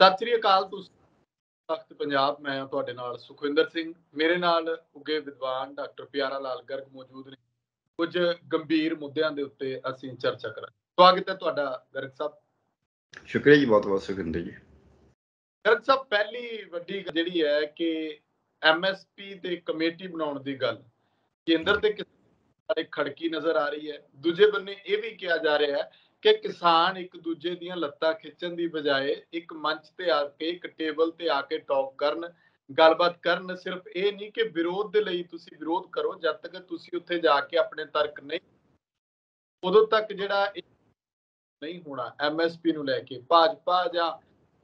ਸਤਿ ਸ੍ਰੀ ਅਕਾਲ ਤੁਸੀਂ ਤਖਤ ਪੰਜਾਬ ਮੈਂ ਤੁਹਾਡੇ ਨਾਲ ਸੁਖਵਿੰਦਰ ਸਿੰਘ ਮੇਰੇ ਨਾਲ ਉੱਗੇ ਵਿਦਵਾਨ ਡਾਕਟਰ ਪਿਆਰਾ ਲਾਲ ਗਰਗ ਮੌਜੂਦ ਨੇ ਕੁਝ ਗੰਭੀਰ ਮੁੱਦਿਆਂ ਦੇ ਉੱਤੇ ਅਸੀਂ ਚਰਚਾ ਕਰਾਂਗੇ ਸਵਾਗਤ ਹੈ ਤੁਹਾਡਾ ਗਰਗ ਸਾਹਿਬ ਸ਼ੁਕਰੀਆ ਜੀ ਬਹੁਤ ਬਹੁਤ ਸੁਖਵਿੰਦਰ ਜੀ ਗਰਗ ਸਾਹਿਬ ਪਹਿਲੀ ਵੱਡੀ ਜਿਹੜੀ ਹੈ ਕਿ ਐਮਐਸਪੀ ਤੇ ਕਮੇਟੀ ਬਣਾਉਣ ਦੀ ਗੱਲ ਕੇਂਦਰ ਤੇ ਕਿਸੇ ਖੜਕੀ ਨਜ਼ਰ ਆ ਰਹੀ ਹੈ ਦੂਜੇ ਬੰਨੇ ਇਹ ਵੀ ਕਿਹਾ ਜਾ ਰਿਹਾ ਹੈ ਕਿ ਕਿਸਾਨ ਇੱਕ ਦੂਜੇ ਦੀਆਂ ਲੱਤਾਂ ਖਿੱਚਣ ਦੀ ਬਜਾਏ ਇੱਕ ਮੰਚ ਤੇ ਆ ਕੇ ਇੱਕ ਟੇਬਲ ਤੇ ਆ ਕੇ ਟਾਕ ਕਰਨ ਗੱਲਬਾਤ ਕਰਨ ਸਿਰਫ ਇਹ ਨਹੀਂ ਕਿ ਵਿਰੋਧ ਦੇ ਲਈ ਤੁਸੀਂ ਵਿਰੋਧ ਕਰੋ ਜਦ ਤੱਕ ਤੁਸੀਂ ਉੱਥੇ ਜਾ ਕੇ ਆਪਣੇ ਤਰਕ ਨਹੀਂ ਉਦੋਂ ਤੱਕ ਜਿਹੜਾ ਨਹੀਂ ਹੋਣਾ ਐਮਐਸਪੀ ਨੂੰ ਲੈ ਕੇ ਭਾਜਪਾ ਜਾਂ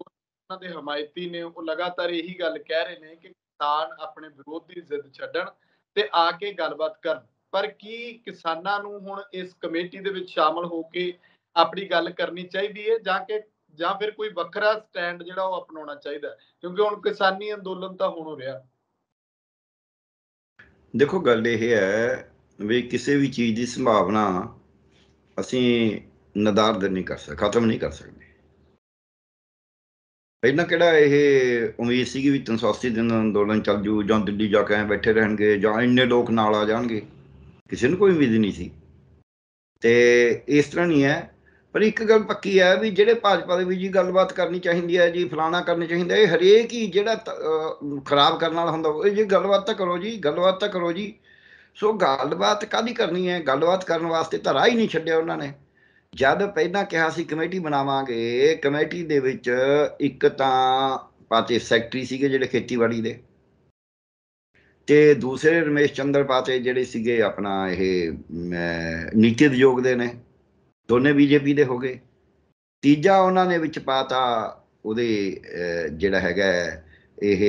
ਉਹਨਾਂ ਦੇ ਹਮਾਇਤੀ ਨੇ ਉਹ ਲਗਾਤਾਰ ਇਹੀ ਗੱਲ ਕਹਿ ਰਹੇ ਨੇ ਕਿ ਕਿਸਾਨ ਆਪਣੇ ਵਿਰੋਧ ਦੀ ਜ਼ਿੱਦ ਛੱਡਣ ਤੇ ਆ ਕੇ ਗੱਲਬਾਤ ਕਰਨ ਪਰ ਕੀ ਕਿਸਾਨਾਂ ਨੂੰ ਹੁਣ ਇਸ ਕਮੇਟੀ ਦੇ ਵਿੱਚ ਸ਼ਾਮਲ ਹੋ ਕੇ ਆਪਣੀ ਗੱਲ ਕਰਨੀ ਚਾਹੀਦੀ ਹੈ ਜਾਂ ਕਿ ਜਾਂ ਫਿਰ ਕੋਈ ਵੱਖਰਾ ਸਟੈਂਡ ਜਿਹੜਾ ਉਹ ਅਪਣਾਉਣਾ ਚਾਹੀਦਾ ਕਿਉਂਕਿ ਹੁਣ ਕਿਸਾਨੀ ਅੰਦੋਲਨ ਤਾਂ ਹੁਣ ਹੋ ਰਿਹਾ ਦੇਖੋ ਗੱਲ ਇਹ ਹੈ ਵੀ ਕਿਸੇ ਵੀ ਚੀਜ਼ ਦੀ ਸੰਭਾਵਨਾ ਅਸੀਂ ਨਦਾਰਦ ਨਹੀਂ ਕਰ ਸਕਦੇ ਖਤਮ ਨਹੀਂ ਕਰ ਸਕਦੇ ਪਹਿਲਾਂ ਕਿਹੜਾ ਇਹ ਉਮੀਦ ਸੀ ਕਿ ਵੀ 380 ਦਿਨ ਅੰਦੋਲਨ ਚੱਲ ਜੂ ਜਾਂ ਦਿੱਲੀ ਜਾ ਕੇ ਬੈਠੇ ਰਹਿਣਗੇ ਜਾਂ ਇੰਨੇ ਲੋਕ ਨਾਲ ਆ ਜਾਣਗੇ ਕਿਸੇ ਨੂੰ ਕੋਈ ਉਮੀਦ ਨਹੀਂ ਸੀ ਤੇ ਇਸ ਤਰ੍ਹਾਂ ਨਹੀਂ ਹੈ ਪਰ ਇੱਕ ਗੱਲ ਪੱਕੀ ਹੈ ਵੀ ਜਿਹੜੇ ਭਾਜਪਾ ਦੇ ਵੀ ਜੀ ਗੱਲਬਾਤ ਕਰਨੀ ਚਾਹੀਦੀ ਹੈ ਜੀ ਫਲਾਣਾ ਕਰਨੀ ਚਾਹੀਦਾ ਇਹ ਹਰੇਕ ਹੀ ਜਿਹੜਾ ਖਰਾਬ ਕਰਨ ਵਾਲਾ ਹੁੰਦਾ ਉਹ ਜੀ ਗੱਲਬਾਤ ਤਾਂ ਕਰੋ ਜੀ ਗੱਲਬਾਤ ਤਾਂ ਕਰੋ ਜੀ ਸੋ ਗੱਲਬਾਤ ਕਾਦੀ ਕਰਨੀ ਹੈ ਗੱਲਬਾਤ ਕਰਨ ਵਾਸਤੇ ਤਾਂ ਰਾਹ ਹੀ ਨਹੀਂ ਛੱਡਿਆ ਉਹਨਾਂ ਨੇ ਜਦ ਪਹਿਲਾਂ ਕਿਹਾ ਸੀ ਕਮੇਟੀ ਬਣਾਵਾਂਗੇ ਕਮੇਟੀ ਦੇ ਵਿੱਚ ਇੱਕ ਤਾਂ ਪਾਤੇ ਸੈਕਟਰੀ ਸੀਗੇ ਜਿਹੜੇ ਖੇਤੀਬਾੜੀ ਦੇ ਤੇ ਦੂਸਰੇ ਰਮੇਸ਼ ਚੰਦਰ ਪਾਤੇ ਜਿਹੜੇ ਸੀਗੇ ਆਪਣਾ ਇਹ ਨੀਤੀ ਯੋਗ ਦੇ ਨੇ ਦੋਨੇ ਬੀਜੇਪੀ ਦੇ ਹੋ ਗਏ ਤੀਜਾ ਉਹਨਾਂ ਨੇ ਵਿੱਚ ਪਾਤਾ ਉਹਦੇ ਜਿਹੜਾ ਹੈਗਾ ਇਹ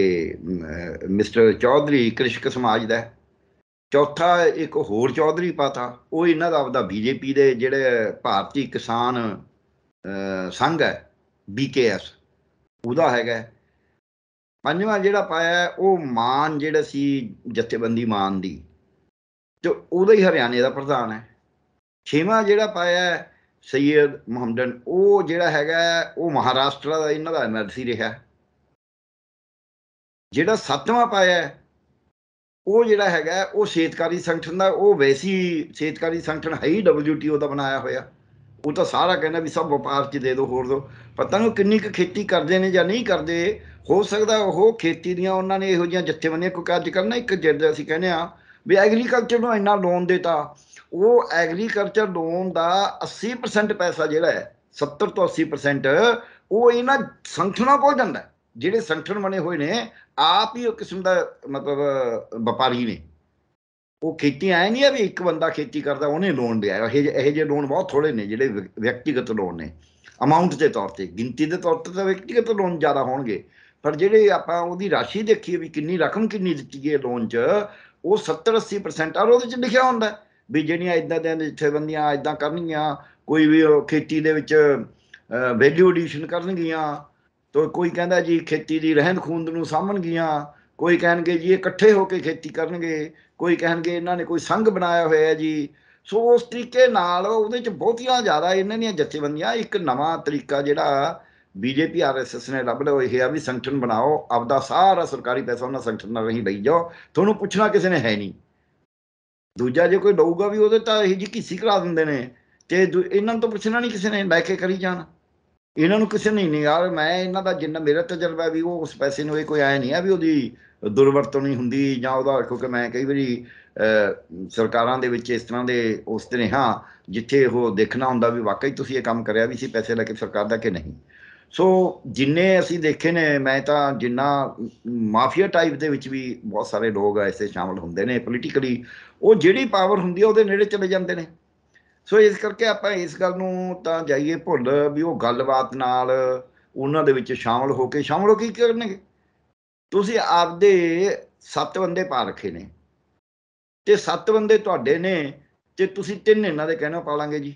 ਮਿਸਟਰ ਚੌਧਰੀ ਕ੍ਰਿਸ਼ਕ ਸਮਾਜ ਦਾ ਚੌਥਾ ਇੱਕ ਹੋਰ ਚੌਧਰੀ ਪਾਤਾ ਉਹ ਇਹਨਾਂ ਦਾ ਆਪਦਾ ਬੀਜੇਪੀ ਦੇ ਜਿਹੜੇ ਭਾਰਤੀ ਕਿਸਾਨ ਸੰਘ ਹੈ ਬੀਕੇਐਸ ਉਹਦਾ ਹੈਗਾ ਪੰਜਵਾਂ ਜਿਹੜਾ ਪਾਇਆ ਉਹ ਮਾਨ ਜਿਹੜਾ ਸੀ ਜਥੇਬੰਦੀ ਮਾਨ ਦੀ ਤੇ ਉਹਦਾ ਹੀ ਹਰਿਆਣੇ ਦਾ ਪ੍ਰਧਾਨ ਹੈ ਛੇਵਾਂ ਜਿਹੜਾ ਪਾਇਆ ਸੈਦ ਮੁਹੰਮਦਨ ਉਹ ਜਿਹੜਾ ਹੈਗਾ ਉਹ ਮਹਾਰਾਸ਼ਟਰ ਦਾ ਇਹਨਾਂ ਦਾ ਐਮਐਲਸੀ ਰਿਹਾ ਜਿਹੜਾ ਸੱਤਵਾਂ ਪਾਇਆ ਉਹ ਜਿਹੜਾ ਹੈਗਾ ਉਹ ਸੇਤਕਾਰੀ ਸੰਗਠਨ ਦਾ ਉਹ ਵੈਸੀ ਸੇਤਕਾਰੀ ਸੰਗਠਨ ਹੈ ਹੀ ਡਬਲਯੂਟੀਓ ਦਾ ਬਣਾਇਆ ਹੋਇਆ ਉਹ ਤਾਂ ਸਾਰਾ ਕਹਿੰਦਾ ਵੀ ਸਭ ਵਪਾਰ 'ਚ ਦੇ ਦਿਓ ਹੋਰ ਦਿਓ ਪਤਾ ਨਹੀਂ ਕਿੰਨੀ ਕੁ ਖੇਤੀ ਕਰਦੇ ਨੇ ਜਾਂ ਨਹੀਂ ਕਰਦੇ ਹੋ ਸਕਦਾ ਉਹ ਖੇਤੀ ਦੀਆਂ ਉਹਨਾਂ ਨੇ ਇਹੋ ਜਿਹੀਆਂ ਜੱਥੇਬੰਦੀਆਂ ਕੋਈ ਕਾਰਜ ਕਰਨਾ ਨਾ ਇੱਕ ਜਿਹੜਾ ਅਸੀਂ ਕਹਿੰਦੇ ਆ ਵੀ ਐਗਰੀਕਲਚਰ ਨੂੰ ਇੰਨਾ ਲੋਨ ਦੇਤਾ ਉਹ ਐਗਰੀਕਲਚਰ ਲੋਨ ਦਾ 80% ਪੈਸਾ ਜਿਹੜਾ ਹੈ 70 ਤੋਂ 80% ਉਹ ਇਹਨਾਂ ਸੰਗਠਨਾਂ ਕੋਲ ਜਾਂਦਾ ਹੈ ਜਿਹੜੇ ਸੰਗਠਨ ਬਣੇ ਹੋਏ ਨੇ ਆਪ ਹੀ ਉਹ ਕਿਸਮ ਦਾ ਮਤਲਬ ਵਪਾਰੀ ਨੇ ਉਹ ਖੇਤੀ ਆਏ ਨਹੀਂ ਆ ਵੀ ਇੱਕ ਬੰਦਾ ਖੇਤੀ ਕਰਦਾ ਉਹਨੇ ਲੋਨ ਲਿਆ ਇਹ ਇਹ ਜੇ ਲੋਨ ਬਹੁਤ ਥੋੜੇ ਨੇ ਜਿਹੜੇ ਵਿਅਕਤੀਗਤ ਲੋਨ ਨੇ ਅਮਾਉਂਟ ਦੇ ਤੌਰ ਤੇ ਗਿਣਤੀ ਦੇ ਤੌਰ ਤੇ ਤਾਂ ਵਿਅਕਤੀਗਤ ਲੋਨ ਜ਼ਿਆਦਾ ਹੋਣਗੇ ਪਰ ਜਿਹੜੇ ਆਪਾਂ ਉਹਦੀ ਰਾਸ਼ੀ ਦੇਖੀਏ ਵੀ ਕਿੰਨੀ ਰਕਮ ਕਿੰਨੀ ਦਿੱਤੀ ਹੈ ਲੋਨ 'ਚ ਉਹ 70 80% ਆ ਉਹਦੇ 'ਚ ਲਿਖਿਆ ਹੁੰਦਾ ਵੀ ਜਿਹੜੀਆਂ ਇਦਾਂ ਦੇ ਜਥੇਬੰਦੀਆਂ ਇਦਾਂ ਕਰਨਗੀਆਂ ਕੋਈ ਵੀ ਖੇਤੀ ਦੇ ਵਿੱਚ ਵੈਲਿਊ ਐਡੀਸ਼ਨ ਕਰਨਗੀਆਂ ਤੋ ਕੋਈ ਕਹਿੰਦਾ ਜੀ ਖੇਤੀ ਦੀ ਰਹਿੰਦ ਖੂੰਦ ਨੂੰ ਸਾਂਭਣਗੀਆਂ ਕੋਈ ਕਹਿਣਗੇ ਜੀ ਇਕੱਠੇ ਹੋ ਕੇ ਖੇਤੀ ਕਰਨਗੇ ਕੋਈ ਕਹਿਣਗੇ ਇਹਨਾਂ ਨੇ ਕੋਈ ਸੰਘ ਬਣਾਇਆ ਹੋਇਆ ਹੈ ਜੀ ਸੋ ਉਸ ਤਰੀਕੇ ਨਾਲ ਉਹਦੇ ਚ ਬਹੁਤੀਆਂ ਜ਼ਿਆਦਾ ਇਹਨਾਂ ਦੀਆਂ ਜਥੇਬੰਦੀਆਂ ਇੱਕ ਨਵਾਂ ਤਰੀਕਾ ਜਿਹੜਾ ਬੀਜੇਪੀ ਆਰਐਸਐਸ ਨੇ ਲੱਭ ਲਿਆ ਇਹ ਆ ਵੀ ਸੰਗਠਨ ਬਣਾਓ ਆਪਦਾ ਸਾਰਾ ਸਰਕਾਰੀ ਪੈਸਾ ਉਹਨਾਂ ਸੰਗਠਨ ਨਾਲ ਨਹੀਂ ਲਈ ਜਾਓ ਤੁਹਾਨੂੰ ਪੁੱਛਣਾ ਕਿਸੇ ਨੇ ਹੈ ਨਹੀਂ ਦੂਜਾ ਜੇ ਕੋਈ ਲਊਗਾ ਵੀ ਉਹਦੇ ਤਾਂ ਇਹ ਜੀ ਕਿਸੀ ਕਰਾ ਦਿੰਦੇ ਨੇ ਤੇ ਇਹਨਾਂ ਤੋਂ ਪੁੱਛਣਾ ਨਹੀਂ ਕਿਸੇ ਨੇ ਲੈ ਕੇ ਕਰੀ ਜਾਣ ਇਹਨਾਂ ਨੂੰ ਕਿਸੇ ਨਹੀਂ ਨਹੀਂ ਯਾਰ ਮੈਂ ਇਹਨਾਂ ਦਾ ਜਿੰਨਾ ਮੇਰਾ ਤਜਰਬਾ ਵੀ ਉਹ ਉਸ ਪੈਸੇ ਨੂੰ ਇਹ ਕੋਈ ਆਇਆ ਨਹੀਂ ਆ ਵੀ ਉਹਦੀ ਦੁਰਵਰਤੋਂ ਨਹੀਂ ਹੁੰਦੀ ਜਾਂ ਉਹਦਾ ਕਿਉਂਕਿ ਮੈਂ ਕਈ ਵਾਰੀ ਸਰਕਾਰਾਂ ਦੇ ਵਿੱਚ ਇਸ ਤਰ੍ਹਾਂ ਦੇ ਉਸ ਤਰ੍ਹਾਂ ਹਾਂ ਜਿੱਥੇ ਉਹ ਦੇਖਣਾ ਹੁੰਦਾ ਵੀ ਵਾਕਈ ਤੁਸੀਂ ਇਹ ਕੰਮ ਕਰਿਆ ਵੀ ਸੀ ਪੈਸੇ ਲੈ ਕੇ ਸਰਕਾਰ ਦਾ ਕਿ ਨਹੀਂ ਸੋ ਜਿੰਨੇ ਅਸੀਂ ਦੇਖੇ ਨੇ ਮੈਂ ਤਾਂ ਜਿੰਨਾ ਮਾਫੀਆ ਟਾਈਪ ਦੇ ਵਿੱਚ ਵੀ ਬਹੁਤ ਸਾਰੇ ਲੋਕ ਐਸੇ ਸ਼ਾਮਲ ਹੁੰਦੇ ਨੇ ਪੋਲੀਟੀਕਲੀ ਉਹ ਜਿਹੜੀ ਪਾਵਰ ਹੁੰਦੀ ਆ ਉਹਦੇ ਨੇੜੇ ਚਲੇ ਜਾਂਦੇ ਨੇ ਸੋ ਇਸ ਕਰਕੇ ਆਪਾਂ ਇਸ ਗੱਲ ਨੂੰ ਤਾਂ ਜਾਈਏ ਭੁੱਲ ਵੀ ਉਹ ਗੱਲਬਾਤ ਨਾਲ ਉਹਨਾਂ ਦੇ ਵਿੱਚ ਸ਼ਾਮਲ ਹੋ ਕੇ ਸ਼ਾਮਲ ਹੋ ਕੇ ਕੀ ਕਰਨਗੇ ਤੁਸੀਂ ਆਪਦੇ ਸੱਤ ਬੰਦੇ ਪਾ ਰੱਖੇ ਨੇ ਤੇ ਸੱਤ ਬੰਦੇ ਤੁਹਾਡੇ ਨੇ ਤੇ ਤੁਸੀਂ ਤਿੰਨ ਇਹਨਾਂ ਦੇ ਕਹਿਣਾ ਪਾ ਲਾਂਗੇ ਜੀ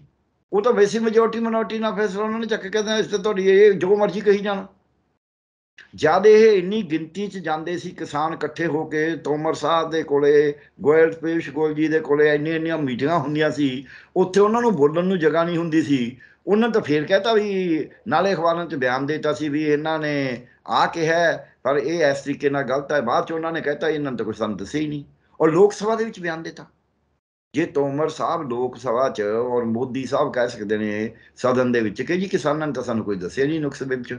ਉਹ ਤਾਂ ਵੈਸੀ ਮੈਜੋਰਟੀ ਮਨੋਰਟੀ ਨਾਲ ਫੈਸਲਾ ਉਹਨਾਂ ਨੇ ਚੱਕ ਕੇ ਕਹਿੰਦਾ ਇਸ ਤੇ ਤੁਹਾਡੀ ਇਹ ਜੋ ਮਰਜ਼ੀ ਕਹੀ ਜਾਣਾ ਜਦ ਇਹ ਇੰਨੀ ਗਿਣਤੀ 'ਚ ਜਾਂਦੇ ਸੀ ਕਿਸਾਨ ਇਕੱਠੇ ਹੋ ਕੇ ਤੋਮਰ ਸਾਹਿਬ ਦੇ ਕੋਲੇ ਗੋਇਲ ਪੇਸ਼ ਗੋਇਲ ਜੀ ਦੇ ਕੋਲੇ ਇੰਨੇ ਇੰਨੇ ਮੀਟਿੰਗਾਂ ਹੁੰਦੀਆਂ ਸੀ ਉੱਥੇ ਉਹਨਾਂ ਨੂੰ ਬੋਲਣ ਨੂੰ ਜਗ੍ਹਾ ਨਹੀਂ ਹੁੰਦੀ ਸੀ ਉਹਨਾਂ ਤਾਂ ਫੇਰ ਕਹਿੰਦਾ ਵੀ ਨਾਲੇ ਅਖਬਾਰਾਂ 'ਚ ਬਿਆਨ ਦਿੱਤਾ ਸੀ ਵੀ ਇਹਨਾਂ ਨੇ ਆ ਕਿਹਾ ਪਰ ਇਹ ਇਸ ਤਰੀਕੇ ਨਾਲ ਗਲਤ ਹੈ ਬਾਅਦ 'ਚ ਉਹਨਾਂ ਨੇ ਕਹਤਾ ਇਹਨਾਂ ਤਾਂ ਕੁਝ ਸਾਨੂੰ ਦੱਸਿਆ ਹੀ ਨਹੀਂ ਔਰ ਲੋਕ ਸਭਾ ਦੇ ਵਿੱਚ ਬਿਆਨ ਦਿੱਤਾ ਜੇ ਤੋਮਰ ਸਾਹਿਬ ਲੋਕ ਸਭਾ 'ਚ ਔਰ ਮੋਦੀ ਸਾਹਿਬ ਕਹਿ ਸਕਦੇ ਨੇ ਸਦਨ ਦੇ ਵਿੱਚ ਕਿ ਜੀ ਕਿਸਾਨਾਂ ਨੇ ਤਾਂ ਸਾਨੂੰ ਕੋਈ ਦੱਸਿਆ ਨਹੀਂ ਨੁਕਸ ਵਿੱਚ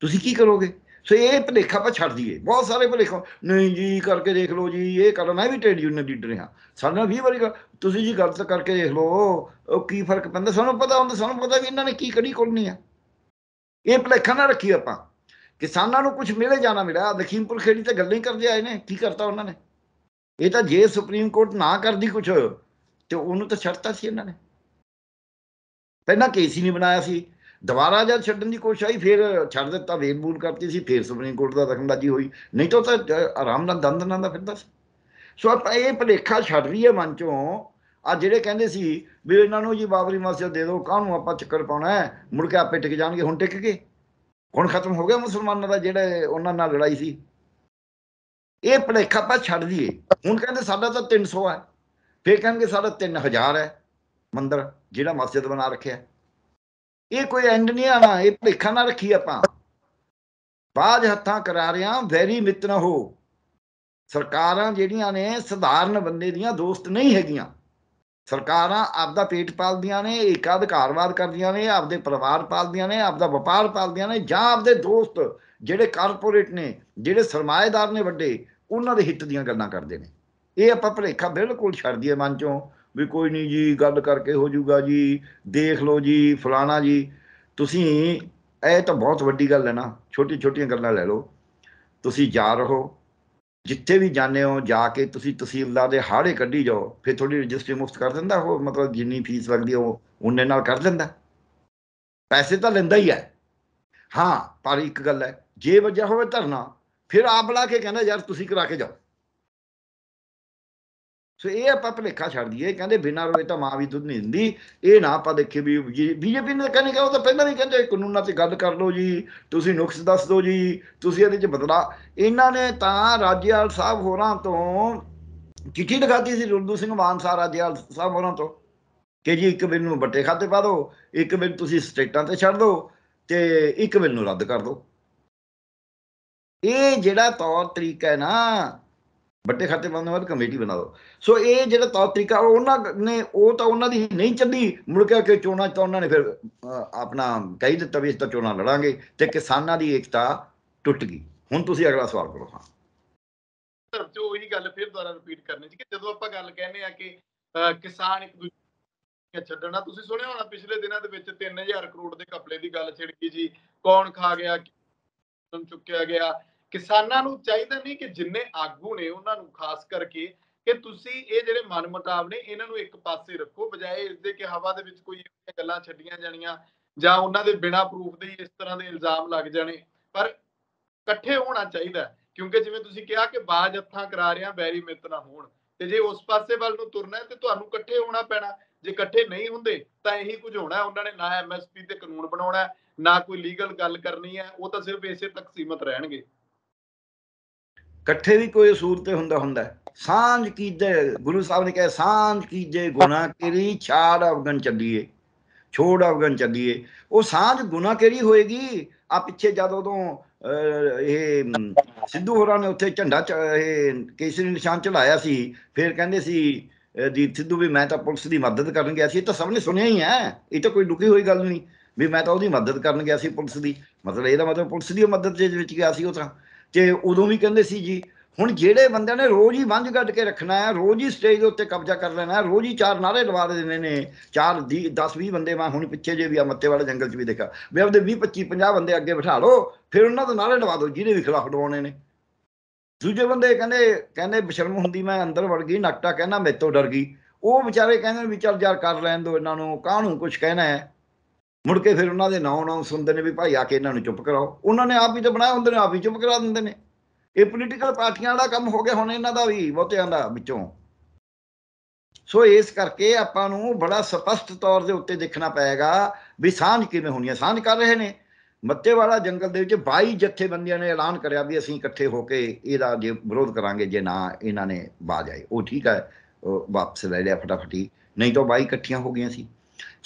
ਤੁਸੀਂ ਕੀ ਕਰੋਗੇ ਸੋ ਇਹ ਭਲੇਖਾ ਪਾ ਛੱਡ ਦਈਏ ਬਹੁਤ ਸਾਰੇ ਭਲੇਖਾ ਨਹੀਂ ਜੀ ਕਰਕੇ ਦੇਖ ਲਓ ਜੀ ਇਹ ਕਰ ਮੈਂ ਵੀ ਟ੍ਰੇਡ ਯੂਨੀਅਨ ਲੀਡਰ ਹਾਂ ਸਾਡੇ ਨਾਲ 20 ਵਾਰੀ ਤੁਸੀਂ ਜੀ ਗਲਤ ਕਰਕੇ ਦੇਖ ਲਓ ਉਹ ਕੀ ਫਰਕ ਪੈਂਦਾ ਸਾਨੂੰ ਪਤਾ ਹੁੰਦਾ ਸਾਨੂੰ ਪਤਾ ਵੀ ਇਹਨਾਂ ਨੇ ਕੀ ਕੜੀ ਕੋਲਣੀ ਆ ਇਹ ਭਲੇਖਾ ਨਾ ਰੱਖੀ ਆਪਾਂ ਕਿਸਾਨਾਂ ਨੂੰ ਕੁਝ ਮਿਲੇ ਜਾਣਾ ਮਿਲਿਆ ਲਖੀਮਪੁਰ ਖੇੜੀ ਤੇ ਗੱਲਾਂ ਹੀ ਕਰਦੇ ਆਏ ਨੇ ਕੀ ਕਰਤਾ ਉਹਨਾਂ ਨੇ ਇਹ ਤਾਂ ਜੇ ਸੁਪਰੀਮ ਕੋਰਟ ਨਾ ਕਰਦੀ ਕੁਝ ਤੇ ਉਹਨੂੰ ਤਾਂ ਛੱਡਤਾ ਸੀ ਇਹਨਾਂ ਨੇ ਪਹਿਲਾਂ ਕੇਸ ਹੀ ਨਹੀਂ ਬਣਾਇਆ ਸੀ ਦੁਬਾਰਾ ਜਦ ਛੱਡਣ ਦੀ ਕੋਸ਼ਿਸ਼ ਆਈ ਫਿਰ ਛੱਡ ਦਿੱਤਾ ਵੇਬੂਲ ਕਰਤੀ ਸੀ ਫਿਰ ਸੁਪਰੀਮ ਕੋਰਟ ਦਾ ਦਖਲਅੰਦਾਜ਼ੀ ਹੋਈ ਨਹੀਂ ਤਾਂ ਤਾਂ ਆਰਾਮ ਨਾਲ ਦੰਦ ਨਾਲ ਦਾ ਫਿਰਦਾ ਸੀ ਸੋ ਆਪਾਂ ਇਹ ਭਲੇਖਾ ਛੱਡ ਰਹੀ ਹੈ ਮਨ ਚੋਂ ਆ ਜਿਹੜੇ ਕਹਿੰਦੇ ਸੀ ਵੀ ਇਹਨਾਂ ਨੂੰ ਜੀ ਬਾਬਰੀ ਮਸਜਿਦ ਦੇ ਦਿਓ ਕਾਹਨੂੰ ਆਪਾਂ ਚੱਕਰ ਪਾਉਣਾ ਹੈ ਮੁੜ ਕੇ ਆਪੇ ਟਿਕ ਜਾਣਗੇ ਹੁਣ ਟਿਕ ਗਏ ਹੁਣ ਖਤਮ ਹੋ ਗਿਆ ਮੁਸਲਮਾਨਾਂ ਦਾ ਜਿਹੜੇ ਉਹਨਾਂ ਨਾਲ ਲੜਾਈ ਸੀ ਇਹ ਭਲੇਖਾ ਆਪਾਂ ਛੱਡ ਦਈਏ ਹੁਣ ਕਹਿੰਦੇ ਸਾਡਾ ਤਾਂ 300 ਹੈ ਫੇਰ ਕਹਿੰਦੇ ਸਾਡਾ 3000 ਹੈ ਮੰਦਰ ਜਿਹੜਾ ਮਸਜਿਦ ਬਣਾ ਰੱਖਿਆ ਇਹ ਕੋਈ ਐਂਡ ਨਹੀਂ ਆਣਾ ਇਹ ਭੇਖਾ ਨਾ ਰੱਖੀ ਆਪਾਂ ਬਾਜ ਹੱਥਾਂ ਕਰਾ ਰਿਆਂ ਵੈਰੀ ਮਿੱਤ ਨਾ ਹੋ ਸਰਕਾਰਾਂ ਜਿਹੜੀਆਂ ਨੇ ਸਧਾਰਨ ਬੰਦੇ ਦੀਆਂ ਦੋਸਤ ਨਹੀਂ ਹੈਗੀਆਂ ਸਰਕਾਰਾਂ ਆਪਦਾ ਪੇਟ ਪਾਲਦੀਆਂ ਨੇ ਏਕਾਦ ਅਧਿਕਾਰਵਾਦ ਕਰਦੀਆਂ ਨੇ ਆਪਦੇ ਪਰਿਵਾਰ ਪਾਲਦੀਆਂ ਨੇ ਆਪਦਾ ਵਪਾਰ ਪਾਲਦੀਆਂ ਨੇ ਜਾਂ ਆਪਦੇ ਦੋਸਤ ਜਿਹੜੇ ਕਾਰਪੋਰੇਟ ਨੇ ਜਿਹੜੇ ਸਰਮਾਏਦਾਰ ਨੇ ਵੱਡੇ ਉਹਨਾਂ ਦੇ ਹਿੱਤ ਦੀਆਂ ਗੱਲਾਂ ਕਰਦੇ ਨੇ ਇਹ ਆਪਾਂ ਭਲੇਖਾ ਬਿਲਕੁਲ ਛੱਡ ਦਈਏ ਮਨ ਚੋਂ ਵੀ ਕੋਈ ਨਹੀਂ ਜੀ ਗੱਲ ਕਰਕੇ ਹੋ ਜਾਊਗਾ ਜੀ ਦੇਖ ਲਓ ਜੀ ਫਲਾਣਾ ਜੀ ਤੁਸੀਂ ਇਹ ਤਾਂ ਬਹੁਤ ਵੱਡੀ ਗੱਲ ਹੈ ਨਾ ਛੋਟੀ ਛੋਟੀਆਂ ਗੱਲਾਂ ਲੈ ਲਓ ਤੁਸੀਂ ਜਾ ਰਹੋ ਜਿੱਥੇ ਵੀ ਜਾਂਦੇ ਹੋ ਜਾ ਕੇ ਤੁਸੀਂ ਤਹਿਸੀਲਦਾਰ ਦੇ ਹਾੜੇ ਕੱਢੀ ਜਾਓ ਫਿਰ ਤੁਹਾਡੀ ਰਜਿਸਟਰੀ ਮੁਫਤ ਕਰ ਦਿੰਦਾ ਉਹ ਮਤਲਬ ਜਿੰਨੀ ਫੀਸ ਲੱਗਦੀ ਉਹ ਉਹਨੇ ਨਾਲ ਕਰ ਦਿੰਦਾ ਪੈਸੇ ਤਾਂ ਲੈਂਦਾ ਹੀ ਹੈ ਹਾਂ ਪਰ ਇੱਕ ਗੱਲ ਹੈ ਜੇ ਵਜ੍ਹਾ ਹੋਵੇ ਧਰਨਾ ਫਿਰ ਆਪ ਲਾ ਕੇ ਕਹਿੰਦਾ ਯਾਰ ਤੁਸੀਂ ਕਰਾ ਕੇ ਜਾਓ ਸੋ ਇਹ ਆਪਾਂ ਭਲੇਖਾ ਛੱਡ ਦਈਏ ਕਹਿੰਦੇ ਬਿਨਾਂ ਰੋਏ ਤਾਂ ਮਾਂ ਵੀ ਦੁੱਧ ਨਹੀਂ ਦਿੰਦੀ ਇਹ ਨਾ ਆਪਾਂ ਦੇਖੇ ਵੀ ਬੀਜੇਪੀ ਨੇ ਕਹਿੰਦੇ ਕਿ ਉਹ ਤਾਂ ਪਹਿਲਾਂ ਵੀ ਕਹਿੰਦੇ ਕਾਨੂੰਨਾਂ ਤੇ ਗੱਲ ਕਰ ਲਓ ਜੀ ਤੁਸੀਂ ਨੁਕਸ ਦੱਸ ਦਿਓ ਜੀ ਤੁਸੀਂ ਇਹਦੇ 'ਚ ਬਦਲਾ ਇਹਨਾਂ ਨੇ ਤਾਂ ਰਾਜੇਵਾਲ ਸਾਹਿਬ ਹੋਰਾਂ ਤੋਂ ਚਿੱਠੀ ਲਿਖਾਤੀ ਸੀ ਰੁਲਦੂ ਸਿੰਘ ਮਾਨਸਾ ਰਾਜਿਆਲ ਰਾਜੇਵਾਲ ਸਾਹਿਬ ਹੋਰਾਂ ਤੋਂ ਕਿ ਜੀ ਇੱਕ ਬਿੱਲ ਨੂੰ ਬੱਟੇ ਖਾਤੇ ਪਾ ਦਿਓ ਇੱਕ ਬਿੱਲ ਤੁਸੀਂ ਸਟੇਟਾਂ ਤੇ ਛੱਡ ਦਿਓ ਤੇ ਇੱਕ ਬਿੱਲ ਨੂੰ ਰੱਦ ਕਰ ਦਿਓ ਇਹ ਜਿਹੜਾ ਤੌਰ ਤਰੀਕਾ ਹੈ ਨਾ ਵੱਡੇ ਖਾਤੇ ਬਣਨ ਬਾਅਦ ਕਮੇਟੀ ਬਣਾ ਦਿਓ ਸੋ ਇਹ ਜਿਹੜਾ ਤੌਰ ਤਰੀਕਾ ਉਹਨਾਂ ਨੇ ਉਹ ਤਾਂ ਉਹਨਾਂ ਦੀ ਨਹੀਂ ਚੱਲੀ ਮੁੜ ਕੇ ਕਿ ਚੋਣਾਂ ਤਾਂ ਉਹਨਾਂ ਨੇ ਫਿਰ ਆਪਣਾ ਕਹਿ ਦਿੱਤਾ ਵੀ ਇਸ ਤਾਂ ਚੋਣਾਂ ਲੜਾਂਗੇ ਤੇ ਕਿਸਾਨਾਂ ਦੀ ਏਕਤਾ ਟੁੱਟ ਗਈ ਹੁਣ ਤੁਸੀਂ ਅਗਲਾ ਸਵਾਲ ਕਰੋ ਹਾਂ ਜੋ ਉਹੀ ਗੱਲ ਫਿਰ ਦੁਬਾਰਾ ਰਿਪੀਟ ਕਰਨੀ ਸੀ ਕਿ ਜਦੋਂ ਆਪਾਂ ਗੱਲ ਕਹਿੰਦੇ ਆ ਕਿ ਕਿਸਾਨ ਇੱਕ ਦੂਜੇ ਛੱਡਣਾ ਤੁਸੀਂ ਸੁਣਿਆ ਹੋਣਾ ਪਿਛਲੇ ਦਿਨਾਂ ਦੇ ਵਿੱਚ 3000 ਕਰੋੜ ਦੇ ਕਪਲੇ ਦੀ ਗੱਲ ਛਿੜ ਗਈ ਜੀ ਕੌਣ ਖਾ ਗਿਆ ਚੁੱਕਿਆ ਗਿਆ ਕਿਸਾਨਾਂ ਨੂੰ ਚਾਹੀਦਾ ਨਹੀਂ ਕਿ ਜਿੰਨੇ ਆਗੂ ਨੇ ਉਹਨਾਂ ਨੂੰ ਖਾਸ ਕਰਕੇ ਕਿ ਤੁਸੀਂ ਇਹ ਜਿਹੜੇ ਮਨਮਤਾਵ ਨੇ ਇਹਨਾਂ ਨੂੰ ਇੱਕ ਪਾਸੇ ਰੱਖੋ ਬਜਾਏ ਇਸ ਦੇ ਕਿ ਹਵਾ ਦੇ ਵਿੱਚ ਕੋਈ ਗੱਲਾਂ ਛੱਡੀਆਂ ਜਾਣੀਆਂ ਜਾਂ ਉਹਨਾਂ ਦੇ ਬਿਨਾ ਪ੍ਰੂਫ ਦੇ ਇਸ ਤਰ੍ਹਾਂ ਦੇ ਇਲਜ਼ਾਮ ਲੱਗ ਜਾਣੇ ਪਰ ਇਕੱਠੇ ਹੋਣਾ ਚਾਹੀਦਾ ਕਿਉਂਕਿ ਜਿਵੇਂ ਤੁਸੀਂ ਕਿਹਾ ਕਿ ਬਾਜ ਹੱਥਾਂ ਕਰਾ ਰਿਆਂ ਬੈਰੀ ਮਿੱਤ ਨਾ ਹੋਣ ਤੇ ਜੇ ਉਸ ਪਾਸੇ ਵੱਲ ਨੂੰ ਤੁਰਨਾ ਹੈ ਤੇ ਤੁਹਾਨੂੰ ਇਕੱਠੇ ਹੋਣਾ ਪੈਣਾ ਜੇ ਇਕੱਠੇ ਨਹੀਂ ਹੁੰਦੇ ਤਾਂ ਇਹੀ ਕੁਝ ਹੋਣਾ ਹੈ ਉਹਨਾਂ ਨੇ ਨਾ ਐਮਐਸਪੀ ਤੇ ਕਾਨੂੰਨ ਬਣਾਉਣਾ ਹੈ ਨਾ ਕੋਈ ਲੀਗਲ ਗੱਲ ਕਰਨੀ ਹੈ ਉਹ ਤਾਂ ਸਿਰਫ ਇਸੇ ਤੱਕ ਸੀਮਤ ਰਹਿਣਗੇ ਇਕੱਠੇ ਵੀ ਕੋਈ ਅਸੂਰ ਤੇ ਹੁੰਦਾ ਹੁੰਦਾ ਸਾਂਝ ਕੀਜੇ ਗੁਰੂ ਸਾਹਿਬ ਨੇ ਕਿਹਾ ਸਾਂਝ ਕੀਜੇ ਗੁਨਾ ਕੇਰੀ ਛਾੜ ਅਵਗਨ ਚੱਲੀਏ ਛੋੜ ਅਵਗਨ ਚੱਲੀਏ ਉਹ ਸਾਂਝ ਗੁਨਾ ਕੇਰੀ ਹੋਏਗੀ ਆ ਪਿੱਛੇ ਜਦੋਂ ਤੋਂ ਇਹ ਸਿੱਧੂ ਹੋਰਾਂ ਨੇ ਉੱਥੇ ਝੰਡਾ ਇਹ ਕੇਸਰੀ ਨਿਸ਼ਾਨ ਚੜਾਇਆ ਸੀ ਫਿਰ ਕਹਿੰਦੇ ਸੀ ਜੀ ਸਿੱਧੂ ਵੀ ਮੈਂ ਤਾਂ ਪੁਲਿਸ ਦੀ ਮਦਦ ਕਰਨ ਗਿਆ ਸੀ ਇਹ ਤਾਂ ਸਭ ਨੇ ਸੁਣਿਆ ਹੀ ਹੈ ਇਹ ਤਾਂ ਕੋਈ ਲੁਕੀ ਹੋਈ ਗੱਲ ਨਹੀਂ ਵੀ ਮੈਂ ਤਾਂ ਉਹਦੀ ਮਦਦ ਕਰਨ ਗਿਆ ਸੀ ਪੁਲਿਸ ਦੀ ਮਤਲਬ ਇਹਦਾ ਮਤਲਬ ਪੁਲਿਸ ਦੀ ਮਦਦ ਦੇ ਵਿੱਚ ਗਿਆ ਸੀ ਉਹ ਤਾਂ ਕਿ ਉਦੋਂ ਵੀ ਕਹਿੰਦੇ ਸੀ ਜੀ ਹੁਣ ਜਿਹੜੇ ਬੰਦਿਆਂ ਨੇ ਰੋਜ਼ ਹੀ ਵੰਝ ਕੱਢ ਕੇ ਰੱਖਣਾ ਹੈ ਰੋਜ਼ ਹੀ ਸਟੇਜ ਦੇ ਉੱਤੇ ਕਬਜ਼ਾ ਕਰ ਲੈਣਾ ਹੈ ਰੋਜ਼ ਹੀ ਚਾਰ ਨਾਰੇ ਲਵਾ ਦੇਣੇ ਨੇ ਚਾਰ 10 20 ਬੰਦੇ ਮੈਂ ਹੁਣ ਪਿੱਛੇ ਜੇ ਵੀ ਆ ਮੱਤੇ ਵਾਲੇ ਜੰਗਲ 'ਚ ਵੀ ਦੇਖਾ ਵੀ ਆਪਦੇ 20 25 50 ਬੰਦੇ ਅੱਗੇ ਬਿਠਾ ਲਓ ਫਿਰ ਉਹਨਾਂ ਦੇ ਨਾਰੇ ਲਵਾ ਦਿਓ ਜਿਹਦੇ ਵੀ ਖਿਲਾਫ ਲਵਾਉਣੇ ਨੇ ਦੂਜੇ ਬੰਦੇ ਕਹਿੰਦੇ ਕਹਿੰਦੇ ਬਸ਼ਰਮ ਹੁੰਦੀ ਮੈਂ ਅੰਦਰ ਵੜ ਗਈ ਨਕਟਾ ਕਹਿਣਾ ਮੇਤੋਂ ਡਰ ਗਈ ਉਹ ਵਿਚਾਰੇ ਕਹਿੰਦੇ ਵੀ ਚੱਲ ਯਾਰ ਕਰ ਲੈਣ ਦੋ ਇਹਨਾਂ ਨੂੰ ਕਾਹਨੂੰ ਕੁਝ ਕਹਿਣਾ ਹੈ ਮੁੜ ਕੇ ਫਿਰ ਉਹਨਾਂ ਦੇ ਨਾਂ ਨਾਂ ਸੁਣਦੇ ਨੇ ਵੀ ਭਾਈ ਆ ਕੇ ਇਹਨਾਂ ਨੂੰ ਚੁੱਪ ਕਰਾਓ ਉਹਨਾਂ ਨੇ ਆਪ ਹੀ ਤਾਂ ਬਣਾਏ ਹੁੰਦੇ ਨੇ ਆਪ ਹੀ ਚੁੱਪ ਕਰਾ ਦਿੰਦੇ ਨੇ ਇਹ ਪੋਲੀਟੀਕਲ ਪਾਰਟੀਆਂ ਵਾਲਾ ਕੰਮ ਹੋ ਗਿਆ ਹੁਣ ਇਹਨਾਂ ਦਾ ਵੀ ਬਹੁਤਿਆਂ ਦਾ ਵਿੱਚੋਂ ਸੋ ਇਸ ਕਰਕੇ ਆਪਾਂ ਨੂੰ ਬੜਾ ਸਪਸ਼ਟ ਤੌਰ ਦੇ ਉੱਤੇ ਦੇਖਣਾ ਪਏਗਾ ਵੀ ਸਾਂਝ ਕਿਵੇਂ ਹੋਣੀ ਹੈ ਸਾਂਝ ਕਰ ਰਹੇ ਨੇ ਮੱਤੇਵਾਲਾ ਜੰਗਲ ਦੇ ਵਿੱਚ 22 ਜਥੇਬੰਦੀਆਂ ਨੇ ਐਲਾਨ ਕਰਿਆ ਵੀ ਅਸੀਂ ਇਕੱਠੇ ਹੋ ਕੇ ਇਹਦਾ ਜੇ ਵਿਰੋਧ ਕਰਾਂਗੇ ਜੇ ਨਾ ਇਹਨਾਂ ਨੇ ਬਾਜ ਆਏ ਉਹ ਠੀਕ ਹੈ ਵਾਪਸ ਲੈ ਲਿਆ ਫਟਾਫਟੀ ਨਹੀਂ ਤਾਂ 22 ਇਕੱਠੀਆਂ ਹੋ ਗਈਆਂ ਸੀ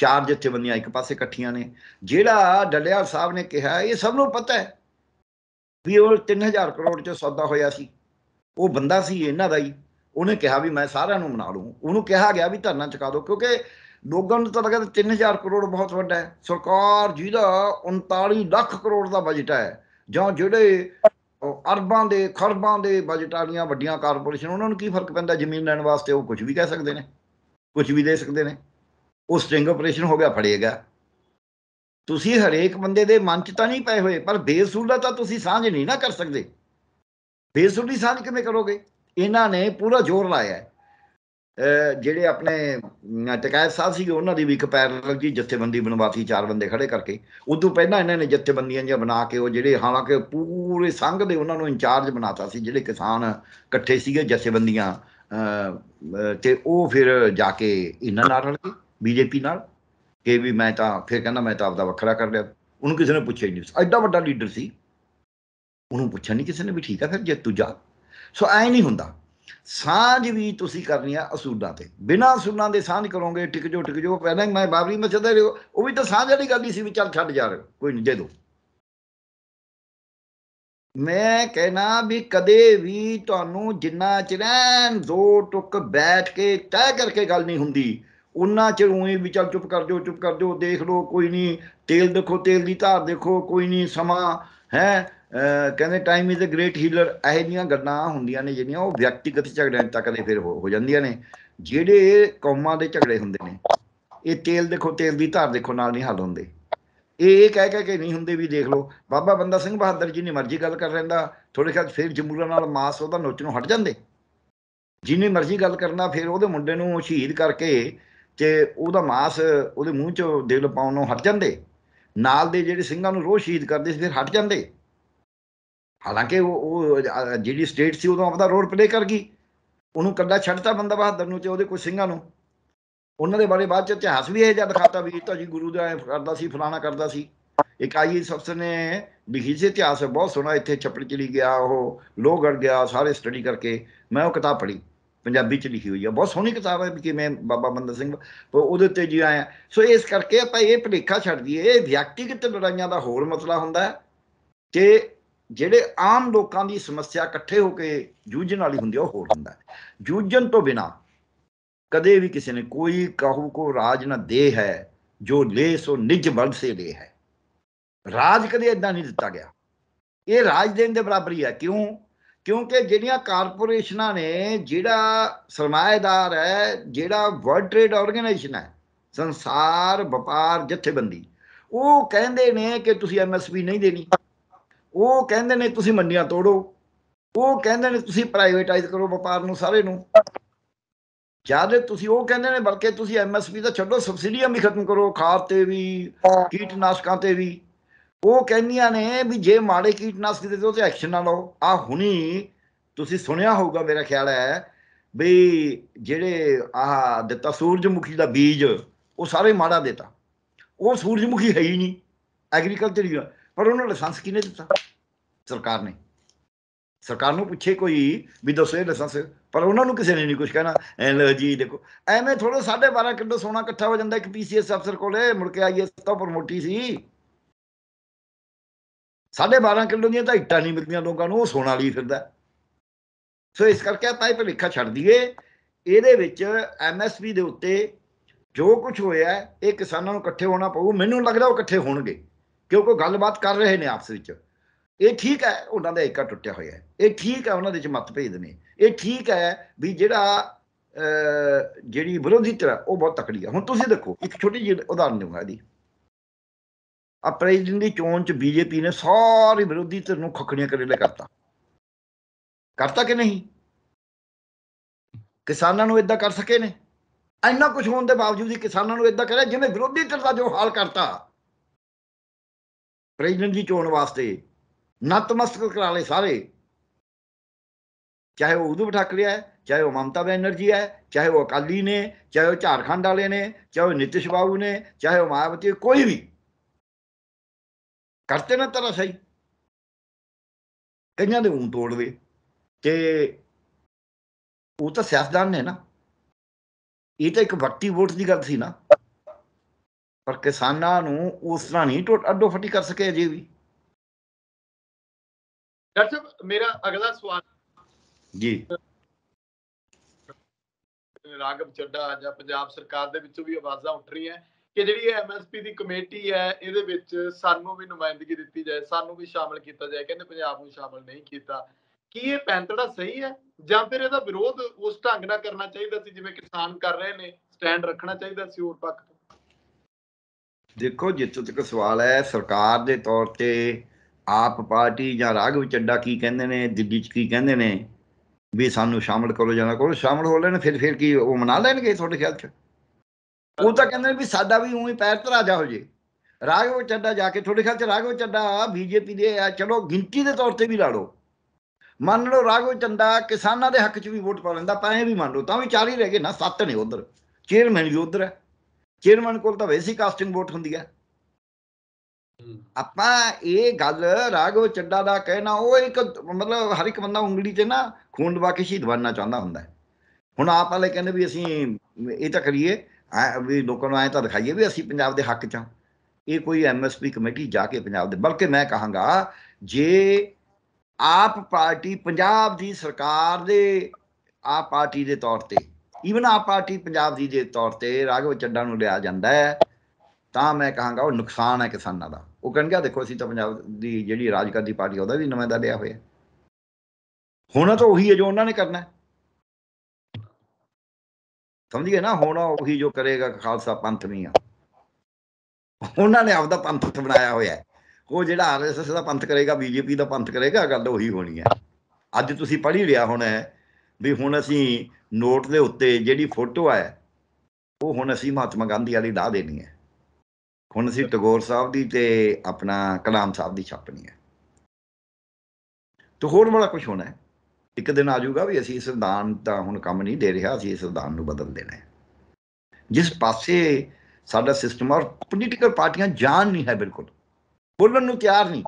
ਚਾਰ ਜਥੇਬੰਦੀਆਂ ਇੱਕ ਪਾਸੇ ਇਕੱਠੀਆਂ ਨੇ ਜਿਹੜਾ ਡੱਲਿਆ ਸਾਹਿਬ ਨੇ ਕਿਹਾ ਇਹ ਸਭ ਨੂੰ ਪਤਾ ਹੈ ਵੀ ਉਹ 3000 ਕਰੋੜ ਚ ਸੌਦਾ ਹੋਇਆ ਸੀ ਉਹ ਬੰਦਾ ਸੀ ਇਹਨਾਂ ਦਾ ਹੀ ਉਹਨੇ ਕਿਹਾ ਵੀ ਮੈਂ ਸਾਰਿਆਂ ਨੂੰ ਮਨਾ ਲੂੰ ਉਹਨੂੰ ਕਿਹਾ ਗਿਆ ਵੀ ਧਰਨਾ ਚੁਕਾ ਦਿਓ ਕਿਉਂਕਿ ਲੋਕਾਂ ਨੂੰ ਤਾਂ ਲੱਗਦਾ 3000 ਕਰੋੜ ਬਹੁਤ ਵੱਡਾ ਹੈ ਸਰਕਾਰ ਜਿਹਦਾ 39 ਲੱਖ ਕਰੋੜ ਦਾ ਬਜਟ ਹੈ ਜਾਂ ਜਿਹੜੇ ਅਰਬਾਂ ਦੇ ਖਰਬਾਂ ਦੇ ਬਜਟ ਵਾਲੀਆਂ ਵੱਡੀਆਂ ਕਾਰਪੋਰੇਸ਼ਨ ਉਹਨਾਂ ਨੂੰ ਕੀ ਫਰਕ ਪੈਂਦਾ ਜ਼ਮੀਨ ਲੈਣ ਵਾਸਤੇ ਉਹ ਕੁਝ ਵੀ ਕਹਿ ਸਕਦੇ ਨੇ ਕੁਝ ਵੀ ਦੇ ਸਕਦੇ ਨੇ ਉਹ ਸਟ੍ਰਿੰਗ ਆਪਰੇਸ਼ਨ ਹੋ ਗਿਆ ਫੜੇਗਾ ਤੁਸੀਂ ਹਰੇਕ ਬੰਦੇ ਦੇ ਮਨ 'ਚ ਤਾਂ ਨਹੀਂ ਪਏ ਹੋਏ ਪਰ ਦਾ ਤਾਂ ਤੁਸੀਂ ਸਾਂਝ ਨਹੀਂ ਨਾ ਕਰ ਸਕਦੇ ਦੀ ਸਾਂਝ ਕਿਵੇਂ ਕਰੋਗੇ ਇਹਨਾਂ ਨੇ ਪੂਰਾ ਜ਼ੋਰ ਲਾਇਆ ਜਿਹੜੇ ਆਪਣੇ ਟਕਾਇਤ ਸਾਹਿਬ ਸੀ ਉਹਨਾਂ ਦੀ ਵੀ ਇੱਕ ਪੈਰਲਲ ਜੀ ਜਥੇਬੰਦੀ ਬਣਵਾਤੀ ਚਾਰ ਬੰਦੇ ਖੜੇ ਕਰਕੇ ਉਦੋਂ ਪਹਿਲਾਂ ਇਹਨਾਂ ਨੇ ਜਥੇਬੰਦੀਆਂ ਜਿਹਾ ਬਣਾ ਕੇ ਉਹ ਜਿਹੜੇ ਹਾਲਾਂਕਿ ਪੂਰੇ ਸੰਘ ਦੇ ਉਹਨਾਂ ਨੂੰ ਇੰਚਾਰਜ ਬਣਾਤਾ ਸੀ ਜਿਹੜੇ ਕਿਸਾਨ ਇਕੱਠੇ ਸੀਗੇ ਜਥੇਬੰਦੀਆਂ ਤੇ ਉਹ ਫਿਰ ਜਾ ਕੇ ਇਹਨਾਂ ਨਾਲ ਰਲ ਗਏ ਬੀਜੇਪੀ ਨਾਲ ਕਿ ਵੀ ਮੈਂ ਤਾਂ ਫਿਰ ਕਹਿੰਦਾ ਮੈਂ ਤਾਂ ਆਪਦਾ ਵੱਖਰਾ ਕਰ ਲਿਆ ਉਹਨੂੰ ਕਿਸੇ ਨੇ ਪੁੱਛਿਆ ਹੀ ਨਹੀਂ ਐਡਾ ਵੱਡਾ ਲੀਡਰ ਸੀ ਉਹਨੂੰ ਪੁੱਛਿਆ ਨਹੀਂ ਕਿਸੇ ਨੇ ਵੀ ਠੀਕ ਆ ਫਿਰ ਜੇ ਤੂੰ ਜਾ ਸੋ ਐ ਨਹੀਂ ਹੁੰਦਾ ਸਾਂਝ ਵੀ ਤੁਸੀਂ ਕਰਨੀ ਆ ਅਸੂਲਾਂ ਤੇ ਬਿਨਾਂ ਅਸੂਲਾਂ ਦੇ ਸਾਂਝ ਕਰੋਗੇ ਟਿਕ ਜੋ ਟਿਕ ਜੋ ਪਹਿਲਾਂ ਮੈਂ ਬਾਬਰੀ ਮਸਜਿਦ ਦੇ ਉਹ ਵੀ ਤਾਂ ਸਾਂਝ ਵਾਲੀ ਗੱਲ ਹੀ ਸੀ ਵੀ ਚੱਲ ਛੱਡ ਜਾ ਕੋਈ ਨਹੀਂ ਦੇ ਦੋ ਮੈਂ ਕਹਿਣਾ ਵੀ ਕਦੇ ਵੀ ਤੁਹਾਨੂੰ ਜਿੰਨਾ ਚਿਰ ਦੋ ਟੁੱਕ ਬੈਠ ਕੇ ਤੈਅ ਕਰਕੇ ਗੱਲ ਨਹੀਂ ਹੁੰਦੀ ਉਹਨਾਂ ਚਿਰ ਉਹੀ ਵੀ ਚੱਲ ਚੁੱਪ ਕਰ ਦਿਓ ਚੁੱਪ ਕਰ ਦਿਓ ਦੇਖ ਲਓ ਕੋਈ ਨਹੀਂ ਤੇਲ ਦੇਖੋ ਤੇਲ ਦੀ ਧਾਰ ਦੇਖੋ ਕੋਈ ਨਹੀਂ ਸਮਾਂ ਹੈ ਕਹਿੰਦੇ time is a great healer ਇਹ ਜੀਆਂ ਗੱਲਾਂ ਹੁੰਦੀਆਂ ਨੇ ਜਿਹੜੀਆਂ ਉਹ ਵਿਅਕਤੀਗਤ ਝਗੜਿਆਂ ਤੱਕ ਦੇ ਫਿਰ ਹੋ ਜਾਂਦੀਆਂ ਨੇ ਜਿਹੜੇ ਕੌਮਾਂ ਦੇ ਝਗੜੇ ਹੁੰਦੇ ਨੇ ਇਹ ਤੇਲ ਦੇਖੋ ਤੇਲ ਦੀ ਧਾਰ ਦੇਖੋ ਨਾਲ ਨਹੀਂ ਹੱਲ ਹੁੰਦੇ ਇਹ ਇਹ ਕਹਿ ਕਹਿ ਕੇ ਨਹੀਂ ਹੁੰਦੇ ਵੀ ਦੇਖ ਲਓ ਬਾਬਾ ਬੰਦਾ ਸਿੰਘ ਬਹਾਦਰ ਜਿੰਨੀ ਮਰਜ਼ੀ ਗੱਲ ਕਰ ਰਹਿੰਦਾ ਥੋੜੇ ਖਿਆਲ ਫਿਰ ਜਮੂਰਾ ਨਾਲ ਮਾਸ ਉਹਦਾ ਨੋਚ ਨੂੰ ਹਟ ਜਾਂਦੇ ਜਿੰਨੀ ਮਰਜ਼ੀ ਗੱਲ ਕਰਨਾ ਫਿਰ ਉਹਦੇ ਮੁੰਡੇ ਨੂੰ ਸ਼ਹੀਦ ਕਰਕੇ ਕਿ ਉਹਦਾ ਮਾਸ ਉਹਦੇ ਮੂੰਹ 'ਚ ਦੇਲ ਪਾਉਣ ਨੂੰ ਹਟ ਜਾਂਦੇ ਨਾਲ ਦੇ ਜਿਹੜੇ ਸਿੰਘਾਂ ਨੂੰ ਰੋਹ ਸ਼ਹੀਦ ਕਰਦੇ ਸੀ ਫਿਰ ਹਟ ਜਾਂਦੇ ਹਾਲਾਂਕਿ ਉਹ ਜਿਹੜੀ ਸਟੇਟ ਸੀ ਉਦੋਂ ਆਪਦਾ ਰੋਲ ਪਲੇ ਕਰ ਗਈ ਉਹਨੂੰ ਕੱਲਾ ਛੱਡਤਾ ਬੰਦਾ ਬਹਾਦਰ ਨੂੰ ਤੇ ਉਹਦੇ ਕੋਈ ਸਿੰਘਾਂ ਨੂੰ ਉਹਨਾਂ ਦੇ ਬਾਰੇ ਬਾਅਦ ਚ ਇਤਿਹਾਸ ਵੀ ਇਹ ਜਦ ਖਾਤਾ ਵੀ ਤਾਂ ਜੀ ਗੁਰੂ ਦਾ ਕਰਦਾ ਸੀ ਫਲਾਣਾ ਕਰਦਾ ਸੀ ਇੱਕ ਆਈ ਸਬਸ ਨੇ ਲਿਖੀ ਸੀ ਇਤਿਹਾਸ ਬਹੁਤ ਸੋਹਣਾ ਇੱਥੇ ਚੱਪੜ ਚਲੀ ਗਿਆ ਉਹ ਲੋਹਗੜ ਗਿਆ ਸਾਰੇ ਸਟੱਡੀ ਕਰਕੇ ਮੈਂ ਉਹ ਕਿਤਾਬ ਪੜ੍ਹੀ ਪੰਜਾਬੀ ਚ ਲਿਖੀ ਹੋਈ ਆ ਬਹੁਤ ਸੋਹਣੀ ਕਿਤਾਬ ਹੈ ਵੀ ਕਿਵੇਂ ਬਾਬਾ ਬੰਦਾ ਸਿੰਘ ਉਹਦੇ ਤੇ ਜੀ ਆਇਆ ਸੋ ਇਸ ਕਰਕੇ ਆਪਾਂ ਇਹ ਭਲੇਖਾ ਛੱਡ ਦਈਏ ਇਹ ਵਿਅਕਤੀਗਤ ਲੜਾਈਆਂ ਦਾ ਹੋਰ ਮਸਲਾ ਹੁੰਦਾ ਹੈ ਕਿ ਜਿਹੜੇ ਆਮ ਲੋਕਾਂ ਦੀ ਸਮੱਸਿਆ ਇਕੱਠੇ ਹੋ ਕੇ ਜੂਝਣ ਵਾਲੀ ਹੁੰਦੀ ਉਹ ਹੋਰ ਹੁੰਦਾ ਜੂਝਣ ਤੋਂ ਬਿਨਾ ਕਦੇ ਵੀ ਕਿਸੇ ਨੇ ਕੋਈ ਕਾਹੂ ਕੋ ਰਾਜ ਨਾ ਦੇ ਹੈ ਜੋ ਲੈ ਸੋ ਨਿਜ ਬਲ ਸੇ ਲੈ ਹੈ ਰਾਜ ਕਦੇ ਇਦਾਂ ਨਹੀਂ ਦਿੱਤਾ ਗਿਆ ਇਹ ਰਾਜ ਦੇਣ ਦੇ ਬਰਾਬਰ ਹੀ ਹੈ ਕਿਉਂ ਕਿਉਂਕਿ ਜਿਹੜੀਆਂ ਕਾਰਪੋਰੇਸ਼ਨਾਂ ਨੇ ਜਿਹੜਾ ਸਰਮਾਇਦਾਰ ਹੈ ਜਿਹੜਾ ਵਰਲਡ ਟ੍ਰੇਡ ਆਰਗੇਨਾਈਜੇਸ਼ਨ ਹੈ ਸੰਸਾਰ ਵਪਾਰ ਜਥੇਬੰਦੀ ਉਹ ਕਹਿੰਦੇ ਨੇ ਕਿ ਤੁਸੀਂ ਐਮਐਸਪੀ ਨਹੀਂ ਦੇਣੀ ਉਹ ਕਹਿੰਦੇ ਨੇ ਤੁਸੀਂ ਮੰਡੀਆਂ ਤੋੜੋ ਉਹ ਕਹਿੰਦੇ ਨੇ ਤੁਸੀਂ ਪ੍ਰਾਈਵੇਟਾਈਜ਼ ਕਰੋ ਵਪਾਰ ਨੂੰ ਸਾਰੇ ਨੂੰ ਜਦ ਤੁਸੀਂ ਉਹ ਕਹਿੰਦੇ ਨੇ ਬਲਕਿ ਤੁਸੀਂ ਐਮਐਸਪੀ ਦਾ ਛੱਡੋ ਸਬਸਿਡੀਆਂ ਵੀ ਖਤਮ ਕਰੋ ਖਾਦ ਤੇ ਵੀ ਕੀਟਨਾਸ਼ਕਾਂ ਤੇ ਵੀ ਉਹ ਕਹਿੰਦੀਆਂ ਨੇ ਵੀ ਜੇ ਮਾੜੇ ਕੀਟਨਾਸ਼ਕ ਦੇ ਦਿਓ ਤੇ ਐਕਸ਼ਨ ਨਾ ਲਓ ਆ ਹੁਣੀ ਤੁਸੀਂ ਸੁਣਿਆ ਹੋਊਗਾ ਮੇਰਾ ਖਿਆਲ ਹੈ ਵੀ ਜਿਹੜੇ ਆ ਦਿੱਤਾ ਸੂਰਜਮੁਖੀ ਦਾ ਬੀਜ ਉਹ ਸਾਰੇ ਮਾੜਾ ਦਿੱਤਾ ਉਹ ਸੂਰਜਮੁਖੀ ਹੈ ਹੀ ਨਹੀਂ ਐਗਰੀਕਲਚਰ ਹੀ ਪਰ ਉਹਨਾਂ ਨੇ ਲਾਇਸੈਂਸ ਕਿਨੇ ਦਿੱਤਾ ਸਰਕਾਰ ਨੇ ਸਰਕਾਰ ਨੂੰ ਪੁੱਛੇ ਕੋਈ ਵੀ ਦੱਸੋ ਇਹ ਲਾਇਸੈਂਸ ਪਰ ਉਹਨਾਂ ਨੂੰ ਕਿਸੇ ਨੇ ਨਹੀਂ ਕੁਝ ਕਹਿਣਾ ਐ ਜੀ ਦੇਖੋ ਐਵੇਂ ਥੋੜਾ 12.5 ਕਿਲੋ ਸੋਨਾ ਇਕੱਠਾ ਹੋ ਜਾਂਦਾ ਇੱਕ ਪੀਸੀਐਸ ਅਫਸਰ ਕੋਲੇ ਮੁੜ ਕੇ ਆਈਏ ਤਾਂ ਮੋਟੀ ਸੀ 12 ਕਿਲੋ ਦੀਆਂ ਤਾਂ ਇੱਟਾਂ ਨਹੀਂ ਮਿਲਦੀਆਂ ਲੋਕਾਂ ਨੂੰ ਉਹ ਸੋਨਾ ਲਈ ਫਿਰਦਾ ਸੋ ਇਸ ਕਰਕੇ ਆਪਾਂ ਇਹ ਭਲੇਖਾ ਛੱਡ ਦਈਏ ਇਹਦੇ ਵਿੱਚ ਐਮਐਸਪੀ ਦੇ ਉੱਤੇ ਜੋ ਕੁਝ ਹੋਇਆ ਇਹ ਕਿਸਾਨਾਂ ਨੂੰ ਇਕੱਠੇ ਹੋਣਾ ਪਊ ਮੈਨੂੰ ਲੱਗਦਾ ਉਹ ਇਕੱਠੇ ਹੋਣਗੇ ਕਿਉਂਕਿ ਗੱਲਬਾਤ ਕਰ ਰਹੇ ਨੇ ਆਪਸ ਵਿੱਚ ਇਹ ਠੀਕ ਹੈ ਉਹਨਾਂ ਦਾ ਏਕਾ ਟੁੱਟਿਆ ਹੋਇਆ ਹੈ ਇਹ ਠੀਕ ਹੈ ਉਹਨਾਂ ਦੇ ਵਿੱਚ ਮਤ ਭੇਜ ਨੇ ਇਹ ਠੀਕ ਹੈ ਵੀ ਜਿਹੜਾ ਜਿਹੜੀ ਵਿਰੋਧੀ ਧਿਰ ਉਹ ਬਹੁਤ ਤਕੜੀ ਹੈ ਹੁਣ ਤੁਸੀਂ ਦੇਖੋ ਇੱਕ ਛੋਟੀ ਜਿਹੀ ਉਦਾਹਰਨ ਦਊਂਗਾ ਇਹਦੀ ਅਪ੍ਰੈਲ ਦੀ ਚੋਣ 'ਚ ਬੀਜੇਪੀ ਨੇ ਸਾਰੇ ਵਿਰੋਧੀ ਧਿਰ ਨੂੰ ਕਰੇ ਲੈ ਕਰਤਾ ਕਰਤਾ ਕਿ ਨਹੀਂ ਕਿਸਾਨਾਂ ਨੂੰ ਇਦਾਂ ਕਰ ਸਕੇ ਨੇ ਇੰਨਾ ਕੁਝ ਹੋਣ ਦੇ ਬਾਵਜੂਦ ਹੀ ਕਿਸਾਨਾਂ ਨੂੰ ਇਦਾਂ ਕਰਿਆ ਜਿਵੇਂ ਵਿਰੋਧੀ ਧਿਰ ਦਾ ਜੋ ਹਾਲ ਕਰਤਾ ਪ੍ਰੈਜ਼ੀਡੈਂਟ ਦੀ ਚੋਣ ਵਾਸਤੇ ਨਤਮਸਤਕ ਕਰਾ ਲਏ ਸਾਰੇ ਚਾਹੇ ਉਹ ਉਧਮ ਠਾਕਰੇ ਹੈ ਚਾਹੇ ਉਹ ਮਮਤਾ ਬੈਨਰਜੀ ਹੈ ਚਾਹੇ ਉਹ ਅਕਾਲੀ ਨੇ ਚਾਹੇ ਉਹ ਝਾਰਖੰਡ ਵਾਲੇ ਨੇ ਚਾਹੇ ਉਹ ਨਿਤਿਸ਼ ਬਾਬੂ ਨੇ ਚਾਹੇ ਉਹ ਮਾਇਆਵਤੀ ਕੋਈ ਵੀ ਕਰਤੇ ਨਾ ਤਰਾ ਸਹੀ ਕਈਆਂ ਦੇ ਉਂ ਤੋੜਦੇ ਕਿ ਉਹ ਤਾਂ ਸਿਆਸਦਾਨ ਨੇ ਨਾ ਇਹ ਤਾਂ ਇੱਕ ਵਕਤੀ ਵੋਟ ਦੀ ਗੱਲ ਸੀ ਨਾ ਪਰ ਕਿਸਾਨਾਂ ਨੂੰ ਉਸ ਤਰ੍ਹਾਂ ਨਹੀਂ ਟੋਟ ਅੱਡੋ ਫੱਟੀ ਕਰ ਸਕੇ ਅਜੇ ਵੀ ਡਾਕਟਰ ਸਾਹਿਬ ਮੇਰਾ ਅਗਲਾ ਸਵਾਲ ਜੀ ਰਾਗਵ ਚੱਡਾ ਜਾਂ ਪੰਜਾਬ ਸਰਕਾਰ ਦੇ ਵਿੱਚੋਂ ਵੀ ਆਵਾਜ਼ਾਂ ਉੱਠ ਰਹੀਆਂ ਕਿ ਜਿਹੜੀ ਐਮਐਸਪੀ ਦੀ ਕਮੇਟੀ ਹੈ ਇਹਦੇ ਵਿੱਚ ਸਾਨੂੰ ਵੀ ਨੁਮਾਇੰਦਗੀ ਦਿੱਤੀ ਜਾਏ ਸਾਨੂੰ ਵੀ ਸ਼ਾਮਲ ਕੀਤਾ ਜਾਏ ਕਹਿੰਦੇ ਪੰਜਾਬ ਨੂੰ ਸ਼ਾਮਲ ਨਹੀਂ ਕੀਤਾ ਕੀ ਇਹ ਪੈਂਤੜਾ ਸਹੀ ਹੈ ਜਾਂ ਫਿਰ ਇਹਦਾ ਵਿਰੋਧ ਉਸ ਢੰਗ ਨਾਲ ਕਰਨਾ ਚਾਹੀਦਾ ਸੀ ਜਿਵੇਂ ਕਿਸਾਨ ਕਰ ਰਹੇ ਨੇ ਸਟੈਂਡ ਰੱਖਣਾ ਚਾਹੀਦਾ ਸੀ ਹੋਰ ਪੱਖ ਦੇਖੋ ਜਿੱਥੋਂ ਤੱਕ ਸਵਾਲ ਹੈ ਸਰਕਾਰ ਦੇ ਤੌਰ ਤੇ ਆਪ ਪਾਰਟੀ ਜਾਂ ਰਾਘਵ ਚੱਡਾ ਕੀ ਕਹਿੰਦੇ ਨੇ ਦਿੱਲੀ ਚ ਕੀ ਕਹਿੰਦੇ ਨੇ ਵੀ ਸਾਨੂੰ ਸ਼ਾਮਲ ਕਰੋ ਜਾਂ ਨਾ ਕਰੋ ਸ਼ਾਮਲ ਹੋ ਲੈਣ ਫਿਰ ਫਿਰ ਕੀ ਉਹ ਮਨਾ ਲੈਣਗੇ ਤੁਹਾਡੇ ਖਿਆਲ ਚ ਉਹ ਤਾਂ ਕਹਿੰਦੇ ਵੀ ਸਾਡਾ ਵੀ ਉਹੀ ਪੈਰ ਜਾ ਹੋ ਜੇ ਰਾਘਵ ਚੱਡਾ ਜਾ ਕੇ ਥੋੜੇ ਖਿਆਲ ਚ ਰਾਘਵ ਚੱਡਾ ਬੀਜੇਪੀ ਦੇ ਆ ਚਲੋ ਗਿਣਤੀ ਦੇ ਤੌਰ ਤੇ ਵੀ ਲਾ ਲਓ ਮੰਨ ਲਓ ਰਾਘਵ ਚੰਦਾ ਕਿਸਾਨਾਂ ਦੇ ਹੱਕ 'ਚ ਵੀ ਵੋਟ ਪਾ ਲੈਂਦਾ ਪਾਏ ਵੀ ਮੰਨ ਲਓ ਤਾਂ ਵੀ ਹੀ ਰਹਿ ਗਏ ਨਾ ਸੱਤ ਨੇ ਉਧਰ ਚੇਅਰਮੈਨ ਵੀ ਉਧਰ ਹੈ ਚੇਅਰਮੈਨ ਕੋਲ ਤਾਂ ਵੈਸੀ ਕਾਸਟਿੰਗ ਵੋਟ ਹੁੰਦੀ ਹੈ ਆਪਾਂ ਇਹ ਗੱਲ ਰਾਘਵ ਚੱਡਾ ਦਾ ਕਹਿਣਾ ਉਹ ਇੱਕ ਮਤਲਬ ਹਰ ਇੱਕ ਬੰਦਾ ਉਂਗਲੀ ਤੇ ਨਾ ਖੂਨ ਦਵਾ ਕੇ ਸ਼ਹੀਦ ਬਣਨਾ ਚਾਹੁੰਦਾ ਹੁੰਦਾ ਹੁਣ ਆਪ ਵਾਲੇ ਕਹਿੰਦੇ ਵੀ ਅਸੀਂ ਇਹ ਤਾਂ ਕਰੀਏ ਵੀ ਲੋਕਾਂ ਨੂੰ ਐ ਤਾਂ ਦਿਖਾਈਏ ਵੀ ਅਸੀਂ ਪੰਜਾਬ ਦੇ ਹੱਕ 'ਚ ਆ ਇਹ ਕੋਈ ਐਮਐਸਪੀ ਕਮੇਟੀ ਜਾ ਕੇ ਪੰਜਾਬ ਦੇ ਬਲਕਿ ਮੈਂ ਕਹਾਂਗਾ ਜੇ ਆਪ ਪਾਰਟੀ ਪੰਜਾਬ ਦੀ ਸਰਕਾਰ ਦੇ ਆਪ ਪਾਰਟੀ ਦੇ ਤੌਰ ਤੇ ਈਵਨ ਆਪ ਪਾਰਟੀ ਪੰਜਾਬ ਦੀ ਦੇ ਤੌਰ ਤੇ ਰਾਘਵ ਚੱਡਾ ਨੂੰ ਲਿਆ ਜਾਂਦਾ ਹੈ ਤਾਂ ਮੈਂ ਕਹਾਂਗਾ ਉਹ ਨੁਕਸਾਨ ਹੈ ਕਿਸਾਨਾਂ ਦਾ ਉਹ ਕਹਿੰਗਾ ਦੇਖੋ ਅਸੀਂ ਤਾਂ ਪੰਜਾਬ ਦੀ ਜਿਹੜੀ ਰਾਜਗਰ ਪਾਰਟੀ ਉਹਦਾ ਵੀ ਨਵੇਂ ਦਾ ਲਿਆ ਹੋਇਆ ਹੁਣ ਤਾਂ ਉਹੀ ਹੈ ਜੋ ਉਹਨਾਂ ਨੇ ਕਰਨਾ ਸਮਝੀਏ ਨਾ ਹੁਣ ਉਹੀ ਜੋ ਕਰੇਗਾ ਖਾਲਸਾ ਪੰਥ ਨਹੀਂ ਆ ਉਹਨਾਂ ਨੇ ਆਪਦਾ ਪੰਥ ਬਣਾਇਆ ਹੋਇਆ ਹੈ ਉਹ ਜਿਹੜਾ ਆਰਐਸਐਸ ਦਾ ਪੰਥ ਕਰੇਗਾ ਬੀਜੇਪੀ ਦਾ ਪੰਥ ਕਰੇਗਾ ਗੱਲ ਉਹੀ ਹੋਣੀ ਹੈ ਅੱਜ ਤੁਸੀਂ ਪੜ੍ਹ ਹੀ ਲਿਆ ਹੋਣਾ ਵੀ ਹੁਣ ਅਸੀਂ ਨੋਟ ਦੇ ਉੱਤੇ ਜਿਹੜੀ ਫੋਟੋ ਆ ਉਹ ਹੁਣ ਅਸੀਂ ਮਹਾਤਮਾ ਗਾਂਧੀ ਵਾਲੀ ਲਾ ਦੇਣੀ ਹੈ ਹੁਣ ਅਸੀਂ ਟਗੋਰ ਸਾਹਿਬ ਦੀ ਤੇ ਆਪਣਾ ਕਲਾਮ ਸਾਹਿਬ ਦੀ ਛਾਪਣੀ ਹੈ ਤੋ ਹੋਰ ਬੜਾ ਕੁਝ ਹੋਣਾ ਹੈ ਇੱਕ ਦਿਨ ਆ ਜਾਊਗਾ ਵੀ ਅਸੀਂ ਸੰਵਿਧਾਨ ਤਾਂ ਹੁਣ ਕੰਮ ਨਹੀਂ ਦੇ ਰਿਹਾ ਅਸੀਂ ਸੰਵਿਧਾਨ ਨੂੰ ਬਦਲ ਦੇਣਾ ਹੈ ਜਿਸ ਪਾਸੇ ਸਾਡਾ ਸਿਸਟਮ ਔਰ ਪੋਲੀਟੀਕਲ ਪਾਰਟੀਆਂ ਜਾਣ ਨਹੀਂ ਹੈ ਬਿਲਕੁਲ ਬੋਲਣ ਨੂੰ ਤਿਆਰ ਨਹੀਂ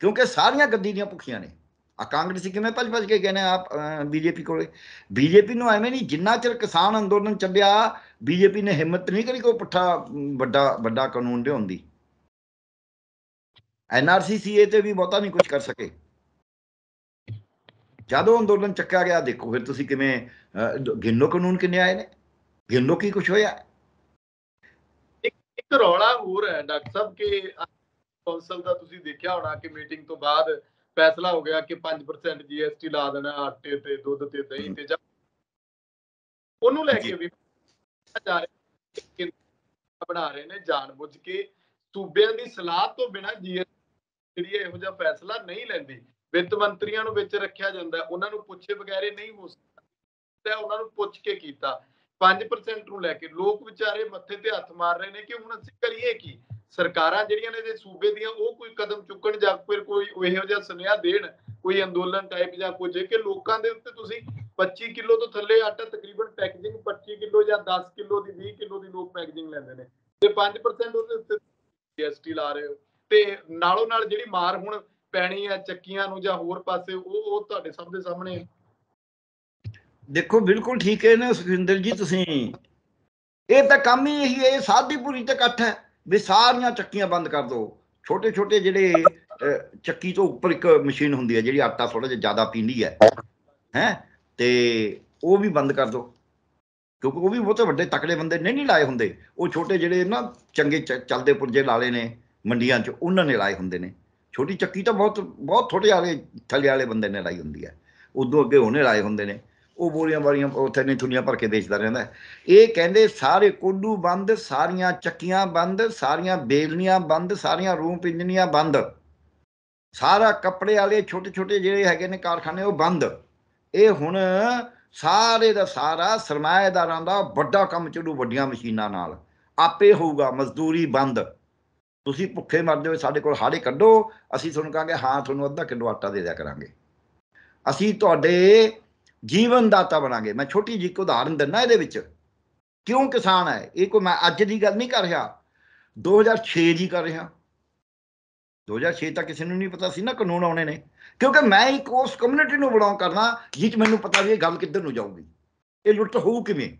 ਕਿਉਂਕਿ ਸਾਰੀਆਂ ਗੱਦੀ ਦੀਆਂ ਭੁੱਖੀਆਂ ਨੇ ਆ ਕਾਂਗਰਸੀ ਕਿਵੇਂ ਭੱਜ ਭੱਜ ਕੇ ਕਹਿੰਦੇ ਆਪ ਬੀਜੇਪੀ ਕੋਲੇ ਬੀਜੇਪੀ ਨੂੰ ਐਵੇਂ ਨਹੀਂ ਜਿੰਨਾ ਚਿਰ ਕਿਸਾਨ ਅੰਦੋਲਨ ਚੱਲਿਆ ਬੀਜੇਪੀ ਨੇ ਹਿੰਮਤ ਨਹੀਂ ਕਰੀ ਕੋਈ ਪੁੱਠਾ ਵੱਡਾ ਵੱਡਾ ਕਾਨੂੰਨ ਲਿਆਉਣ ਐਨਆਰਸੀ ਐਨਆਰਸੀਸੀਏ ਤੇ ਵੀ ਬਹੁਤਾ ਨਹੀਂ ਕੁਝ ਕਰ ਸਕੇ ਜਦੋਂ ਅੰਦੋਲਨ ਚੱਕਿਆ ਗਿਆ ਦੇਖੋ ਫਿਰ ਤੁਸੀਂ ਕਿਵੇਂ ਗਿੰਨੋ ਕਾਨੂੰਨ ਕਿੰਨੇ ਆਏ ਨੇ ਗਿੰਨੋ ਕੀ ਕੁਝ ਹੋਇਆ ਇੱਕ ਰੌਲਾ ਹੋਰ ਹੈ ਡਾਕਟਰ ਸਾਹਿਬ ਕਿ ਕੌਂਸਲ ਦਾ ਤੁਸੀਂ ਦੇਖਿਆ ਹੋਣਾ ਕਿ ਮੀਟਿੰਗ ਤੋਂ ਬਾਅਦ ਫੈਸਲਾ ਹੋ ਗਿਆ ਕਿ 5% ਜੀਐਸਟੀ ਲਾ ਦੇਣਾ ਆਟੇ ਤੇ ਦੁੱਧ ਤੇ ਦਹੀਂ ਤੇ ਜਾਂ ਉਹਨੂੰ ਲੈ ਕੇ ਵੀ ਜਾ ਰਹੇ ਬਣਾ ਰਹੇ ਨੇ ਜਾਣਬੁੱਝ ਕੇ ਸੂਬਿਆਂ ਦੀ ਸਲਾਹ ਤੋਂ ਬਿਨਾ ਜੀਐਸਟੀ ਜਿਹੜੀ ਇਹੋ ਜਿਹਾ ਫੈਸਲਾ ਨਹੀਂ ਲੈਂਦੀ ਵਿੱਤ ਮੰਤਰੀਆਂ ਨੂੰ ਵਿੱਚ ਰੱਖਿਆ ਜਾਂਦਾ ਉਹਨਾਂ ਨੂੰ ਪੁੱਛੇ ਬਗੈਰੇ ਨਹੀਂ ਹੋ ਸਕਦਾ ਤੇ ਉਹਨਾਂ ਨੂੰ ਪੁੱਛ ਕੇ ਕੀਤਾ 5% ਨੂੰ ਲੈ ਕੇ ਲੋਕ ਵਿਚਾਰੇ ਮੱਥੇ ਤੇ ਹੱਥ ਮਾਰ ਰਹੇ ਨੇ ਕਿ ਹੁਣ ਅਸੀਂ ਕਰੀਏ ਕੀ ਸਰਕਾਰਾਂ ਜਿਹੜੀਆਂ ਨੇ ਦੇ ਸੂਬੇ ਦੀਆਂ ਉਹ ਕੋਈ ਕਦਮ ਚੁੱਕਣ ਜਾਂ ਫਿਰ ਕੋਈ ਇਹੋ ਜਿਹਾ ਸੁਨੇਹਾ ਦੇਣ ਕੋਈ ਅੰਦੋਲਨ ਟਾਈਪ ਜਾਂ ਕੁਝ ਕਿ ਲੋਕਾਂ ਦੇ ਉੱਤੇ ਤੁਸੀਂ 25 ਕਿਲੋ ਤੋਂ ਥੱਲੇ ਆਟਾ ਤਕਰੀਬਨ ਪੈਕੇਜਿੰਗ 25 ਕਿਲੋ ਜਾਂ 10 ਕਿਲੋ ਦੀ 20 ਕਿਲੋ ਦੀ ਲੋਕ ਪੈਕੇਜਿੰਗ ਲੈਂਦੇ ਨੇ ਤੇ 5% ਉਹਦੇ ਉੱਤੇ ਜੀਐਸਟੀ ਲਾ ਰਹੇ ਹੋ ਤੇ ਨਾਲੋਂ ਨਾਲ ਜਿਹੜੀ ਮਾਰ ਹੁਣ ਪੈਣੀ ਆ ਚੱਕੀਆਂ ਨੂੰ ਜਾਂ ਹੋਰ ਪਾਸੇ ਉਹ ਉਹ ਤੁਹਾਡੇ ਸਭ ਦੇ ਸਾਹਮਣੇ ਦੇਖੋ ਬਿਲਕੁਲ ਠੀਕ ਹੈ ਨਾ ਸੁਖਿੰਦਰ ਜੀ ਤੁਸੀਂ ਇਹ ਤਾਂ ਕੰਮ ਹੀ ਇਹੀ ਹੈ ਸਾਧੀ ਪੂਰੀ ਤੇ ਇਕੱਠ ਹੈ ਵੀ ਸਾਰੀਆਂ ਚੱਕੀਆਂ ਬੰਦ ਕਰ ਦਿਓ ਛੋਟੇ ਛੋਟੇ ਜਿਹੜੇ ਚੱਕੀ ਤੋਂ ਉੱਪਰ ਇੱਕ ਮਸ਼ੀਨ ਹੁੰਦੀ ਹੈ ਜਿਹੜੀ ਆਟਾ ਥੋੜਾ ਜਿਹਾ ਜ਼ਿਆਦਾ ਪੀਂਦੀ ਹੈ ਹੈ ਤੇ ਉਹ ਵੀ ਬੰਦ ਕਰ ਦਿਓ ਕਿਉਂਕਿ ਉਹ ਵੀ ਬਹੁਤ ਵੱਡੇ ਤਕੜੇ ਬੰਦੇ ਨਹੀਂ ਨਹੀਂ ਲਾਏ ਹੁੰਦੇ ਉਹ ਛੋਟੇ ਜਿਹੜੇ ਨਾ ਚੰਗੇ ਚੱਲਦੇ ਪੁਰਜੇ ਲਾਲੇ ਨੇ ਮੰਡੀਆਂ 'ਚ ਉਹਨਾਂ ਨੇ ਲਾਏ ਹੁੰਦੇ ਨੇ ਛੋਟੀ ਚੱਕੀ ਤਾਂ ਬਹੁਤ ਬਹੁਤ ਥੋੜੇ ਆਲੇ ਥੱਲੇ ਵਾਲੇ ਬੰਦੇ ਨੇ ਲਾਈ ਹੁੰਦੀ ਹੈ ਉਦੋਂ ਅੱਗੇ ਉਹਨੇ ਲਾਏ ਹੁੰਦੇ ਨੇ ਉਹ ਬੋਰੀਆਂ ਬਾਰੀਆਂ ਉੱਥੇ ਨਹੀਂ ਥੁਨੀਆਂ ਭਰ ਕੇ ਵੇਚਦਾ ਰਹਿੰਦਾ ਇਹ ਕਹਿੰਦੇ ਸਾਰੇ ਕੋਡੂ ਬੰਦ ਸਾਰੀਆਂ ਚੱਕੀਆਂ ਬੰਦ ਸਾਰੀਆਂ ਬੇਲਨੀਆਂ ਬੰਦ ਸਾਰੀਆਂ ਰੂਮ ਪਿੰਜਨੀਆਂ ਬੰਦ ਸਾਰਾ ਕੱਪੜੇ ਵਾਲੇ ਛੋਟੇ ਛੋਟੇ ਜਿਹੜੇ ਹੈਗੇ ਨੇ ਕਾਰਖਾਨੇ ਉਹ ਬੰਦ ਇਹ ਹੁਣ ਸਾਰੇ ਦਾ ਸਾਰਾ ਸਰਮਾਇਦਾਰਾਂ ਦਾ ਵੱਡਾ ਕੰਮ ਚੜੂ ਵੱਡੀਆਂ ਮਸ਼ੀਨਾਂ ਨਾਲ ਆਪੇ ਹੋਊਗਾ ਮਜ਼ਦੂਰੀ ਬੰਦ ਤੁਸੀਂ ਭੁੱਖੇ ਮਰਦੇ ਹੋ ਸਾਡੇ ਕੋਲ ਹਾੜੇ ਕੱਢੋ ਅਸੀਂ ਤੁਹਾਨੂੰ ਕਹਾਂਗੇ ਹਾਂ ਤੁਹਾਨੂੰ ਅੱਧਾ ਕਿਲੋ ਆਟਾ ਦੇ ਦਿਆ ਕਰਾਂਗੇ ਅਸੀਂ ਤੁਹਾਡੇ ਜੀਵਨ ਦਾਤਾ ਬਣਾਂਗੇ ਮੈਂ ਛੋਟੀ ਜਿਹੀ ਇੱਕ ਉਦਾਹਰਨ ਦਿੰਦਾ ਇਹਦੇ ਵਿੱਚ ਕਿਉਂ ਕਿਸਾਨ ਹੈ ਇਹ ਕੋਈ ਮੈਂ ਅੱਜ ਦੀ ਗੱਲ ਨਹੀਂ ਕਰ ਰਿਹਾ 2006 ਦੀ ਕਰ ਰਿਹਾ 2006 ਤਾਂ ਕਿਸੇ ਨੂੰ ਨਹੀਂ ਪਤਾ ਸੀ ਨਾ ਕਾਨੂੰਨ ਆਉਣੇ ਨੇ ਕਿਉਂਕਿ ਮੈਂ ਇੱਕ ਉਸ ਕਮਿਊਨਿਟੀ ਨੂੰ ਬਿਲੋਂਗ ਕਰਨਾ ਜਿੱਥੇ ਮੈਨੂੰ ਪਤਾ ਵੀ ਇਹ ਗੱਲ ਕਿੱਧਰ ਨੂੰ ਜਾਊਗੀ ਇਹ ਲੁੱਟ ਹੋਊ ਕਿਵੇਂ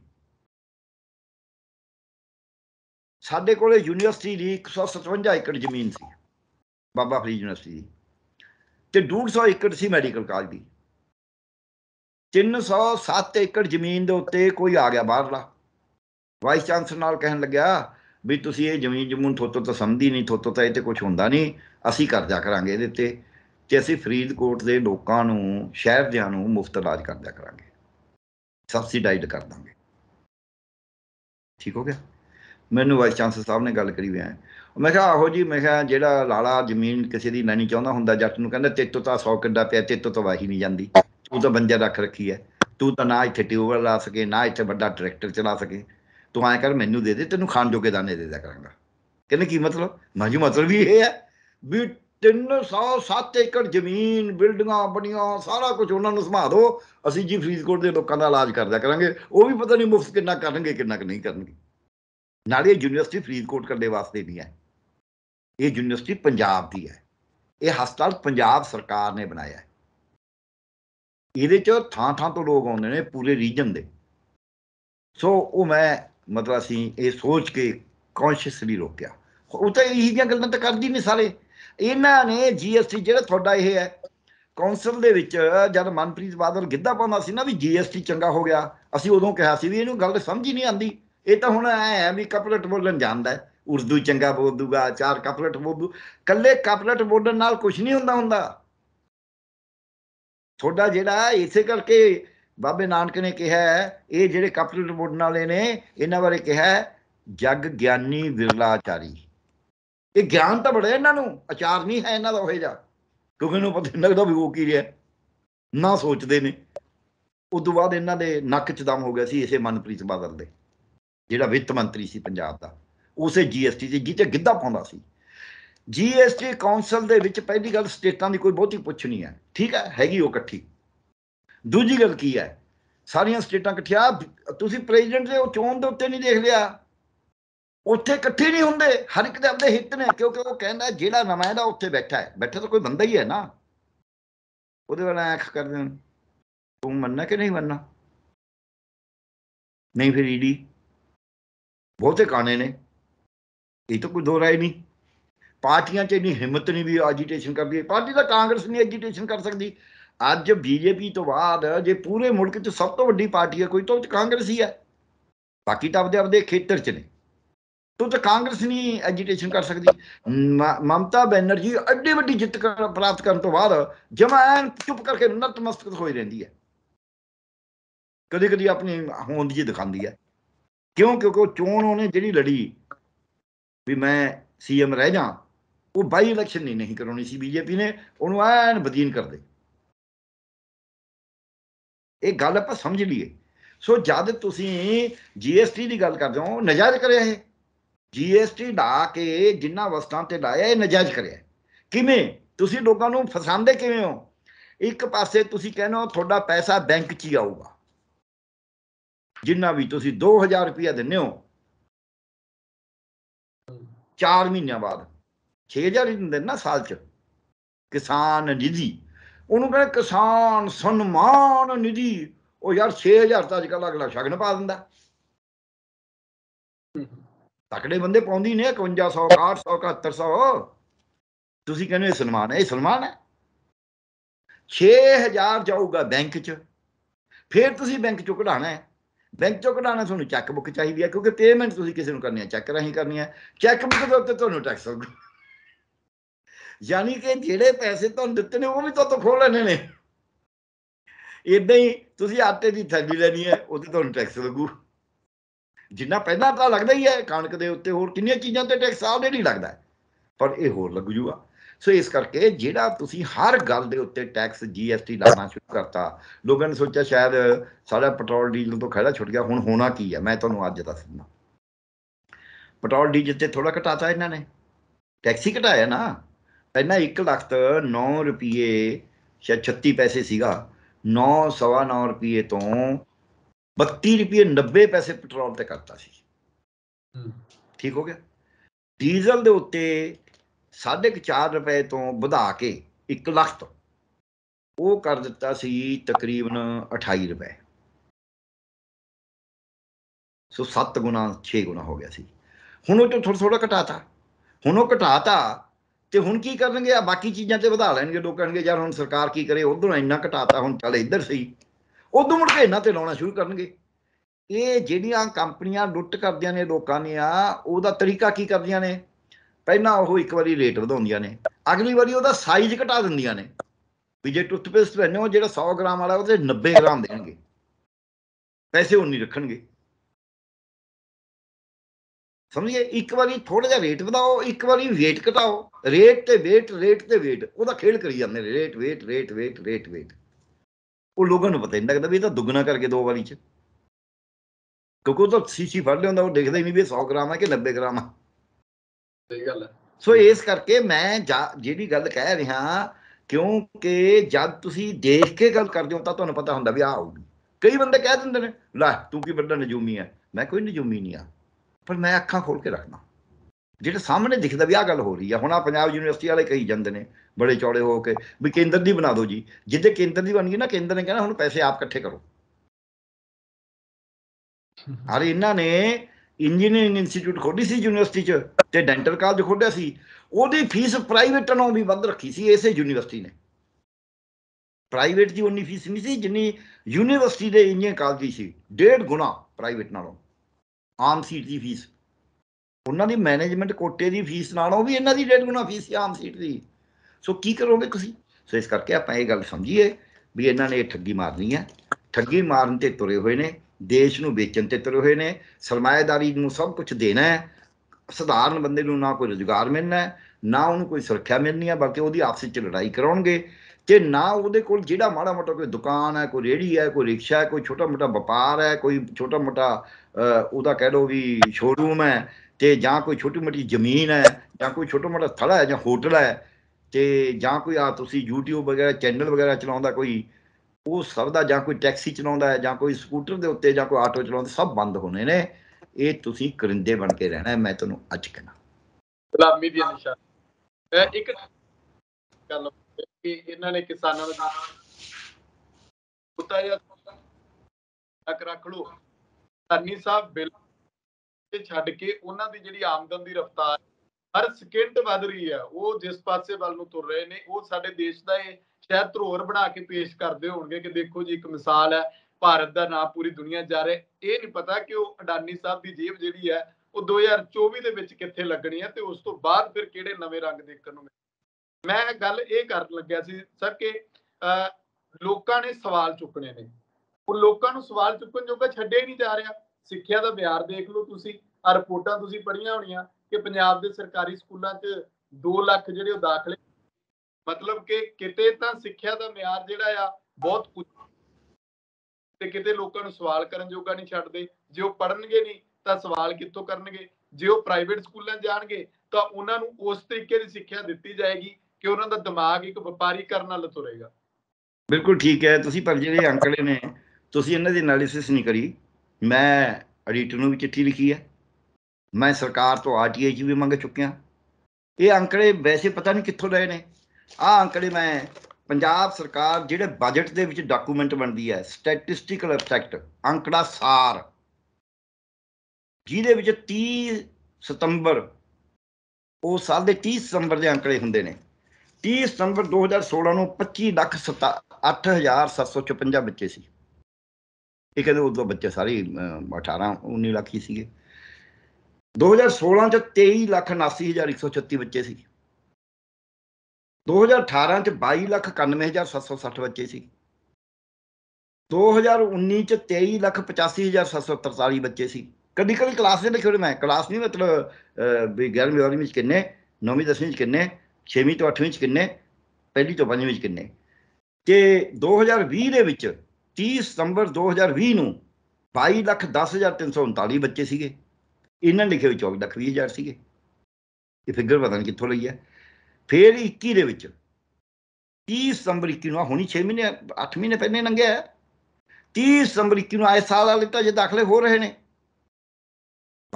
ਸਾਡੇ ਕੋਲੇ ਯੂਨੀਵਰਸਿਟੀ ਦੀ 157 ਏਕੜ ਜ਼ਮੀਨ ਸੀ ਬਾਬਾ ਫਰੀਦ ਯੂਨੀਵਰਸਿਟੀ ਦੀ ਤੇ 250 ਏਕੜ ਸੀ ਮੈਡੀਕਲ ਕਾਲਜ ਦੀ 307 ਏਕੜ ਜ਼ਮੀਨ ਦੇ ਉੱਤੇ ਕੋਈ ਆ ਗਿਆ ਬਾਹਰਲਾ ਵਾਈਸ ਚਾਂਸਲਰ ਨਾਲ ਕਹਿਣ ਲੱਗਿਆ ਵੀ ਤੁਸੀਂ ਇਹ ਜ਼ਮੀਨ ਜਮੂਨ ਥੋਤੋ ਤਾਂ ਸਮਝੀ ਨਹੀਂ ਥੋਤੋ ਤਾਂ ਇਹ ਤੇ ਕੁਝ ਹੁੰਦਾ ਨਹੀਂ ਅਸੀਂ ਕਰਜ਼ਾ ਕਰਾਂਗੇ ਇਹਦੇ ਤੇ ਤੇ ਅਸੀਂ ਫਰੀਦਕੋਟ ਦੇ ਲੋਕਾਂ ਨੂੰ ਸ਼ਹਿਰ ਦੇਆਂ ਨੂੰ ਮੁਫਤ ਇਲਾਜ ਕਰਦਿਆ ਕਰਾਂਗੇ ਸਬਸਿਡਾਈਜ਼ਡ ਕਰ ਦਾਂਗੇ ਠੀਕ ਹੋ ਗਿਆ ਮੈਨੂੰ ਵਾਈਸ ਚਾਂਸਲਰ ਸਾਹਿਬ ਨੇ ਗੱਲ ਕਰੀ ਹੋਇਆ ਹੈ ਮੈਂ ਕਿਹਾ ਆਹੋ ਜੀ ਮੈਂ ਕਿਹਾ ਜਿਹੜਾ ਲਾਲਾ ਜ਼ਮੀਨ ਕਿਸੇ ਦੀ ਲੈਣੀ ਚਾਹੁੰਦਾ ਹੁੰਦਾ ਜੱਟ ਨੂੰ ਕਹਿੰਦਾ ਤੇਤੋਂ ਤਾਂ 100 ਕਿੱਡਾ ਪਿਆ ਤੇਤੋਂ ਤਾਂ ਵਾਹੀ ਨਹੀਂ ਜਾਂਦੀ ਤੂੰ ਤਾਂ ਬੰਜਾ ਰੱਖ ਰੱਖੀ ਹੈ ਤੂੰ ਤਾਂ ਨਾ ਇੱਥੇ ਟਿਊਬਲ ਲਾ ਸਕੇ ਨਾ ਇੱਥੇ ਵੱਡਾ ਟਰੈਕਟਰ ਚਲਾ ਸਕੇ ਤੂੰ ਐਂ ਕਰ ਮੈਨੂੰ ਦੇ ਦੇ ਤੈਨੂੰ ਖਾਣ ਜੋਗੇ ਦਾਣੇ ਦੇ ਦਿਆ ਕਰਾਂਗਾ ਕਹਿੰਦੇ ਕੀ ਮਤਲਬ ਮਾਜੀ ਮਤਲਬ ਵੀ ਇਹ ਹੈ ਵੀ 307 ਏਕੜ ਜ਼ਮੀਨ ਬਿਲਡਿੰਗਾਂ ਬਣੀਆਂ ਸਾਰਾ ਕੁਝ ਉਹਨਾਂ ਨੂੰ ਸੰਭਾ ਦੋ ਅਸੀਂ ਜੀ ਫਰੀਦਕੋਟ ਦੇ ਲੋਕਾਂ ਦਾ ਇਲਾਜ ਕਰਦਿਆ ਕਰਾਂਗੇ ਉਹ ਵੀ ਪਤਾ ਨਹੀਂ ਮੁਫਤ ਕਿੰਨਾ ਕਰਨਗੇ ਕਿੰਨਾ ਕਿ ਨਹੀਂ ਕਰਨਗੇ ਨਾਲੇ ਇਹ ਯੂਨੀਵਰਸਿਟੀ ਫਰੀਦਕੋਟ ਕੱਲੇ ਵਾਸਤੇ ਨਹੀਂ ਹੈ ਇਹ ਯੂਨੀਵਰਸਿਟੀ ਪੰਜਾਬ ਦੀ ਹੈ ਇਹ ਹਸਪਤਾਲ ਪੰਜਾਬ ਸਰਕਾਰ ਨੇ ਬਣਾਇਆ ਹੈ ਇਹਦੇ ਚ ਥਾਂ ਥਾਂ ਤੋਂ ਲੋਕ ਆਉਂਦੇ ਨੇ ਪੂਰੇ ਰੀਜਨ ਦੇ ਸੋ ਉਹ ਮੈਂ ਮਤਲਬ ਅਸੀਂ ਇਹ ਸੋਚ ਕੇ ਕੌਨਸ਼ੀਅਸਲੀ ਰੋਕਿਆ ਉਹ ਤਾਂ ਇਹ ਜੀਆਂ ਗੱਲਾਂ ਤਾਂ ਕਰਦੀ ਨਹੀਂ ਸਾਰੇ ਇਹਨਾਂ ਨੇ ਜੀਐਸਟੀ ਜਿਹੜਾ ਤੁਹਾਡਾ ਇਹ ਹੈ ਕੌਂਸਲ ਦੇ ਵਿੱਚ ਜਦ ਮਨਪ੍ਰੀਤ ਬਾਦਲ ਗਿੱਧਾ ਪਾਉਂਦਾ ਸੀ ਨਾ ਵੀ ਜੀਐਸਟੀ ਚੰਗਾ ਹੋ ਗਿਆ ਅਸੀਂ ਉਦੋਂ ਕਿਹਾ ਸੀ ਵੀ ਇਹਨੂੰ ਗੱਲ ਸਮਝ ਹੀ ਨਹੀਂ ਆਂਦੀ ਇਹ ਤਾਂ ਹੁਣ ਐ ਹੈ ਵੀ ਕਪਲਟ ਬੋਲਣ ਜਾਂਦਾ ਉਰਦੂ ਚੰਗਾ ਬੋਲ ਦੂਗਾ ਚਾਰ ਕਪਲਟ ਬੋਲ ਕੱਲੇ ਕਪਲਟ ਬੋਲਣ ਨਾਲ ਕੁਝ ਨਹੀਂ ਹੁੰਦਾ ਹੁੰਦਾ ਥੋੜਾ ਜਿਹੜਾ ਇਸੇ ਕਰਕੇ ਬਾਬੇ ਨਾਨਕ ਨੇ ਕਿਹਾ ਇਹ ਜਿਹੜੇ ਕਪਲਟ ਬੋਲਣ ਵਾਲੇ ਨੇ ਇਹਨਾਂ ਬਾਰੇ ਕਿਹਾ ਜਗ ਗਿਆਨੀ ਵਿਰਲਾਚਾਰੀ ਇਹ ਗਿਆਨ ਤਾਂ ਬੜਾ ਇਹਨਾਂ ਨੂੰ ਆਚਾਰ ਨਹੀਂ ਹੈ ਇਹਨਾਂ ਦਾ ਉਹ ਜਾ ਕਿਉਂਕਿ ਇਹਨੂੰ ਪਤਾ ਲੱਗਦਾ ਵੀ ਉਹ ਕੀ ਰਿਹਾ ਨਾ ਸੋਚਦੇ ਨੇ ਉਸ ਤੋਂ ਬਾਅਦ ਇਹਨਾਂ ਦੇ ਨੱਕ 'ਚ ਦਮ ਹੋ ਗਿਆ ਸੀ ਇਸੇ ਮਨਪ੍ਰੀਤ ਬਾਦਲ ਦੇ ਜਿਹੜਾ ਵਿੱਤ ਮੰਤਰੀ ਸੀ ਪੰਜਾਬ ਦਾ ਉਸੇ ਜੀਐਸਟੀ ਤੇ ਜਿੱਤੇ ਗਿੱਧਾ ਪਾਉਂਦਾ ਸੀ ਜੀਐਸਟੀ ਕਾਉਂਸਲ ਦੇ ਵਿੱਚ ਪਹਿਲੀ ਗੱਲ ਸਟੇਟਾਂ ਦੀ ਕੋਈ ਬਹੁਤੀ ਪੁੱਛਣੀ ਹੈ ਠੀਕ ਹੈ ਹੈਗੀ ਉਹ ਇਕੱਠੀ ਦੂਜੀ ਗੱਲ ਕੀ ਹੈ ਸਾਰੀਆਂ ਸਟੇਟਾਂ ਇਕੱਠੀਆਂ ਤੁਸੀਂ ਪ੍ਰੈਜ਼ੀਡੈਂਟ ਦੇ ਉਹ ਚੋਣ ਦੇ ਉੱਤੇ ਨਹੀਂ ਦੇਖ ਲਿਆ ਉੱਥੇ ਇਕੱਠੇ ਨਹੀਂ ਹੁੰਦੇ ਹਰ ਇੱਕ ਦੇ ਆਪਣੇ ਹਿੱਤ ਨੇ ਕਿਉਂਕਿ ਉਹ ਕਹਿੰਦਾ ਜਿਹੜਾ ਨਮਾਇੰਦਾ ਉੱਥੇ ਬੈਠਾ ਹੈ ਬੈਠਾ ਤਾਂ ਕੋਈ ਬੰਦਾ ਹੀ ਹੈ ਨਾ ਉਹਦੇ ਵਾਲਾ ਐਖ ਕਰਦੇ ਦੇਣ ਤੂੰ ਮੰਨਣਾ ਕਿ ਨਹੀਂ ਮੰਨਣਾ ਨਹੀਂ ਫਿਰ ਈਡੀ ਬਹੁਤੇ ਕਾਨੇ ਨੇ ਇਹ ਤਾਂ ਕੋਈ ਦੋਰਾ ਹੀ ਨਹੀਂ ਪਾਰਟੀਆਂ 'ਚ ਇੰਨੀ ਹਿੰਮਤ ਨਹੀਂ ਵੀ ਐਜੀਟੇਸ਼ਨ ਕਰਦੀ ਪਾਰਟੀ ਦਾ ਕਾਂਗਰਸ ਨਹੀਂ ਐਜੀਟੇਸ਼ਨ ਕਰ ਸਕਦੀ ਅੱਜ ਬੀਜੇਪੀ ਤੋਂ ਬਾਅਦ ਜੇ ਪੂਰੇ ਮੁਲਕ 'ਚ ਸਭ ਤੋਂ ਵੱਡੀ ਪਾਰਟੀ ਹੈ ਕੋਈ ਤਾਂ ਉਹ ਕਾਂਗਰਸ ਹੀ ਹੈ ਬਾਕੀ ਤਾਂ ਆਪਦੇ ਆਪਦੇ ਖੇਤਰ 'ਚ ਨੇ ਤੂੰ ਤਾਂ ਕਾਂਗਰਸ ਨਹੀਂ ਐਜੀਟੇਸ਼ਨ ਕਰ ਸਕਦੀ ਮਮਤਾ ਬੈਨਰਜੀ ਅੱਡੀ ਵੱਡੀ ਜਿੱਤ ਪ੍ਰਾਪਤ ਕਰਨ ਤੋਂ ਬਾਅਦ ਜਮਾਂ ਚੁੱਪ ਕਰਕੇ ਨਤਮਸਤਕ ਹੋਈ ਰਹਿੰਦੀ ਹੈ ਕਦੇ ਕਦੇ ਆਪਣੀ ਹੋਂਦ ਜੀ ਦਿਖਾਉਂਦੀ ਹੈ ਕਿਉਂ ਕਿਉਂਕਿ ਉਹ ਚੋਣ ਉਹਨੇ ਜਿਹੜੀ ਲੜੀ ਵੀ ਮੈਂ ਸੀਐਮ ਰਹਿ ਜਾ ਉਹ ਬਾਈ ਇਲੈਕਸ਼ਨ ਨਹੀਂ ਨਹੀਂ ਕਰਾਉਣੀ ਸੀ ਬੀਜੇਪੀ ਨੇ ਉਹਨੂੰ ਐਨ ਬਦੀਨ ਕਰ ਦੇ ਇਹ ਗੱਲ ਆਪਾਂ ਸਮਝ ਲਈਏ ਸੋ ਜਦ ਤੁਸੀਂ ਜੀਐਸਟੀ ਦੀ ਗੱਲ ਕਰਦੇ ਹੋ ਨਜਾਇਜ਼ ਕਰਿਆ ਇਹ ਜੀਐਸਟੀ ਢਾ ਕੇ ਜਿੰਨਾ ਵਸਤਾਂ ਤੇ ਲਾਇਆ ਇਹ ਨਜਾਇਜ਼ ਕਰਿਆ ਕਿਵੇਂ ਤੁਸੀਂ ਲੋਕਾਂ ਨੂੰ ਫਸਾਉਂਦੇ ਕਿਵੇਂ ਹੋ ਇੱਕ ਪਾਸੇ ਤੁਸੀਂ ਕਹਿੰਦੇ ਹੋ ਤੁਹਾਡਾ ਪੈਸਾ ਬੈਂਕ 'ਚ ਹੀ ਆਊਗਾ ਜਿੰਨਾ ਵੀ ਤੁਸੀਂ 2000 ਰੁਪਇਆ ਦਿੰਨੇ ਹੋ 4 ਮਹੀਨਿਆਂ ਬਾਅਦ 6000 ਹੀ ਦਿੰਦੇ ਨਾ ਸਾਲ ਚ ਕਿਸਾਨ ਨਿਧੀ ਉਹਨੂੰ ਕਹਿੰਦੇ ਕਿਸਾਨ ਸਨਮਾਨ ਨਿਧੀ ਉਹ ਯਾਰ 6000 ਤਾਂ ਕੱਲ ਅਗਲਾ ਸ਼ਗਨ ਪਾ ਦਿੰਦਾ ਤਕੜੇ ਬੰਦੇ ਪਾਉਂਦੀ ਨੇ 5100 6100 7100 ਤੁਸੀਂ ਕਹਿੰਦੇ ਇਹ ਸਨਮਾਨ ਹੈ ਇਹ ਸਨਮਾਨ ਹੈ 6000 ਜਾਊਗਾ ਬੈਂਕ 'ਚ ਫਿਰ ਤੁਸੀਂ ਬੈਂਕ 'ਚੋਂ ਕਢਾਣਾ ਹੈ ਬੈਂਕ ਚੋਂ ਕਢਾਣਾ ਤੁਹਾਨੂੰ ਚੈੱਕ ਬੁੱਕ ਚਾਹੀਦੀ ਹੈ ਕਿਉਂਕਿ ਪੇਮੈਂਟ ਤੁਸੀਂ ਕਿਸੇ ਨੂੰ ਕਰਨੀ ਹੈ ਚੈੱਕ ਰਾਹੀਂ ਕਰਨੀ ਹੈ ਚੈੱਕ ਬੁੱਕ ਦੇ ਉੱਤੇ ਤੁਹਾਨੂੰ ਟੈਕਸ ਹੋਊਗਾ ਯਾਨੀ ਕਿ ਜਿਹੜੇ ਪੈਸੇ ਤੁਹਾਨੂੰ ਦਿੱਤੇ ਨੇ ਉਹ ਵੀ ਤੁਹਾਨੂੰ ਖੋਲ ਲੈਣੇ ਨੇ ਇਦਾਂ ਹੀ ਤੁਸੀਂ ਆਟੇ ਦੀ ਥੈਲੀ ਲੈਣੀ ਹੈ ਉਹਦੇ ਤੁਹਾਨੂੰ ਟੈਕਸ ਲੱਗੂ ਜਿੰਨਾ ਪਹਿਲਾਂ ਤਾਂ ਲੱਗਦਾ ਹੀ ਹੈ ਕਣਕ ਦੇ ਉੱਤੇ ਹੋਰ ਕਿੰਨੀਆਂ ਚੀਜ਼ਾਂ ਤੇ ਟੈਕਸ ਆਲਰੇਡੀ ਲੱਗਦਾ ਪਰ ਇਹ ਹੋਰ ਲੱਗ ਜੂਗਾ ਸੋ ਇਸ ਕਰਕੇ ਜਿਹੜਾ ਤੁਸੀਂ ਹਰ ਗੱਲ ਦੇ ਉੱਤੇ ਟੈਕਸ ਜੀਐਸਟੀ ਲਾਉਣਾ ਸ਼ੁਰੂ ਕਰਤਾ ਲੋਕਾਂ ਨੇ ਸੋਚਿਆ ਸ਼ਾਇਦ ਸਾਡਾ ਪੈਟਰੋਲ ਡੀਜ਼ਲ ਤੋਂ ਖੜਾ ਛੁੱਟ ਗਿਆ ਹੁਣ ਹੋਣਾ ਕੀ ਹੈ ਮੈਂ ਤੁਹਾਨੂੰ ਅੱਜ ਦੱਸ ਦਿੰਦਾ ਪੈਟਰੋਲ ਡੀਜ਼ਲ ਤੇ ਥੋੜਾ ਘਟਾਤਾ ਇਹਨਾਂ ਨੇ ਟੈਕਸ ਹੀ ਘਟਾਇਆ ਨਾ ਪਹਿਲਾਂ 1 ਲੱਖ 9 ਰੁਪਏ ਜਾਂ 36 ਪੈਸੇ ਸੀਗਾ 9 ਸਵਾ 9 ਰੁਪਏ ਤੋਂ 32 ਰੁਪਏ 90 ਪੈਸੇ ਪੈਟਰੋਲ ਤੇ ਕਰਤਾ ਸੀ ਠੀਕ ਹੋ ਗਿਆ ਡੀਜ਼ਲ ਦੇ ਉੱਤੇ 4.5 ਰੁਪਏ ਤੋਂ ਵਧਾ ਕੇ 1 ਲੱਖ ਤੋਂ ਉਹ ਕਰ ਦਿੱਤਾ ਸੀ ਤਕਰੀਬਨ 28 ਰੁਪਏ ਸੋ 7 ਗੁਣਾ 6 ਗੁਣਾ ਹੋ ਗਿਆ ਸੀ ਹੁਣ ਉਹ ਤੋਂ ਥੋੜਾ ਥੋੜਾ ਘਟਾਤਾ ਹੁਣ ਉਹ ਘਟਾਤਾ ਤੇ ਹੁਣ ਕੀ ਕਰਨਗੇ ਆ ਬਾਕੀ ਚੀਜ਼ਾਂ ਤੇ ਵਧਾ ਲੈਣਗੇ ਲੋਕ ਕਹਿਣਗੇ ਯਾਰ ਹੁਣ ਸਰਕਾਰ ਕੀ ਕਰੇ ਉਧਰੋਂ ਇੰਨਾ ਘਟਾਤਾ ਹੁਣ ਚੱਲ ਇੱਧਰ ਸਹੀ ਉਦੋਂ ਮੁੜ ਕੇ ਇੰਨਾ ਤੇ ਲਾਉਣਾ ਸ਼ੁਰੂ ਕਰਨਗੇ ਇਹ ਜਿਹੜੀਆਂ ਕੰਪਨੀਆਂ ਲੁੱਟ ਕਰਦਿਆਂ ਨੇ ਲੋਕਾਂ ਨੇ ਆ ਉਹਦਾ ਤਰੀਕਾ ਕੀ ਕਰਦਿਆਂ ਨੇ ਪਹਿਲਾਂ ਉਹ ਇੱਕ ਵਾਰੀ ਰੇਟ ਵਧਾਉਂਦੀਆਂ ਨੇ ਅਗਲੀ ਵਾਰੀ ਉਹਦਾ ਸਾਈਜ਼ ਘਟਾ ਦਿੰਦੀਆਂ ਨੇ ਵੀ ਜੇ ਟੁੱਥਪੇਸਟ ਲੈਣੇ ਜਿਹੜਾ 100 ਗ੍ਰਾਮ ਵਾਲਾ ਉਹਦੇ 90 ਗ੍ਰਾਮ ਦੇਣਗੇ ਪੈਸੇ ਉਨੀ ਰੱਖਣਗੇ ਸਮਝਿਏ ਇੱਕ ਵਾਰੀ ਥੋੜਾ ਜਿਹਾ ਰੇਟ ਵਧਾਓ ਇੱਕ ਵਾਰੀ weight ਘਟਾਓ ਰੇਟ ਤੇ weight ਰੇਟ ਤੇ weight ਉਹਦਾ ਖੇਡ ਕਰੀ ਜਾਂਦੇ ਨੇ rate weight rate weight rate weight ਉਹ ਲੋਕਾਂ ਨੂੰ ਪਤਾ ਨਹੀਂ ਲੱਗਦਾ ਵੀ ਇਹ ਤਾਂ ਦੁੱਗਣਾ ਕਰਕੇ ਦੋ ਵਾਰੀ ਚ ਕਿਉਂਕਿ ਉਹ ਤਾਂ ਸੀਸੀ ਫੜ ਲੈਂਦਾ ਉਹ ਦੇਖਦਾ ਹੀ ਨਹੀਂ ਵੀ 100 ਗ੍ਰਾਮ ਹੈ ਕਿ 90 ਗ੍ਰਾਮ ਹੈ ਗੱਲ ਹੈ ਸੋ ਇਸ ਕਰਕੇ ਮੈਂ ਜਿਹੜੀ ਗੱਲ ਕਹਿ ਰਿਹਾ ਕਿਉਂਕਿ ਜਦ ਤੁਸੀਂ ਦੇਖ ਕੇ ਗੱਲ ਕਰਦੇ ਹੋ ਤਾਂ ਤੁਹਾਨੂੰ ਪਤਾ ਹੁੰਦਾ ਵੀ ਆ ਆਊਗੀ ਕਈ ਬੰਦੇ ਕਹਿ ਦਿੰਦੇ ਨੇ ਲੈ ਤੂੰ ਕੀ ਵੱਡਾ ਨਜੂਮੀ ਹੈ ਮੈਂ ਕੋਈ ਨਜੂਮੀ ਨਹੀਂ ਆ ਪਰ ਮੈਂ ਅੱਖਾਂ ਖੋਲ ਕੇ ਰੱਖਦਾ ਜਿਹੜੇ ਸਾਹਮਣੇ ਦਿਖਦਾ ਵੀ ਆ ਗੱਲ ਹੋ ਰਹੀ ਆ ਹੁਣ ਆ ਪੰਜਾਬ ਯੂਨੀਵਰਸਿਟੀ ਵਾਲੇ ਕਹੀ ਜਾਂਦੇ ਨੇ ਬੜੇ ਚੌੜੇ ਹੋ ਕੇ ਵੀ ਕੇਂਦਰ ਦੀ ਬਣਾ ਦਿਓ ਜੀ ਜਿੱਦੇ ਕੇਂਦਰ ਦੀ ਬਣ ਗਈ ਨਾ ਕੇਂਦਰ ਨੇ ਕਹਿਣਾ ਹੁਣ ਪੈਸੇ ਆਪ ਇਕੱਠੇ ਕਰੋ ਅਰੇ ਇਹਨਾਂ ਨੇ ਇੰਜੀਨੀਅਰਿੰਗ ਇੰਸਟੀਚਿਊਟ ਖੋਲੀ ਸੀ ਯੂਨੀਵਰਸਿਟੀ 'ਚ ਤੇ ਡੈਂਟਲ ਕਾਲਜ ਖੋਲਿਆ ਸੀ ਉਹਦੀ ਫੀਸ ਪ੍ਰਾਈਵੇਟ ਨਾਲੋਂ ਵੀ ਵੱਧ ਰੱਖੀ ਸੀ ਇਸੇ ਯੂਨੀਵਰਸਿਟੀ ਨੇ ਪ੍ਰਾਈਵੇਟ ਦੀ ਉਨੀ ਫੀਸ ਨਹੀਂ ਸੀ ਜਿੰਨੀ ਯੂਨੀਵਰਸਿਟੀ ਦੇ ਇੰਜੀਨੀਅਰ ਕਾਲਜ ਦੀ ਸੀ ਡੇਢ ਗੁਣਾ ਪ੍ਰਾਈਵੇਟ ਨਾਲੋਂ ਆਮ ਸੀਟ ਦੀ ਫੀਸ ਉਹਨਾਂ ਦੀ ਮੈਨੇਜਮੈਂਟ ਕੋਟੇ ਦੀ ਫੀਸ ਨਾਲੋਂ ਵੀ ਇਹਨਾਂ ਦੀ ਡੇਢ ਗੁਣਾ ਫੀਸ ਸੀ ਆਮ ਸੀਟ ਦੀ ਸੋ ਕੀ ਕਰੋਗੇ ਤੁਸੀਂ ਸੋ ਇਸ ਕਰਕੇ ਆਪਾਂ ਇਹ ਗੱਲ ਸਮਝੀਏ ਵੀ ਇਹਨਾਂ ਨੇ ਠੱਗੀ ਮਾਰਨੀ ਹੈ ਠੱਗੀ ਮਾਰਨ ਤੇ ਤੁਰੇ ਹੋਏ ਨੇ ਦੇਸ਼ ਨੂੰ ਵੇਚਣ ਤੇ ਤਰ ਹੋਏ ਨੇ ਸਰਮਾਇਦਾਰੀ ਨੂੰ ਸਭ ਕੁਝ ਦੇਣਾ ਹੈ ਸਧਾਰਨ ਬੰਦੇ ਨੂੰ ਨਾ ਕੋਈ ਰੁਜ਼ਗਾਰ ਮਿਲਣਾ ਹੈ ਨਾ ਉਹਨੂੰ ਕੋਈ ਸੁਰੱਖਿਆ ਮਿਲਣੀ ਹੈ ਬਲਕਿ ਉਹਦੀ ਆਪਸ ਵਿੱਚ ਲੜਾਈ ਕਰਾਉਣਗੇ ਤੇ ਨਾ ਉਹਦੇ ਕੋਲ ਜਿਹੜਾ ਮਾੜਾ ਮੋਟਾ ਕੋਈ ਦੁਕਾਨ ਹੈ ਕੋਈ ਰੇੜੀ ਹੈ ਕੋਈ ਰਿਕਸ਼ਾ ਹੈ ਕੋਈ ਛੋਟਾ ਮੋਟਾ ਵਪਾਰ ਹੈ ਕੋਈ ਛੋਟਾ ਮੋਟਾ ਉਹਦਾ ਕਹਿ ਲਓ ਵੀ ਸ਼ੋਰੂਮ ਹੈ ਤੇ ਜਾਂ ਕੋਈ ਛੋਟੀ ਮੋਟੀ ਜ਼ਮੀਨ ਹੈ ਜਾਂ ਕੋਈ ਛੋਟਾ ਮੋਟਾ ਥੜਾ ਹੈ ਜਾਂ ਹੋਟਲ ਹੈ ਤੇ ਜਾਂ ਕੋਈ ਆ ਤੁਸੀਂ YouTube ਵਗੈਰਾ ਚੈਨਲ ਵਗੈਰਾ ਚਲਾਉਂਦਾ ਕੋਈ ਉਹ ਸਭ ਦਾ ਜਾਂ ਕੋਈ ਟੈਕਸੀ ਚਲਾਉਂਦਾ ਹੈ ਜਾਂ ਕੋਈ ਸਕੂਟਰ ਦੇ ਉੱਤੇ ਜਾਂ ਕੋਈ ਆਟੋ ਚਲਾਉਂਦਾ ਸਭ ਬੰਦ ਹੋਣੇ ਨੇ ਇਹ ਤੁਸੀਂ ਕਰਿੰਦੇ ਬਣ ਕੇ ਰਹਿਣਾ ਮੈਂ ਤੁਹਾਨੂੰ ਅੱਜ ਕਹਿਣਾ ਗੁਲਾਮੀ ਦੀ ਨਿਸ਼ਾਨ ਇੱਕ ਗੱਲ ਕਿ ਇਹਨਾਂ ਨੇ ਕਿਸਾਨਾਂ ਦਾ ਕੁੱਤਾ ਜਾਂ ਤੱਕ ਰੱਖ ਲੋ ਧੰਨੀ ਸਾਹਿਬ ਬਿੱਲ ਤੇ ਛੱਡ ਕੇ ਉਹਨਾਂ ਦੀ ਜਿਹੜੀ ਆਮਦਨ ਦੀ ਰਫ਼ਤਾਰ ਹਰ ਸਕਿੰਟ ਵਧ ਰਹੀ ਹੈ ਉਹ ਜਿਸ ਪਾਸੇ ਵੱਲ ਨੂੰ ਤੁਰ ਰਹੇ ਨੇ ਉਹ ਸਾਡੇ ਦੇਸ਼ ਦਾ ਇਹ ਸ਼ਾਇਦ ਧਰੋਰ ਬਣਾ ਕੇ ਪੇਸ਼ ਕਰਦੇ ਹੋਣਗੇ ਕਿ ਦੇਖੋ ਜੀ ਇੱਕ ਮਿਸਾਲ ਹੈ ਭਾਰਤ ਦਾ ਨਾਮ ਪੂਰੀ ਦੁਨੀਆ ਜਾ ਰਿਹਾ ਇਹ ਨਹੀਂ ਪਤਾ ਕਿ ਉਹ ਅਡਾਨੀ ਸਾਹਿਬ ਦੀ ਜੇਬ ਜਿਹੜੀ ਹੈ ਉਹ 2024 ਦੇ ਵਿੱਚ ਕਿੱਥੇ ਲੱਗਣੀ ਹੈ ਤੇ ਉਸ ਤੋਂ ਬਾਅਦ ਫਿਰ ਕਿਹੜੇ ਨਵੇਂ ਰੰਗ ਦੇਖਣ ਨੂੰ ਮੈਂ ਗੱਲ ਇਹ ਕਰਨ ਲੱਗਿਆ ਸੀ ਸਰ ਕਿ ਲੋਕਾਂ ਨੇ ਸਵਾਲ ਚੁੱਕਣੇ ਨੇ ਉਹ ਲੋਕਾਂ ਨੂੰ ਸਵਾਲ ਚੁੱਕਣ ਜੋਗਾ ਛੱਡੇ ਹੀ ਨਹੀਂ ਜਾ ਰਿਹਾ ਸਿੱਖਿਆ ਦਾ ਬਿਆਰ ਦੇਖ ਲਓ ਤੁਸੀਂ ਆ ਰਿਪੋਰਟਾਂ ਤੁਸੀਂ ਪੜ੍ਹੀਆਂ ਹੋਣੀਆਂ ਕਿ ਪੰਜਾਬ ਦੇ ਸਰਕਾਰੀ ਸਕੂਲਾਂ 'ਚ 2 ਲੱਖ ਜਿਹੜੇ ਉਹ ਦਾਖਲੇ ਮਤਲਬ ਕਿ ਕਿਤੇ ਤਾਂ ਸਿੱਖਿਆ ਦਾ ਮਿਆਰ ਜਿਹੜਾ ਆ ਬਹੁਤ ਤੇ ਕਿਤੇ ਲੋਕਾਂ ਨੂੰ ਸਵਾਲ ਕਰਨ ਜੋਗਾ ਨਹੀਂ ਛੱਡਦੇ ਜੇ ਉਹ ਪੜਨਗੇ ਨਹੀਂ ਤਾਂ ਸਵਾਲ ਕਿੱਥੋਂ ਕਰਨਗੇ ਜੇ ਉਹ ਪ੍ਰਾਈਵੇਟ ਸਕੂਲਾਂ ਜਾਣਗੇ ਤਾਂ ਉਹਨਾਂ ਨੂੰ ਉਸ ਤਰੀਕੇ ਦੀ ਸਿੱਖਿਆ ਦਿੱਤੀ ਜਾਏਗੀ ਕਿ ਉਹਨਾਂ ਦਾ ਦਿਮਾਗ ਇੱਕ ਵਪਾਰੀ ਕਰਨ ਨਾਲ ਤੁਰੇਗਾ ਬਿਲਕੁਲ ਠੀਕ ਹੈ ਤੁਸੀਂ ਪਰ ਜਿਹੜੇ ਅੰਕੜੇ ਨੇ ਤੁਸੀਂ ਇਹਨਾਂ ਦੀ ਐਨਾਲਿਸਿਸ ਨਹੀਂ ਕਰੀ ਮੈਂ ਐਡੀਟਰ ਨੂੰ ਵੀ ਚਿੱਠੀ ਲਿਖੀ ਹੈ ਮੈਂ ਸਰਕਾਰ ਤੋਂ ਆਰਟੀਆਈ ਵੀ ਮੰਗ ਚੁੱਕਿਆ ਇਹ ਅੰਕੜੇ ਵੈਸੇ ਪਤਾ ਨਹੀਂ ਕਿੱਥੋਂ ਲਏ ਨੇ ਆ ਅੰਕੜੇ ਮੈਂ ਪੰਜਾਬ ਸਰਕਾਰ ਜਿਹੜੇ ਬਜਟ ਦੇ ਵਿੱਚ ਡਾਕੂਮੈਂਟ ਬਣਦੀ ਹੈ ਸਟੈਟਿਸਟੀਕਲ ਐਬਸਟ੍ਰੈਕਟ ਅੰਕੜਾ ਸਾਰ ਜਿਹਦੇ ਵਿੱਚ 30 ਸਤੰਬਰ ਉਹ ਸਾਲ ਦੇ 30 ਸਤੰਬਰ ਦੇ ਅੰਕੜੇ ਹੁੰਦੇ ਨੇ 30 ਸਤੰਬਰ 2016 ਨੂੰ 25 ਲੱਖ 8756 ਬੱਚੇ ਸੀ ਇਹ ਕਹਿੰਦੇ ਉਦੋਂ ਬੱਚੇ ਸਾਰੇ 18 19 ਲੱਖ ਹੀ ਸੀਗੇ 2016 ਚ 23 ਲੱਖ 79136 ਬੱਚੇ ਸੀ 2018 ਚ 22,91,760 ਬੱਚੇ ਸੀ 2019 ਚ 23,85,743 ਬੱਚੇ ਸੀ ਕਦੀ ਕਦੀ ਕਲਾਸ ਦੇ ਲਿਖਿਓ ਮੈਂ ਕਲਾਸ ਨਹੀਂ ਮਤਲਬ ਵੀ 11ਵੀਂ 12ਵੀਂ ਵਿੱਚ ਕਿੰਨੇ 9ਵੀਂ 10ਵੀਂ ਵਿੱਚ ਕਿੰਨੇ 6ਵੀਂ ਤੋਂ 8ਵੀਂ ਵਿੱਚ ਕਿੰਨੇ ਪਹਿਲੀ ਤੋਂ 5ਵੀਂ ਵਿੱਚ ਕਿੰਨੇ ਤੇ 2020 ਦੇ ਵਿੱਚ 30 ਸਤੰਬਰ 2020 ਨੂੰ 22,10,339 ਬੱਚੇ ਸੀਗੇ ਇਹਨਾਂ ਲਿਖੇ ਹੋਏ 20000 ਸੀਗੇ ਇਹ ਫਿਗਰ ਪਤਾ ਨਹੀਂ ਕਿੱਥੋਂ ਲਈ ਹੈ ਫੇਰ 21 ਦੇ ਵਿੱਚ 30 ਸਤੰਬਰ 21 ਨੂੰ ਹੁਣੀ 6 ਮਹੀਨੇ 8 ਮਹੀਨੇ ਪਹਿਲੇ ਲੰਘਿਆ 30 ਸਤੰਬਰ 21 ਨੂੰ ਆਏ ਸਾਲ ਵਾਲੇ ਤਾਂ ਜੇ ਦਾਖਲੇ ਹੋ ਰਹੇ ਨੇ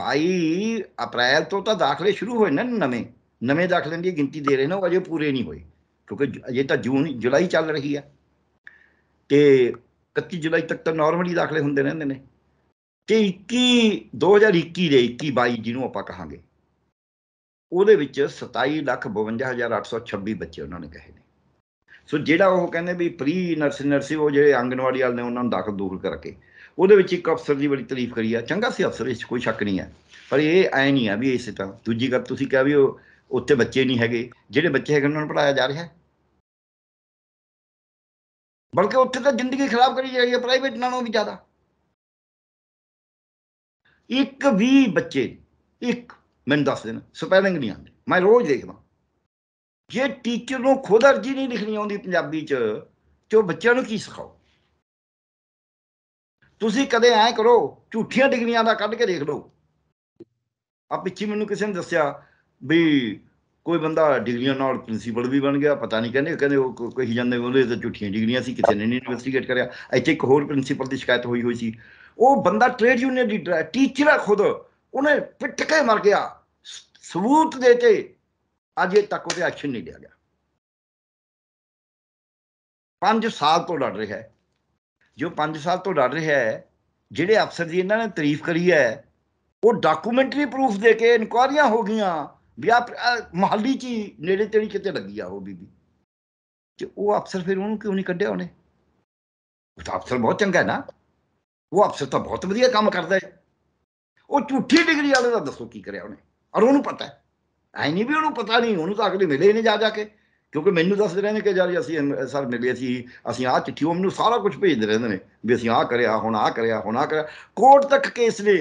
ਭਾਈ ਅਪ੍ਰੈਲ ਤੋਂ ਤਾਂ ਦਾਖਲੇ ਸ਼ੁਰੂ ਹੋਏ ਨੇ ਨਵੇਂ ਨਵੇਂ ਦਾਖਲੇ ਦੀ ਗਿਣਤੀ ਦੇ ਰਹੇ ਨੇ ਉਹ ਅਜੇ ਪੂਰੇ ਨਹੀਂ ਹੋਏ ਕਿਉਂਕਿ ਅਜੇ ਤਾਂ ਜੂਨ ਜੁਲਾਈ ਚੱਲ ਰਹੀ ਹੈ ਤੇ 31 ਜੁਲਾਈ ਤੱਕ ਤਾਂ ਨਾਰਮਲੀ ਦਾਖਲੇ ਹੁੰਦੇ ਰਹਿੰਦੇ ਨੇ ਤੇ 21 2021 ਦੇ 21 22 ਜਿਹਨੂੰ ਆਪਾਂ ਕਹਾਂਗੇ ਉਹਦੇ ਵਿੱਚ 27,52,826 ਬੱਚੇ ਉਹਨਾਂ ਨੇ ਕਹੇ ਨੇ ਸੋ ਜਿਹੜਾ ਉਹ ਕਹਿੰਦੇ ਵੀ ਪ੍ਰੀ ਨਰਸਿੰਗ ਨਰਸੀ ਉਹ ਜਿਹੜੇ ਆਂਗਣਵਾੜੀ ਵਾਲੇ ਨੇ ਉਹਨਾਂ ਨੂੰ ਦਾਖਲ ਦੂਰ ਕਰਕੇ ਉਹਦੇ ਵਿੱਚ ਇੱਕ ਅਫਸਰ ਦੀ ਬੜੀ ਤਾਰੀਫ ਕਰੀ ਆ ਚੰਗਾ ਸੀ ਅਫਸਰ ਇਸ ਕੋਈ ਸ਼ੱਕ ਨਹੀਂ ਹੈ ਪਰ ਇਹ ਐ ਨਹੀਂ ਆ ਵੀ ਇਸੇ ਤਰ੍ਹਾਂ ਦੂਜੀ ਗੱਲ ਤੁਸੀਂ ਕਿਹਾ ਵੀ ਉਹ ਉੱਥੇ ਬੱਚੇ ਨਹੀਂ ਹੈਗੇ ਜਿਹੜੇ ਬੱਚੇ ਹੈਗੇ ਉਹਨਾਂ ਨੂੰ ਪੜਾਇਆ ਜਾ ਰਿਹਾ ਹੈ ਬਲਕਿ ਉੱਥੇ ਤਾਂ ਜ਼ਿੰਦਗੀ ਖਰਾਬ ਕਰੀ ਜਾ ਰਹੀ ਹੈ ਪ੍ਰਾਈਵੇਟ ਨਾਲੋਂ ਵੀ ਜ਼ਿਆਦਾ ਇੱਕ ਵੀ ਬੱਚੇ ਇੱਕ ਮੈਨੂੰ ਦੱਸ ਦੇਣਾ ਸਪੈਲਿੰਗ ਨਹੀਂ ਆਉਂਦੀ ਮੈਂ ਰੋਜ਼ ਦੇਖਦਾ ਜੇ ਟੀਚਰ ਨੂੰ ਖੁਦ ਅਰਜੀ ਨਹੀਂ ਲਿਖਣੀ ਆਉਂਦੀ ਪੰਜਾਬੀ 'ਚ ਤੇ ਉਹ ਬੱਚਿਆਂ ਨੂੰ ਕੀ ਸਿਖਾਓ ਤੁਸੀਂ ਕਦੇ ਐ ਕਰੋ ਝੂਠੀਆਂ ਡਿਗਰੀਆਂ ਦਾ ਕੱਢ ਕੇ ਦੇਖ ਲਓ ਆ ਪਿੱਛੇ ਮੈਨੂੰ ਕਿਸੇ ਨੇ ਦੱਸਿਆ ਵੀ ਕੋਈ ਬੰਦਾ ਡਿਗਰੀਆਂ ਨਾਲ ਪ੍ਰਿੰਸੀਪਲ ਵੀ ਬਣ ਗਿਆ ਪਤਾ ਨਹੀਂ ਕਹਿੰਦੇ ਕਹਿੰਦੇ ਉਹ ਕਹੀ ਜਾਂਦੇ ਉਹਦੇ ਤੇ ਝੂਠੀਆਂ ਡਿਗਰੀਆਂ ਸੀ ਕਿਸੇ ਨੇ ਨਹੀਂ ਇਨਵੈਸਟੀਗੇਟ ਕਰਿਆ ਇੱਥੇ ਇੱਕ ਹੋਰ ਪ੍ਰਿੰਸੀਪਲ ਦੀ ਸ਼ਿਕਾਇਤ ਹੋਈ ਹੋਈ ਸੀ ਉਹ ਬੰਦਾ ਟ੍ਰੇਡ ਯੂਨੀਅਨ ਲੀਡਰ ਹੈ ਟੀਚਰ ਹੈ ਖੁਦ ਉਹਨੇ ਪਿੱਟ ਕੇ ਮਰ ਗਿਆ ਸਬੂਤ ਦੇ ਕੇ ਅਜੇ ਤੱਕ ਉਹਦੇ ਐਕਸ਼ਨ ਨਹੀਂ ਲਿਆ ਗਿਆ 5 ਸਾਲ ਤੋਂ ਲੜ ਰਿਹਾ ਹੈ ਜੋ 5 ਸਾਲ ਤੋਂ ਲੜ ਰਿਹਾ ਹੈ ਜਿਹੜੇ ਅਫਸਰ ਜੀ ਇਹਨਾਂ ਨੇ ਤਾਰੀਫ ਕਰੀ ਹੈ ਉਹ ਡਾਕੂਮੈਂਟਰੀ ਪ੍ਰੂਫ ਦੇ ਕੇ ਇਨਕੁਆਰੀਆਂ ਹੋ ਗਈਆਂ ਵੀ ਆ ਮਹੱਲੀ 'ਚ ਨੇੜੇ ਤੇੜੀ ਕਿਤੇ ਲੱਗੀ ਆ ਉਹ ਬੀਬੀ ਤੇ ਉਹ ਅਫਸਰ ਫਿਰ ਉਹਨੂੰ ਕਿਉਂ ਨਹੀਂ ਕੱਢਿਆ ਉਹਨੇ ਉਹ ਤਾਂ ਅਫਸਰ ਬਹੁਤ ਚੰਗਾ ਹੈ ਨਾ ਉਹ ਅਫਸਰ ਤਾਂ ਬਹੁਤ ਵਧੀਆ ਕੰਮ ਕਰਦਾ ਹੈ ਉਹ ਝੂਠੀ ਡਿਗਰੀ ਵਾਲੇ ਦਾ ਦੱਸੋ ਕੀ ਕਰਿਆ ਉਹਨੇ ਔਰ ਉਹਨੂੰ ਪਤਾ ਐ ਨਹੀਂ ਵੀ ਉਹਨੂੰ ਪਤਾ ਨਹੀਂ ਉਹਨੂੰ ਤਾਂ ਅਗਲੇ ਮਿਲੇ ਨਹੀਂ ਜਾ ਜਾ ਕੇ ਕਿਉਂਕਿ ਮੈਨੂੰ ਦੱਸਦੇ ਰਹਿੰਦੇ ਕਿ ਯਾਰ ਅਸੀਂ ਸਰ ਮਿਲੇ ਸੀ ਅਸੀਂ ਆ ਚਿੱਠੀ ਉਹਨੂੰ ਸਾਰਾ ਕੁਝ ਭੇਜਦੇ ਰਹਿੰਦੇ ਨੇ ਵੀ ਅਸੀਂ ਆ ਕਰਿਆ ਹੁਣ ਆ ਕਰਿਆ ਹੁਣ ਆ ਕਰਿਆ ਕੋਰਟ ਤੱਕ ਕੇਸ ਨੇ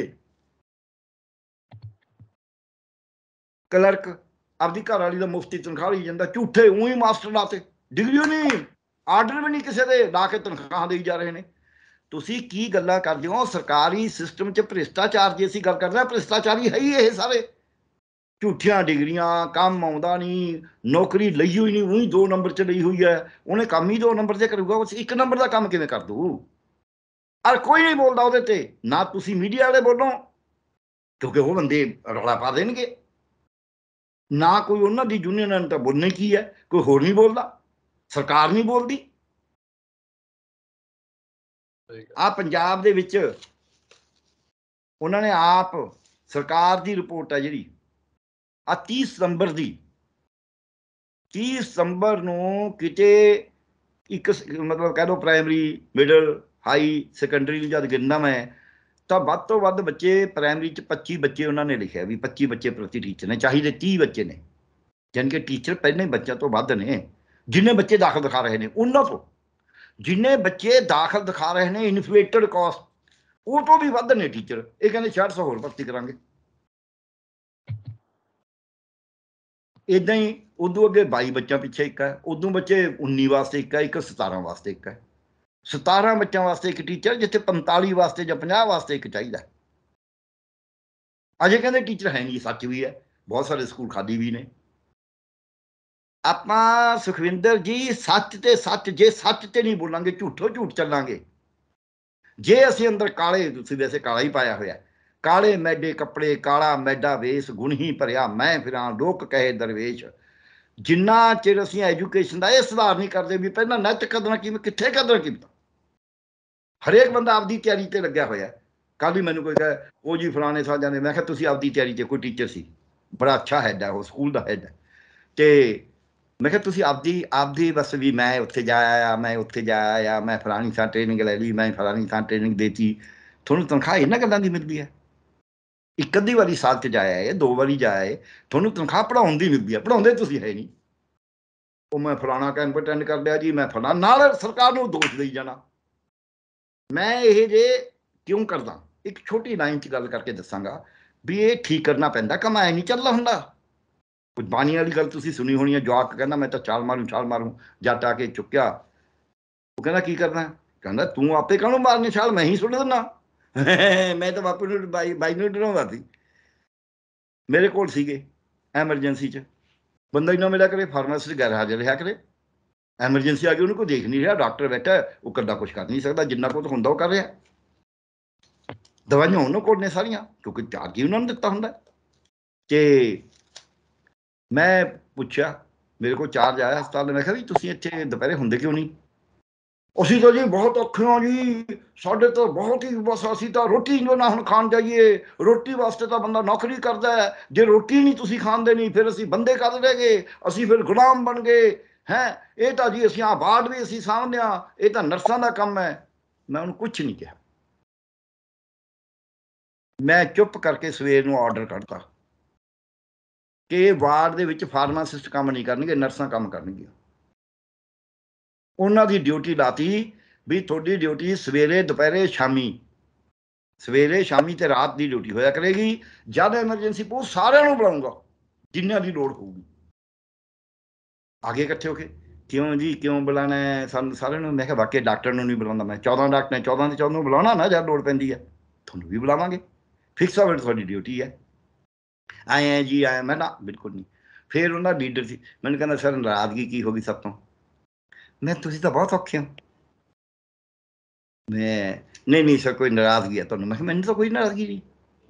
ਕਲਰਕ ਆਪਦੀ ਘਰ ਵਾਲੀ ਦਾ ਮੁਫਤੀ ਤਨਖਾਹ ਲਈ ਜਾਂਦਾ ਝੂਠੇ ਉਹੀ ਮਾਸਟਰ ਨਾਤੇ ਡਿਗਰੀ ਨਹੀਂ ਆਰਡਰ ਵੀ ਨਹੀਂ ਕਿਸੇ ਦੇ ਲਾ ਕੇ ਤਨਖਾਹ ਦੇਈ ਜਾ ਰਹੇ ਨੇ ਤੁਸੀਂ ਕੀ ਗੱਲਾਂ ਕਰਦੇ ਹੋ ਸਰਕਾਰੀ ਸਿਸਟਮ 'ਚ ਭ੍ਰਿਸ਼ਟਾਚਾਰ ਦੀ ਅਸੀਂ ਗੱਲ ਕਰਦੇ ਹਾਂ ਭ੍ਰਿਸ਼ਟਾਚਾਰੀ ਹੈ ਹੀ ਇਹ ਸਾਰੇ ਝੂਠੀਆਂ ਡਿਗਰੀਆਂ ਕੰਮ ਆਉਂਦਾ ਨਹੀਂ ਨੌਕਰੀ ਲਈ ਹੋਈ ਨਹੀਂ ਉਹੀ 2 ਨੰਬਰ 'ਚ ਲਈ ਹੋਈ ਹੈ ਉਹਨੇ ਕੰਮ ਹੀ 2 ਨੰਬਰ 'ਤੇ ਕਰੂਗਾ ਉਸ 1 ਨੰਬਰ ਦਾ ਕੰਮ ਕਿਵੇਂ ਕਰ ਦੂ ਅਰ ਕੋਈ ਨਹੀਂ ਬੋਲਦਾ ਉਹਦੇ ਤੇ ਨਾ ਤੁਸੀਂ ਮੀਡੀਆ ਵਾਲੇ ਬੋਲੋ ਕਿਉਂਕਿ ਉਹ ਬੰਦੇ ਰੌਲਾ ਪਾ ਦੇਣਗੇ ਨਾ ਕੋਈ ਉਹਨਾਂ ਦੀ ਯੂਨੀਅਨ ਨੇ ਤਾਂ ਬੋਲਣੇ ਕੀ ਹੈ ਕੋਈ ਹੋਰ ਨਹੀਂ ਬੋਲਦਾ ਸਰਕਾਰ ਨਹੀਂ ਬੋਲਦੀ ਆ ਪੰਜਾਬ ਦੇ ਵਿੱਚ ਉਹਨਾਂ ਨੇ ਆਪ ਸਰਕਾਰ ਦੀ ਰਿਪੋਰਟ ਹੈ ਜਿਹੜੀ ਆ 30 ਸਤੰਬਰ ਦੀ 30 ਸਤੰਬਰ ਨੂੰ ਕਿਤੇ ਇੱਕ ਮਤਲਬ ਕਹਿ ਲਓ ਪ੍ਰਾਇਮਰੀ ਮਿਡਲ ਹਾਈ ਸੈਕੰਡਰੀ ਨੂੰ ਜਦ ਗਿਣਨਾ ਮੈਂ ਤਾਂ ਵੱਧ ਤੋਂ ਵੱਧ ਬੱਚੇ ਪ੍ਰਾਇਮਰੀ ਚ 25 ਬੱਚੇ ਉਹਨਾਂ ਨੇ ਲਿਖਿਆ ਵੀ 25 ਬੱਚੇ ਪ੍ਰਤੀ ਟੀਚਰ ਨੇ ਚਾਹੀਦੇ 30 ਬੱਚੇ ਨੇ ਜਨ ਕਿ ਟੀਚਰ ਪਹਿਲੇ ਬੱਚਾ ਤੋਂ ਵੱਧ ਨੇ ਜਿੰਨੇ ਬੱਚੇ ਦਾਖਲ ਦਿਖਾ ਰਹੇ ਨੇ ਉਹਨਾਂ ਤੋਂ ਜਿੰਨੇ ਬੱਚੇ ਦਾਖਲ ਦਿਖਾ ਰਹੇ ਨੇ ਇਨਫਲੇਟਡ ਕਾਸਟ ਉਹ ਤੋਂ ਵੀ ਵੱਧ ਨੇ ਟੀਚਰ ਇਹ ਕਹਿੰਦੇ 600 ਹੋਰ ਭਰਤੀ ਕਰਾਂਗੇ ਇਦਾਂ ਹੀ ਉਦੋਂ ਅੱਗੇ 22 ਬੱਚਾ ਪਿੱਛੇ ਇੱਕ ਹੈ ਉਦੋਂ ਬੱਚੇ 19 ਵਾਸਤੇ ਇੱਕ ਹੈ ਇੱਕ 17 ਵਾਸਤੇ ਇੱਕ ਹੈ 17 ਬੱਚਿਆਂ ਵਾਸਤੇ ਇੱਕ ਟੀਚਰ ਜਿੱਥੇ 45 ਵਾਸਤੇ ਜਾਂ 50 ਵਾਸਤੇ ਇੱਕ ਚਾਹੀਦਾ ਅਜੇ ਕਹਿੰਦੇ ਟੀਚਰ ਹੈ ਨਹੀਂ ਸੱਚ ਵੀ ਹੈ ਬਹੁਤ ਸਾਰੇ ਸਕੂਲ ਖਾਦੀ ਵੀ ਨੇ ਆਪਾਂ ਸੁਖਵਿੰਦਰ ਜੀ ਸੱਚ ਤੇ ਸੱਚ ਜੇ ਸੱਚ ਤੇ ਨਹੀਂ ਬੋਲਾਂਗੇ ਝੂਠੋ ਝੂਠ ਚੱਲਾਂਗੇ ਜੇ ਅਸੀਂ ਅੰਦਰ ਕਾਲੇ ਤੁਸੀਂ ਵੈਸੇ ਕਾਲਾ ਹੀ ਪਾਇਆ ਹੋਇਆ ਕਾਲੇ ਮੈਡੇ ਕੱਪੜੇ ਕਾਲਾ ਮੈਡਾ ਵੇਸ ਗੁਣਹੀ ਭਰਿਆ ਮੈਂ ਫਿਰਾਂ ਲੋਕ ਕਹੇ ਦਰਵੇਸ਼ ਜਿੰਨਾ ਚਿਰ ਅਸੀਂ ਐਜੂਕੇਸ਼ਨ ਦਾ ਇਹ ਸੁਧਾਰ ਨਹੀਂ ਕਰਦੇ ਵੀ ਪਹਿਲਾਂ ਨੱਚ ਕਦਣਾ ਕਿਵੇਂ ਕਿੱਥੇ ਕਦਣਾ ਕੀਤਾ ਹਰੇਕ ਬੰਦਾ ਆਪਦੀ ਤਿਆਰੀ ਤੇ ਲੱਗਿਆ ਹੋਇਆ ਕੱਲ ਵੀ ਮੈਨੂੰ ਕੋਈ ਕਹੇ ਉਹ ਜੀ ਫਲਾਣੇ ਸਾਹ ਜਾਂਦੇ ਮੈਂ ਕਿਹਾ ਤੁਸੀਂ ਆਪਦੀ ਤਿਆਰੀ ਤੇ ਕੋਈ ਟੀਚਰ ਸੀ ਬੜਾ ਅੱਛਾ ਹੈਡ ਹੈ ਉਹ ਸਕੂਲ ਦਾ ਹੈਡ ਤੇ ਮੈਂ ਕਿਹਾ ਤੁਸੀਂ ਆਪਦੀ ਆਪਦੀ ਬਸ ਵੀ ਮੈਂ ਉੱਥੇ ਜਾਇਆ ਆ ਮੈਂ ਉੱਥੇ ਜਾਇਆ ਆ ਮੈਂ ਫਲਾਣੀ ਸਾਹ ਟ੍ਰੇਨਿੰਗ ਲੈ ਲਈ ਮੈਂ ਫਲਾਣੀ ਸਾਹ ਟ੍ਰੇਨਿੰਗ ਦੇਤੀ ਤੁਹਾਨੂੰ ਤਨਖਾਹ ਇਹਨਾਂ ਗੱਲਾਂ ਦੀ ਮਿਲਦੀ ਹੈ ਇੱਕ ਅੱਧੀ ਵਾਰੀ ਸਾਲ ਚ ਜਾਇਆ ਹੈ ਦੋ ਵਾਰੀ ਜਾਇਆ ਹੈ ਤੁਹਾਨੂੰ ਤਨਖਾਹ ਪੜਾਉਣ ਦੀ ਮਿਲਦੀ ਹੈ ਪੜਾਉਂਦੇ ਤੁਸੀਂ ਹੈ ਨਹੀਂ ਉਹ ਮੈਂ ਫਲਾਣਾ ਕੈਂਪ ਅਟੈਂਡ ਕਰ ਲਿਆ ਜੀ ਮੈਂ ਫਲਾਣਾ ਨਾਲ ਸਰਕਾਰ ਨੂੰ ਦੋਸ਼ ਦੇਈ ਜਾਣਾ ਮੈਂ ਇਹ ਜੇ ਕਿਉਂ ਕਰਦਾ ਇੱਕ ਛੋਟੀ ਲਾਈਨ 'ਚ ਗੱਲ ਕਰਕੇ ਦੱਸਾਂਗਾ ਵੀ ਇਹ ਠੀਕ ਕਰਨਾ ਪੈਂਦਾ ਕਮਾਇ ਨਹੀਂ ਚੱਲਦਾ ਹੁੰਦਾ ਕੁਝ ਬਾਣੀ ਵਾਲੀ ਗੱਲ ਤੁਸੀਂ ਸੁਣੀ ਹੋਣੀ ਹੈ ਜਵਾਕ ਕਹਿੰਦਾ ਮੈਂ ਤਾਂ ਚਾਲ ਮਾਰੂੰ ਛਾਲ ਮਾਰੂੰ ਜੱਟ ਆ ਕੇ ਚੁੱਕਿਆ ਉਹ ਕਹਿੰਦਾ ਕੀ ਕਰਨਾ ਕਹਿੰਦਾ ਤੂੰ ਆਪੇ ਕਾਹਨੂੰ ਮਾਰਨੀ ਛਾਲ ਮੈਂ ਹੀ ਸੁੱਟ ਦਿੰਦਾ ਮੈਂ ਤਾਂ ਬਾਪੂ ਨੂੰ ਬਾਈ ਬਾਈ ਨੂੰ ਡਰਾਉਂਦਾ ਸੀ ਮੇਰੇ ਕੋਲ ਸੀਗੇ ਐਮਰਜੈਂਸੀ 'ਚ ਬੰਦਾ ਇਹਨਾਂ ਮਿਲਿਆ ਕਰੇ ਫਾਰਮਾਸਿਸਟ ਗੈਰ ਹਾਜ਼ਰ ਰਿਹਾ ਕਰੇ ਐਮਰਜੈਂਸੀ ਆ ਗਈ ਉਹਨੂੰ ਕੋਈ ਦੇਖ ਨਹੀਂ ਰਿਹਾ ਡਾਕਟਰ ਬੈਠਾ ਉਹ ਕਰਦਾ ਕੁਝ ਕਰ ਨਹੀਂ ਸਕਦਾ ਜਿੰਨਾ ਕੁਝ ਹੁੰਦਾ ਉਹ ਕਰ ਰਿਹਾ ਦਵਾਈਆਂ ਉਹਨੂੰ ਕੋਲ ਨੇ ਸਾਰੀਆਂ ਕਿਉਂਕਿ ਚਾਰ ਹੀ ਉਹਨਾਂ ਨੂੰ ਦਿੱਤਾ ਹੁੰਦਾ ਤੇ ਮੈਂ ਪੁੱਛਿਆ ਮੇਰੇ ਕੋਲ ਚਾਰਜ ਆਇਆ ਹਸਪਤਾਲ ਨੇ ਮੈਂ ਕਿਹਾ ਵੀ ਤੁਸੀਂ ਇੱਥੇ ਦੁਪਹਿਰੇ ਹੁੰਦੇ ਕਿਉਂ ਨਹੀਂ ਅਸੀਂ ਤਾਂ ਜੀ ਬਹੁਤ ਔਖੇ ਹਾਂ ਜੀ ਸਾਡੇ ਤਾਂ ਬਹੁਤ ਹੀ ਬਸ ਅਸੀਂ ਤਾਂ ਰੋਟੀ ਜੋ ਨਾ ਹੁਣ ਖਾਣ ਜਾਈਏ ਰੋਟੀ ਵਾਸਤੇ ਤਾਂ ਬੰਦਾ ਨੌਕਰੀ ਕਰਦਾ ਹੈ ਜੇ ਰੋਟੀ ਨਹੀਂ ਤੁਸੀਂ ਖਾਂਦੇ ਨਹੀਂ ਫਿਰ ਅਸੀਂ ਬੰਦੇ ਕਰ ਰਹੇਗੇ ਅਸੀਂ ਫਿਰ ਗੁਲਾਮ ਬਣ ਗਏ ਹੈ ਇਹ ਤਾਂ ਜੀ ਅਸੀਂ ਆਬਾਦ ਵੀ ਅਸੀਂ ਸਾਹਮਣੇ ਆ ਇਹ ਤਾਂ ਨਰਸਾਂ ਦਾ ਕੰਮ ਹੈ ਮੈਂ ਉਹਨੂੰ ਕੁਝ ਨਹੀਂ ਕਿਹਾ ਮੈਂ ਚੁੱਪ ਕਰਕੇ ਸਵੇਰ ਨੂੰ ਆਰਡਰ ਕਰਤਾ ਕਿ ਵਾਰਡ ਦੇ ਵਿੱਚ ਫਾਰਮਾਸਿਸਟ ਕੰਮ ਨਹੀਂ ਕਰਨਗੇ ਨਰਸਾਂ ਕੰਮ ਕਰਨਗੀਆਂ ਉਹਨਾਂ ਦੀ ਡਿਊਟੀ ਲਾਤੀ ਵੀ ਤੁਹਾਡੀ ਡਿਊਟੀ ਸਵੇਰੇ ਦੁਪਹਿਰੇ ਸ਼ਾਮੀ ਸਵੇਰੇ ਸ਼ਾਮੀ ਤੇ ਰਾਤ ਦੀ ਡਿਊਟੀ ਹੋਇਆ ਕਰੇਗੀ ਜਦ ਐਮਰਜੈਂਸੀ ਪਊ ਸਾਰਿਆਂ ਨੂੰ ਬੁਲਾਉਂਗਾ ਜਿੰਨਾਂ ਦੀ ਲੋੜ ਹੋਊਗੀ ਆਗੇ ਇਕੱਠੇ ਹੋ ਕੇ ਕਿਉਂ ਜੀ ਕਿਉਂ ਬੁਲਾਣਾ ਸਾਨੂੰ ਸਾਰਿਆਂ ਨੂੰ ਮੈਂ ਕਿਹਾ ਵਾਕਿਆ ਡਾਕਟਰ ਨੂੰ ਨਹੀਂ ਬੁਲਾਉਂਦਾ ਮੈਂ 14 ਡਾਕਟਰ ਨੇ 14 ਦੇ 14 ਨੂੰ ਬੁਲਾਉਣਾ ਨਾ ਜਦ ਲੋੜ ਪੈਂਦੀ ਹੈ ਤੁਹਾਨੂੰ ਵੀ ਬੁਲਾਵਾਂਗੇ ਫਿਕਸ ਹੋਵੇ ਤੁਹਾਡੀ ਡਿਊਟੀ ਹੈ ਆਏ ਜੀ ਆਏ ਮੈਂ ਨਾ ਬਿਲਕੁਲ ਨਹੀਂ ਫਿਰ ਉਹਨਾਂ ਲੀਡਰ ਸੀ ਮੈਨੂੰ ਕਹਿੰਦਾ ਸਰ ਨਾਰਾਜ਼ਗੀ ਕੀ ਹੋ ਗਈ ਸਭ ਤੋਂ ਮੈਂ ਤੁਸੀਂ ਤਾਂ ਬਹੁਤ ਔਖੇ ਹੋ ਮੈਂ ਨਹੀਂ ਨਹੀਂ ਸਰ ਕੋਈ ਨਾਰਾਜ਼ਗੀ ਹੈ ਤੁਹਾਨੂੰ ਮੈਂ ਮੈਨੂੰ ਤਾਂ ਕੋਈ ਨਰਾਜ਼ਗੀ ਨਹੀਂ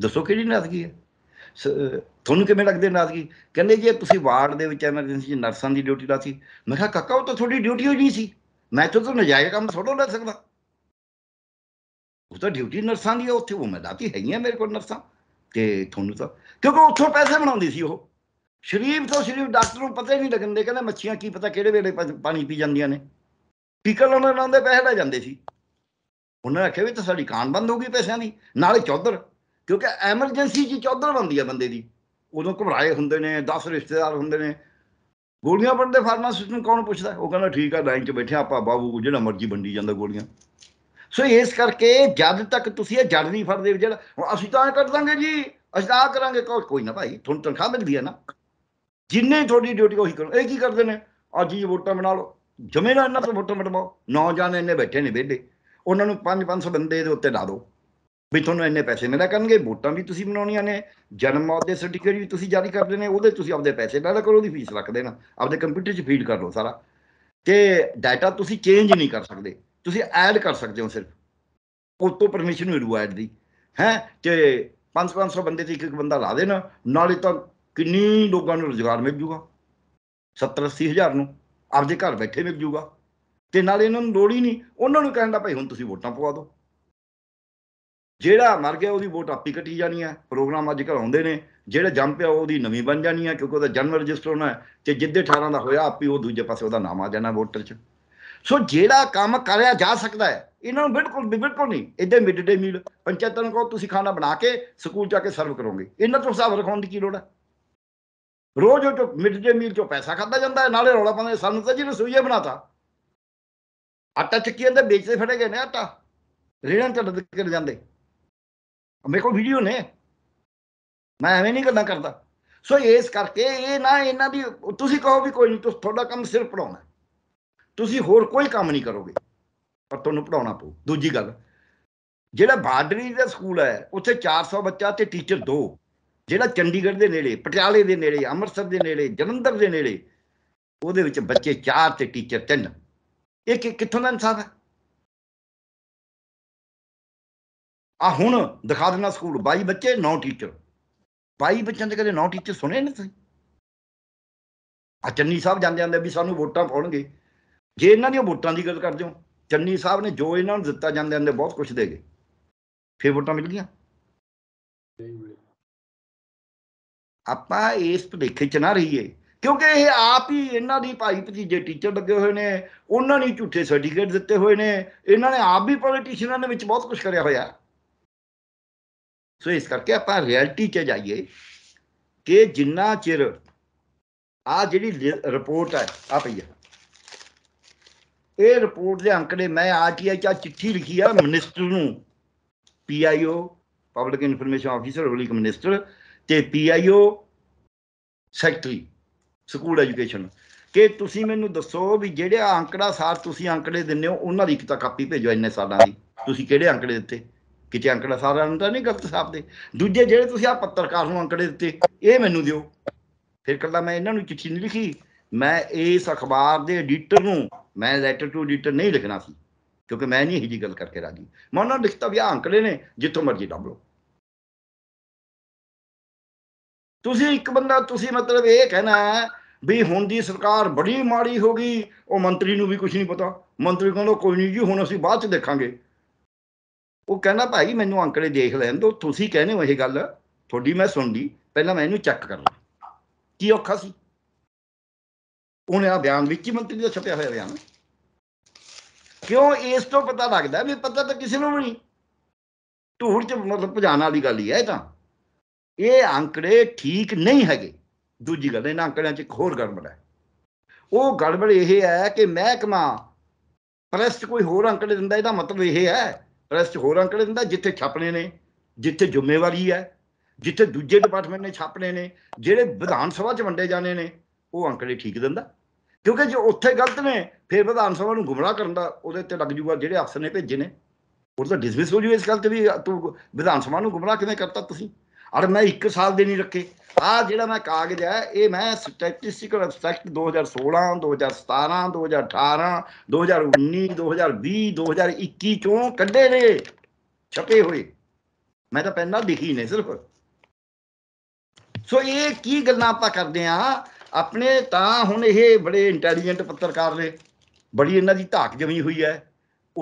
ਦੱਸੋ ਕਿਹੜੀ ਨਰਾਜ਼ਗੀ ਹੈ ਤੁਹਾਨੂੰ ਕਿਵੇਂ ਲੱਗਦੇ ਨਰਾਜ਼ਗੀ ਕਹਿੰਦੇ ਜੇ ਤੁਸੀਂ ਵਾਰਡ ਦੇ ਵਿੱਚ ਐਮਰਜੈਂਸੀ ਨਰਸਾਂ ਦੀ ਡਿਊਟੀ ਲਾਤੀ ਮੈਂ ਕਿਹਾ ਕਾਕਾ ਉਹ ਤਾਂ ਤੁਹਾਡੀ ਡਿਊਟੀ ਹੋਈ ਨਹੀਂ ਸੀ ਮੈਂ ਤਾਂ ਤੁਹਾਨੂੰ ਨਜਾਇਜ਼ ਕੰਮ ਥੋੜੋ ਲੈ ਸਕਦਾ ਉਹ ਤਾਂ ਡਿਊਟੀ ਨਰਸਾਂ ਦੀ ਉੱਥੇ ਉਹ ਮੈਂ ਲਾਤੀ ਹੈਗੀਆਂ ਮੇਰੇ ਕੋਲ ਨਰਸਾਂ ਤੇ ਤੁਹਾਨੂੰ ਤਾਂ ਕਿਉਂਕਿ ਉੱਥੋਂ ਪੈਸੇ ਬਣਾਉਂਦੀ ਸੀ ਉਹ ਸ਼ਰੀਫ ਤੋਂ ਸ਼ਰੀਫ ਡਾਕਟਰ ਨੂੰ ਪਤਾ ਹੀ ਨਹੀਂ ਲੱਗਦੇ ਕਹਿੰਦੇ ਮੱਛੀਆਂ ਕੀ ਪਤਾ ਕਿਹੜੇ ਵੇਲੇ ਪਾਣੀ ਪੀ ਜਾਂਦੀਆਂ ਨੇ ਟੀਕਾ ਉਹਨਾਂ ਨਾਲ ਦੇ ਪੈਸੇ ਲੈ ਜਾਂਦੇ ਸੀ ਉਹਨਾਂ ਨੇ ਆਖਿਆ ਵੀ ਤਾਂ ਸਾਡੀ ਕਾਨ ਬੰਦ ਹੋ ਗਈ ਪੈਸਿਆਂ ਦੀ ਨਾਲੇ ਚੌਧਰ ਕਿਉਂਕਿ ਐਮਰਜੈਂਸੀ ਜੀ ਚੌਧਰ ਬੰਦੀ ਆ ਬੰਦੇ ਦੀ ਉਦੋਂ ਘਬਰਾਏ ਹੁੰਦੇ ਨੇ 10 ਰਿਸ਼ਤੇਦਾਰ ਹੁੰਦੇ ਨੇ ਗੋਲੀਆਂ ਬੰਦੇ ਫਾਰਮਾਸਿਸਟ ਨੂੰ ਕੌਣ ਪੁੱਛਦਾ ਉਹ ਕਹਿੰਦਾ ਠੀਕ ਆ ਲਾਈਨ 'ਚ ਬੈਠਿਆ ਆਪਾਂ ਬਾਬੂ ਜਿਹੜਾ ਮਰਜ਼ੀ ਬੰਦੀ ਜਾਂਦਾ ਗੋਲੀਆਂ ਸੋ ਇਸ ਕਰਕੇ ਜਦ ਤੱਕ ਤੁਸੀਂ ਇਹ ਜੜ ਨਹੀਂ ਫੜਦੇ ਜਿਹੜਾ ਅਸੀਂ ਤਾਂ ਕੱਟ ਦਾਂਗੇ ਜੀ ਅਸੀਂ ਤਾਂ ਕਰਾਂਗੇ ਕੋਈ ਨਾ ਭਾਈ ਤੁਹਾਨੂੰ ਤਨਖਾਹ ਮਿਲਦੀ ਹੈ ਨਾ ਜਿੰਨੇ ਤੁਹਾਡੀ ਡਿਊਟੀ ਉਹੀ ਕਰੋ ਇਹ ਕੀ ਕਰਦੇ ਨੇ ਅੱਜ ਹੀ ਵੋਟਾਂ ਬਣਾ ਲਓ ਜਮੇ ਨਾ ਇਹਨਾਂ ਤੋਂ ਵੋਟਾਂ ਨੌ ਨੌਜਵਾਨ ਇੰਨੇ ਬੈਠੇ ਨੇ ਵਿਹਲੇ ਉਹਨਾਂ ਨੂੰ 5-500 ਬੰਦੇ ਦੇ ਉੱਤੇ ਲਾ ਦਿਓ ਵੀ ਤੁਹਾਨੂੰ ਇੰਨੇ ਪੈਸੇ ਮਿਲਿਆ ਕਰਨਗੇ ਵੋਟਾਂ ਵੀ ਤੁਸੀਂ ਬਣਾਉਣੀਆਂ ਨੇ ਜਨਮ ਮੌਤ ਦੇ ਸਰਟੀਫਿਕੇਟ ਵੀ ਤੁਸੀਂ ਜਾਰੀ ਕਰਦੇ ਨੇ ਉਹਦੇ ਤੁਸੀਂ ਆਪਦੇ ਪੈਸੇ ਲੈ ਕਰੋ ਉਹਦੀ ਫੀਸ ਰੱਖ ਦੇਣਾ ਆਪਦੇ ਕੰਪਿਊਟਰ 'ਚ ਫੀਡ ਕਰ ਲਓ ਸਾਰਾ ਤੇ ਡਾਟਾ ਤੁਸੀਂ ਚੇਂਜ ਨਹੀਂ ਕਰ ਸਕਦੇ ਤੁਸੀਂ ਐਡ ਕਰ ਸਕਦੇ ਹੋ ਸਿਰਫ ਉਸ ਤੋਂ ਪਰਮਿਸ਼ਨ ਮਿਲੂ ਐਡ ਦੀ ਹੈ ਤੇ 5-500 ਬੰਦੇ ਤੇ ਇੱਕ ਇੱਕ ਬੰਦਾ ਲਾ ਦੇਣਾ ਨਾਲੇ ਤਾਂ ਕਿੰਨੀ ਲੋਕਾਂ ਨੂੰ ਰੋਜ਼ਗਾਰ ਮਿਲ ਜੂਗਾ 70 80 ਹਜ਼ਾਰ ਨੂੰ ਆਪਦੇ ਘਰ ਬੈਠੇ ਮਿਲ ਜੂਗਾ ਤੇ ਨਾਲੇ ਇਹਨਾਂ ਨੂੰ ਲੋੜ ਹੀ ਨਹੀਂ ਉਹਨਾਂ ਨੂੰ ਕਹਿੰਦਾ ਭਾਈ ਹੁਣ ਤੁਸੀਂ ਵੋਟਾਂ ਪਵਾ ਦਿਓ ਜਿਹੜਾ ਮਰ ਗਿਆ ਉਹਦੀ ਵੋਟ ਆਪੀ ਕੱਟੀ ਜਾਣੀ ਹੈ ਪ੍ਰੋਗਰਾਮ ਅੱਜ ਕੱਲ ਆਉਂਦੇ ਨੇ ਜਿਹੜਾ ਜੰਮ ਪਿਆ ਉਹਦੀ ਨਵੀਂ ਬਣ ਜਾਣੀ ਹੈ ਕਿਉਂਕਿ ਉਹਦਾ ਜਨਮ ਰਜਿਸਟਰ ਹੋਣਾ ਤੇ ਜਿੱਦੇ 18 ਦਾ ਹੋਇਆ ਆਪੀ ਉਹ ਦੂਜੇ ਪਾਸੇ ਉਹਦਾ ਨਾਮ ਆ ਜਾਣਾ ਵੋਟਰ 'ਚ ਸੋ ਜਿਹੜਾ ਕੰਮ ਕਰਿਆ ਜਾ ਸਕਦਾ ਹੈ ਇਹਨਾਂ ਨੂੰ ਬਿਲਕੁਲ ਬਿਲਕੁਲ ਨਹੀਂ ਇਦਾਂ ਮਿਡ ਡੇ ਮੀਲ ਪੰਚਾਇਤਾਂ ਨੂੰ ਕਹੋ ਤੁਸੀਂ ਖਾਣਾ ਬਣਾ ਕੇ ਸਕੂਲ ਜਾ ਕੇ ਸਰਵ ਕਰੋਗੇ ਇਹਨਾਂ ਤੋਂ ਹਿਸਾਬ ਰਖਾਉਣ ਦੀ ਕੀ ਲੋੜ ਹੈ ਰੋਜ਼ ਉਹ ਜੋ ਮਿਡ ਦੇ ਮੀਲ ਚੋਂ ਪੈਸਾ ਖਾਦਾ ਜਾਂਦਾ ਹੈ ਨਾਲੇ ਰੌਲਾ ਪਾਉਂਦੇ ਸਾਨੂੰ ਤਾਂ ਜੀ ਰਸੋਈਆ ਬਣਾਤਾ ਆਟਾ ਚੱਕੀ ਅੰਦਰ ਵੇਚਦੇ ਫੜੇ ਗਏ ਨੇ ਆਟਾ ਰੇੜਾਂ ਤੇ ਲੱਦ ਕੇ ਜਾਂਦੇ ਮੇਰੇ ਕੋਲ ਵੀਡੀਓ ਨੇ ਮੈਂ ਐਵੇਂ ਨਹੀਂ ਗੱਲਾਂ ਕਰਦਾ ਸੋ ਇਸ ਕਰਕੇ ਇਹ ਨਾ ਇਹਨਾਂ ਦੀ ਤੁਸੀਂ ਕਹੋ ਵੀ ਕੋਈ ਨਹੀਂ ਤੁਸੀਂ ਤੁਹਾਡਾ ਕੰਮ ਸਿਰਫ ਪੜਾਉਣਾ ਤੁਸੀਂ ਹੋਰ ਕੋਈ ਕੰਮ ਨਹੀਂ ਕਰੋਗੇ ਪਰ ਤੁਹਾਨੂੰ ਪੜਾਉਣਾ ਪਊ ਦੂਜੀ ਗੱਲ ਜਿਹੜਾ ਬਾਰਡਰੀ ਦਾ ਸਕੂਲ ਹੈ ਉੱਥੇ 400 ਬੱਚਾ ਤੇ ਟੀਚਰ ਦੋ ਜਿਹੜਾ ਚੰਡੀਗੜ੍ਹ ਦੇ ਨੇੜੇ ਪਟਿਆਲੇ ਦੇ ਨੇੜੇ ਅੰਮ੍ਰਿਤਸਰ ਦੇ ਨੇੜੇ ਜਲੰਧਰ ਦੇ ਨੇੜੇ ਉਹਦੇ ਵਿੱਚ ਬੱਚੇ 4 ਤੇ ਟੀਚਰ 3 ਇਹ ਕਿ ਕਿੱਥੋਂ ਦਾ ਇਨਸਾਨ ਹੈ ਆ ਹੁਣ ਦਿਖਾ ਦੇਣਾ ਸਕੂਲ 22 ਬੱਚੇ 9 ਟੀਚਰ 22 ਬੱਚਿਆਂ ਦੇ ਕਦੇ 9 ਟੀਚਰ ਸੁਣੇ ਨਹੀਂ ਤੁਸੀਂ ਆ ਚੰਨੀ ਸਾਹਿਬ ਜਾਂਦੇ ਜਾਂਦੇ ਵੀ ਸਾਨੂੰ ਵੋਟਾਂ ਪਾਉਣਗੇ ਜੇ ਇਹਨਾਂ ਦੀਆਂ ਵੋਟਾਂ ਦੀ ਗੱਲ ਕਰਦੇ ਹੋ ਚੰਨੀ ਸਾਹਿਬ ਨੇ ਜੋ ਇਹਨਾਂ ਨੂੰ ਦਿੱਤਾ ਜਾਂਦੇ ਜਾਂਦੇ ਬਹੁਤ ਕੁਝ ਦੇ ਗਏ ਫੇਰ ਵੋਟਾਂ ਮਿਲ ਗਈਆਂ ਨਹੀਂ ਮਿਲੀ ਆਪਾਂ ਇਸ ਭੁਲੇਖੇ 'ਚ ਨਾ ਰਹੀਏ ਕਿਉਂਕਿ ਇਹ ਆਪ ਹੀ ਇਹਨਾਂ ਦੀ ਭਾਈ ਭਤੀਜੇ ਟੀਚਰ ਲੱਗੇ ਹੋਏ ਨੇ ਉਹਨਾਂ ਨੇ ਝੂਠੇ ਸਰਟੀਫਿਕੇਟ ਦਿੱਤੇ ਹੋਏ ਨੇ ਇਹਨਾਂ ਨੇ ਆਪ ਵੀ ਪੋਲੀਟੀਸ਼ੀਅਨਾਂ ਦੇ ਵਿੱਚ ਬਹੁਤ ਕੁਝ ਕਰਿਆ ਹੋਇਆ ਸੋ ਇਸ ਕਰਕੇ ਆਪਾਂ ਰਿਐਲਿਟੀ 'ਚ ਜਾਈਏ ਕਿ ਜਿੰਨਾ ਚਿਰ ਆ ਜਿਹੜੀ ਰਿਪੋਰਟ ਹੈ ਆ ਪਈ ਹੈ ਇਹ ਰਿਪੋਰਟ ਦੇ ਅੰਕੜੇ ਮੈਂ ਆ ਕੀ ਚਾ ਚਿੱਠੀ ਲਿਖੀ ਆ ਮਿਨਿਸਟਰ ਨੂੰ PIO public information officer public minister ਤੇ ਪੀਆਈਓ ਸੈਕਟਰੀ ਸਕੂਲ ਐਜੂਕੇਸ਼ਨ ਕਿ ਤੁਸੀਂ ਮੈਨੂੰ ਦੱਸੋ ਵੀ ਜਿਹੜੇ ਅੰਕੜਾ ਸਾਰ ਤੁਸੀਂ ਅੰਕੜੇ ਦਿੰਨੇ ਹੋ ਉਹਨਾਂ ਦੀ ਇੱਕ ਤਾਂ ਕਾਪੀ ਭੇਜੋ ਇੰਨੇ ਸਾਲਾਂ ਦੀ ਤੁਸੀਂ ਕਿਹੜੇ ਅੰਕੜੇ ਦਿੱਤੇ ਕਿਤੇ ਅੰਕੜਾ ਸਾਰਾਂ ਨੂੰ ਤਾਂ ਨਹੀਂ ਗਲਤ ਸਾਫ ਦੇ ਦੂਜੇ ਜਿਹੜੇ ਤੁਸੀਂ ਆ ਪੱਤਰਕਾਰ ਨੂੰ ਅੰਕੜੇ ਦਿੱਤੇ ਇਹ ਮੈਨੂੰ ਦਿਓ ਫਿਰ ਕੱਲਾ ਮੈਂ ਇਹਨਾਂ ਨੂੰ ਚਿੱਠੀ ਨਹੀਂ ਲਿਖੀ ਮੈਂ ਇਸ ਅਖਬਾਰ ਦੇ ਐਡੀਟਰ ਨੂੰ ਮੈਂ ਲੈਟਰ ਟੂ ਐਡੀਟਰ ਨਹੀਂ ਲਿਖਣਾ ਸੀ ਕਿਉਂਕਿ ਮੈਂ ਨਹੀਂ ਇਹ ਜੀ ਗੱਲ ਕਰਕੇ ਰਾਜੀ ਮੈਂ ਉਹਨਾਂ ਨੂੰ ਲਿਖਤਾ ਵੀ ਆ ਅੰਕੜੇ ਨੇ ਜਿੱਥੋਂ ਮਰਜ਼ੀ ਲੱਭ ਲਓ ਤੁਸੀਂ ਇੱਕ ਬੰਦਾ ਤੁਸੀਂ ਮਤਲਬ ਇਹ ਕਹਿਣਾ ਵੀ ਹੁਣ ਦੀ ਸਰਕਾਰ ਬੜੀ ਮਾੜੀ ਹੋ ਗਈ ਉਹ ਮੰਤਰੀ ਨੂੰ ਵੀ ਕੁਝ ਨਹੀਂ ਪਤਾ ਮੰਤਰੀ ਕਹਿੰਦਾ ਕੋਈ ਨਹੀਂ ਜੀ ਹੁਣ ਅਸੀਂ ਬਾਅਦ ਚ ਦੇਖਾਂਗੇ ਉਹ ਕਹਿੰਦਾ ਭਾਈ ਮੈਨੂੰ ਅੰਕੜੇ ਦੇਖ ਲੈਣ ਦੋ ਤੁਸੀਂ ਕਹਿੰਦੇ ਹੋ ਇਹ ਗੱਲ ਤੁਹਾਡੀ ਮੈਂ ਸੁਣ ਲਈ ਪਹਿਲਾਂ ਮੈਂ ਇਹਨੂੰ ਚੈੱਕ ਕਰ ਲਾਂ ਕੀ ਔਖਾ ਸੀ ਉਹਨੇ ਆ ਬਿਆਨ ਵਿੱਚ ਹੀ ਮੰਤਰੀ ਦਾ ਛਪਿਆ ਹੋਇਆ ਬਿਆਨ ਕਿਉਂ ਇਸ ਤੋਂ ਪਤਾ ਲੱਗਦਾ ਵੀ ਪਤਾ ਤਾਂ ਕਿਸੇ ਨੂੰ ਨਹੀਂ ਧੂੜ ਚ ਮਤਲਬ ਭਜਾਣ ਵਾਲੀ ਗੱਲ ਹੀ ਹੈ ਇਹ ਤਾਂ ਇਹ ਅੰਕੜੇ ਠੀਕ ਨਹੀਂ ਹੈਗੇ ਦੂਜੀ ਗੱਲ ਇਹਨਾਂ ਅੰਕੜਿਆਂ 'ਚ ਇੱਕ ਹੋਰ ਗੜਬੜ ਹੈ ਉਹ ਗੜਬੜ ਇਹ ਹੈ ਕਿ ਮਹਿਕਮਾ ਪ੍ਰੈਸ ਕੋਈ ਹੋਰ ਅੰਕੜੇ ਦਿੰਦਾ ਇਹਦਾ ਮਤਲਬ ਇਹ ਹੈ ਪ੍ਰੈਸ ਹੋਰ ਅੰਕੜੇ ਦਿੰਦਾ ਜਿੱਥੇ ਛਾਪਣੇ ਨੇ ਜਿੱਥੇ ਜ਼ਿੰਮੇਵਾਰੀ ਹੈ ਜਿੱਥੇ ਦੂਜੇ ਡਿਪਾਰਟਮੈਂਟ ਨੇ ਛਾਪਣੇ ਨੇ ਜਿਹੜੇ ਵਿਧਾਨ ਸਭਾ 'ਚ ਵੰਡੇ ਜਾਣੇ ਨੇ ਉਹ ਅੰਕੜੇ ਠੀਕ ਦਿੰਦਾ ਕਿਉਂਕਿ ਜੇ ਉੱਥੇ ਗਲਤ ਨੇ ਫਿਰ ਵਿਧਾਨ ਸਭਾ ਨੂੰ ਗੁੰਮਰਾਹ ਕਰਨ ਦਾ ਉਹਦੇ ਤੇ ਲੱਗ ਜੂਗਾ ਜਿਹੜੇ ਅਫਸਰ ਨੇ ਭੇਜੇ ਨੇ ਉਹ ਤਾਂ ਡਿਸਮਿਸ ਹੋ ਜੂ ਇਸ ਗੱਲ ਤੇ ਵੀ ਤੂੰ ਵਿਧਾਨ ਸਭਾ ਨੂੰ ਗੁੰਮਰਾਹ ਕਿਵੇਂ ਕਰਤਾ ਤੁਸੀਂ ਔਰ ਮੈਂ 1 ਸਾਲ ਦੇ ਨਹੀਂ ਰੱਖੇ ਆ ਜਿਹੜਾ ਮੈਂ ਕਾਗਜ਼ ਹੈ ਇਹ ਮੈਂ ਸਟੈਟਿਸਟੀਕਲ ਅਬਸਟ੍ਰੈਕਟ 2016 2017 2018 2019 2020 2021 ਚੋਂ ਕੱਢੇ ਨੇ ਛਪੇ ਹੋਏ ਮੈਂ ਤਾਂ ਪੈਨ ਦਿਖੀ ਨਹੀਂ ਸਿਰਫ ਸੋ ਇਹ ਕੀ ਗੱਲਾਂ ਆਪਾਂ ਕਰਦੇ ਆ ਆਪਣੇ ਤਾਂ ਹੁਣ ਇਹ ਬੜੇ ਇੰਟੈਲੀਜੈਂਟ ਪੱਤਰਕਾਰ ਨੇ ਬੜੀ ਇਹਨਾਂ ਦੀ ਧਾਕ ਜਮੀ ਹੋਈ ਹੈ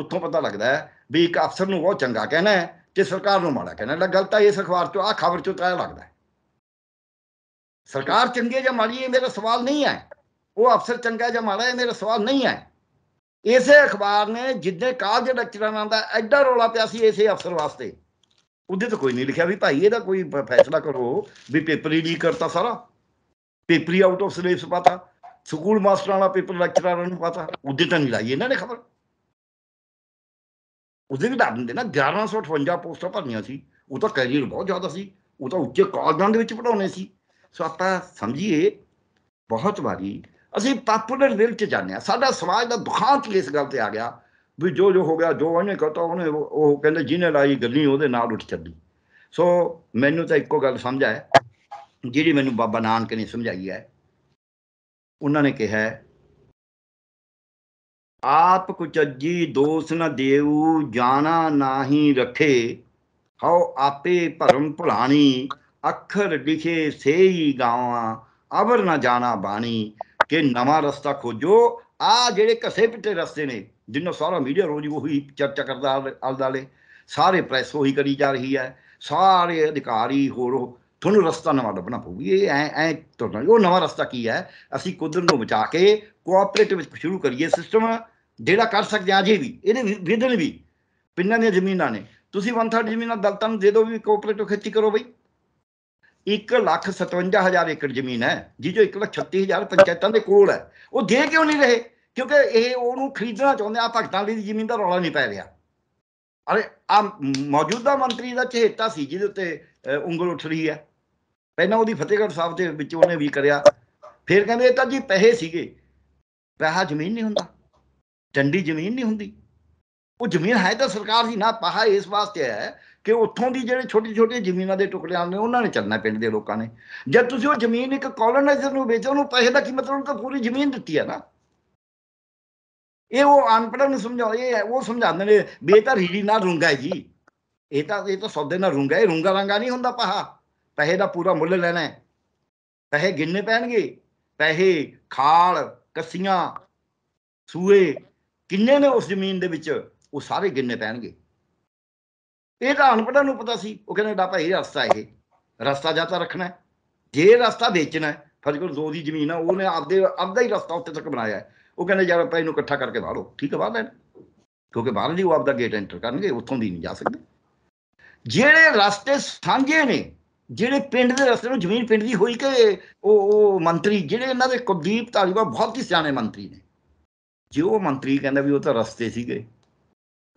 ਉੱਥੋਂ ਪਤਾ ਲੱਗਦਾ ਹੈ ਵੀ ਇੱਕ ਅਫਸਰ ਨੂੰ ਬਹੁਤ ਚੰਗਾ ਕਹਿਣਾ ਹੈ ਕਿ ਸਰਕਾਰ ਨੂੰ ਮਾੜਾ ਕਹਿਣਾ ਲੱਗਾ ਗਲਤ ਆ ਇਸ ਅਖਬਾਰ ਚੋਂ ਆ ਖਬਰ ਚੋਂ ਤਾਂ ਲੱਗਦਾ ਸਰਕਾਰ ਚੰਗੀ ਜਾਂ ਮਾੜੀ ਇਹ ਮੇਰਾ ਸਵਾਲ ਨਹੀਂ ਹੈ ਉਹ ਅਫਸਰ ਚੰਗਾ ਜਾਂ ਮਾੜਾ ਇਹ ਮੇਰਾ ਸਵਾਲ ਨਹੀਂ ਹੈ ਇਸੇ ਅਖਬਾਰ ਨੇ ਜਿੱਦੇ ਕਾਲਜ ਨਾਲ ਦਾ ਐਡਾ ਰੋਲਾ ਪਿਆ ਸੀ ਇਸੇ ਅਫਸਰ ਵਾਸਤੇ ਉਹਦੇ ਤਾਂ ਕੋਈ ਨਹੀਂ ਲਿਖਿਆ ਵੀ ਭਾਈ ਇਹਦਾ ਕੋਈ ਫੈਸਲਾ ਕਰੋ ਵੀ ਪੇਪਰ ਹੀ ਨਹੀਂ ਕਰਤਾ ਸਾਰਾ ਪੇਪਰ ਹੀ ਆਊਟ ਆਫ ਸਿਲੇਬਸ ਪਤਾ ਸਕੂਲ ਮਾਸਟਰਾਂ ਵਾਲਾ ਪੇਪਰ ਲੈਕਚਰਾਂ ਨੂੰ ਪਤਾ ਉਹਦੇ ਤਾਂ ਨਹੀਂ ਲਾਈ ਇਹਨਾਂ ਨੇ ਖਬਰ ਉਸ ਦਿਨ ਘਟਾ ਦਿੰਦੇ ਨਾ 1158 ਪੋਸਟਾਂ ਭਰਨੀਆਂ ਸੀ ਉਹ ਤਾਂ ਕੈਰੀਅਰ ਬਹੁਤ ਜ਼ਿਆਦਾ ਸੀ ਉਹ ਤਾਂ ਉੱਚੇ ਕਾਲਜਾਂ ਦੇ ਵਿੱਚ ਪੜਾਉਣੇ ਸੀ ਸੋ ਆਪਾਂ ਸਮਝੀਏ ਬਹੁਤ ਵਾਰੀ ਅਸੀਂ ਪਪੂਲਰ ਵਿਲ ਚ ਜਾਂਦੇ ਆ ਸਾਡਾ ਸਮਾਜ ਦਾ ਦੁਖਾਂਤ ਇਸ ਗੱਲ ਤੇ ਆ ਗਿਆ ਵੀ ਜੋ ਜੋ ਹੋ ਗਿਆ ਜੋ ਉਹਨੇ ਕਹਤਾ ਉਹਨੇ ਉਹ ਕਹਿੰਦੇ ਜਿਹਨੇ ਲਾਈ ਗੱਲੀ ਉਹਦੇ ਨਾਲ ਉੱਠ ਚੱਲੀ ਸੋ ਮੈਨੂੰ ਤਾਂ ਇੱਕੋ ਗੱਲ ਸਮਝ ਆਇਆ ਜਿਹੜੀ ਮੈਨੂੰ ਬਾਬਾ ਨਾਨਕ ਨੇ ਸਮਝਾਈ ਹੈ ਉਹਨਾਂ ਨੇ ਕਿਹਾ ਆਪ ਕੁਚੱਜੀ ਦੋਸ ਨ ਦੇਉ ਜਾਣਾ ਨਾਹੀ ਰਖੇ ਹਉ ਆਪੇ ਭਰਮ ਭੁਲਾਣੀ ਅੱਖਰ ਲਿਖੇ ਸੇਈ ਗਾਵਾਂ ਅਵਰ ਨਾ ਜਾਣਾ ਬਾਣੀ ਕਿ ਨਵਾਂ ਰਸਤਾ ਖੋਜੋ ਆ ਜਿਹੜੇ ਕਸੇ ਪਿੱਟੇ ਰਸਤੇ ਨੇ ਜਿੰਨਾ ਸਾਰਾ ਮੀਡੀਆ ਰੋਜ਼ ਉਹੀ ਚਰਚਾ ਕਰਦਾ ਆਲਦਾਲੇ ਸਾਰੇ ਪ੍ਰੈਸ ਉਹੀ ਕਰੀ ਜਾ ਰਹੀ ਹੈ ਸਾਰੇ ਅਧਿਕਾਰੀ ਹੋਰ ਤੁਹਾਨੂੰ ਰਸਤਾ ਨਵਾਂ ਲੱਭਣਾ ਪਊ ਇਹ ਐ ਐ ਤੁਰਨਾ ਉਹ ਨਵਾਂ ਰਸਤਾ ਕੀ ਹੈ ਅਸੀਂ ਕੁਦਰ ਨੂੰ ਬਚਾ ਕੇ ਕੋਆਪਰੇਟਿਵ ਵਿੱਚ ਸ਼ੁਰੂ ਕਰੀਏ ਸਿਸਟਮ ਜਿਹੜਾ ਕਰ ਸਕਦੇ ਆ ਵੀ ਇਹਦੇ ਵਿਦਨ ਵੀ ਪਿੰਨਾਂ ਦੀਆਂ ਜ਼ਮੀਨਾਂ ਨੇ ਤੁਸੀਂ 1/3 ਜ਼ਮੀਨਾਂ ਦਲਤਾਂ ਨੂੰ ਦੇ ਦਿਓ ਵੀ ਕੋਆਪਰੇਟਿਵ ਖੇਤੀ ਕਰੋ ਬਈ 157000 ਏਕੜ ਜ਼ਮੀਨ ਹੈ ਜੋ 136000 ਪੰਚਾਇਤਾਂ ਦੇ ਕੋਲ ਹੈ ਉਹ ਦੇ ਕਿਉਂ ਨਹੀਂ ਰਹੇ ਕਿਉਂਕਿ ਇਹ ਉਹਨੂੰ ਖਰੀਦਣਾ ਚਾਹੁੰਦੇ ਆ ਭਗਤਾਂ ਦੀ ਜ਼ਮੀਨ ਦਾ ਰੌਲਾ ਨਹੀਂ ਪੈ ਰਿਹਾ ਅਰੇ ਆ ਮੌਜੂਦਾ ਮੰਤਰੀ ਦਾ ਚਹੇਤਾ ਸੀ ਜਿਹਦੇ ਉੱਤੇ ਉਂਗਲ ਉੱਠ ਰਹੀ ਹੈ ਪਹਿਲਾਂ ਉਹਦੀ ਫਤਿਹਗੜ੍ਹ ਸਾਹਿਬ ਦੇ ਵਿੱਚ ਉਹਨੇ ਵੀ ਕਰਿਆ ਫਿਰ ਕਹਿੰਦੇ ਇਹ ਤਾਂ ਜੀ ਪੈਸੇ ਸੀਗੇ ਪੈਸਾ ਜ਼ਮੀਨ ਨਹੀਂ ਹੁੰਦਾ ਚੰਡੀ ਜ਼ਮੀਨ ਨਹੀਂ ਹੁੰਦੀ ਉਹ ਜ਼ਮੀਨ ਹੈ ਤਾਂ ਸਰਕਾਰ ਦੀ ਨਾ ਪਾਹਾ ਇਸ ਵਾਸਤੇ ਹੈ ਕਿ ਉੱਥੋਂ ਦੀ ਜਿਹੜੇ ਛੋਟੇ ਛੋਟੇ ਜ਼ਮੀਨਾਂ ਦੇ ਟੁਕੜੇ ਆਉਂਦੇ ਉਹਨਾਂ ਨੇ ਚੱਲਣਾ ਪਿੰਡ ਦੇ ਲੋਕਾਂ ਨੇ ਜਦ ਤੁਸੀਂ ਉਹ ਜ਼ਮੀਨ ਇੱਕ ਕਲੋਨਾਈਜ਼ਰ ਨੂੰ ਵੇਚੋ ਉਹਨੂੰ ਪੈਸੇ ਦਾ ਕੀ ਮਤਲਬ ਉਹਨੂੰ ਤਾਂ ਪੂਰੀ ਜ਼ਮੀਨ ਦਿੱਤੀ ਹੈ ਨਾ ਇਹ ਉਹ ਅਨਪੜ੍ਹ ਨੂੰ ਸਮਝਾਓ ਇਹ ਉਹ ਸਮਝਾਉਂਦੇ ਨੇ ਬੇਤਰ ਹੀੜੀ ਨਾਲ ਰੁੰਗਾ ਜੀ ਇਹ ਤਾਂ ਇਹ ਤਾਂ ਸੌਦੇ ਨਾਲ ਰੁੰਗਾ ਇਹ ਰੁੰਗਾ ਰੰਗਾ ਨਹੀਂ ਹੁੰਦਾ ਪਹਾ ਪੈਸੇ ਦਾ ਪੂਰਾ ਮੁੱਲ ਲੈਣਾ ਹੈ ਪੈਸੇ ਗਿਣਨੇ ਪੈਣਗੇ ਪੈਸੇ ਖਾਲ ਕੱਸੀਆਂ ਸੂਏ ਕਿੰਨੇ ਨੇ ਉਸ ਜ਼ਮੀਨ ਦੇ ਵਿੱਚ ਉਹ ਸਾਰੇ ਗਿਣਨੇ ਪੈਣਗੇ ਇਹ ਤਾਂ ਅਨਪੜਾਂ ਨੂੰ ਪਤਾ ਸੀ ਉਹ ਕਹਿੰਦੇ ਡਾ ਭਾਈ ਰਸਤਾ ਇਹ ਰਸਤਾ ਜਾਂ ਤਾਂ ਰੱਖਣਾ ਜੇ ਰਸਤਾ ਵੇਚਣਾ ਫਰਜ਼ਗੁਰ ਦੋ ਦੀ ਜ਼ਮੀਨ ਆ ਉਹਨੇ ਆਪਦੇ ਆਪਦਾ ਹੀ ਰਸਤਾ ਉੱਤੇ ਤੱਕ ਬਣਾਇਆ ਉਹ ਕਹਿੰਦੇ ਯਾਰ ਆਪਾਂ ਇਹਨੂੰ ਇਕੱਠਾ ਕਰਕੇ ਬਾਹਰੋ ਠੀਕ ਹੈ ਬਾਹਰ ਲੈਣ ਕਿਉਂਕਿ ਬਾਹਰ ਦੀ ਉਹ ਆਪਦਾ ਗੇਟ ਐਂਟਰ ਕਰਨਗੇ ਉੱਥੋਂ ਦੀ ਨਹੀਂ ਜਾ ਸਕਦੇ ਜਿਹੜੇ ਰਸਤੇ ਸਾਂਝੇ ਨੇ ਜਿਹੜੇ ਪਿੰਡ ਦੇ ਰਸਤੇ ਨੂੰ ਜ਼ਮੀਨ ਪਿੰਡ ਦੀ ਹੋਈ ਕਿ ਉਹ ਉਹ ਮੰਤਰੀ ਜਿਹੜੇ ਇਹਨਾਂ ਦੇ ਕੁਲਦੀਪ ਧਾਲੀਵਾਲ ਬਹੁਤ ਹੀ ਸਿਆਣੇ ਮੰਤਰੀ ਨੇ ਜੇ ਉਹ ਮੰਤਰੀ ਕਹਿੰਦਾ ਵੀ ਉਹ ਤਾਂ ਰਸਤੇ ਸੀਗੇ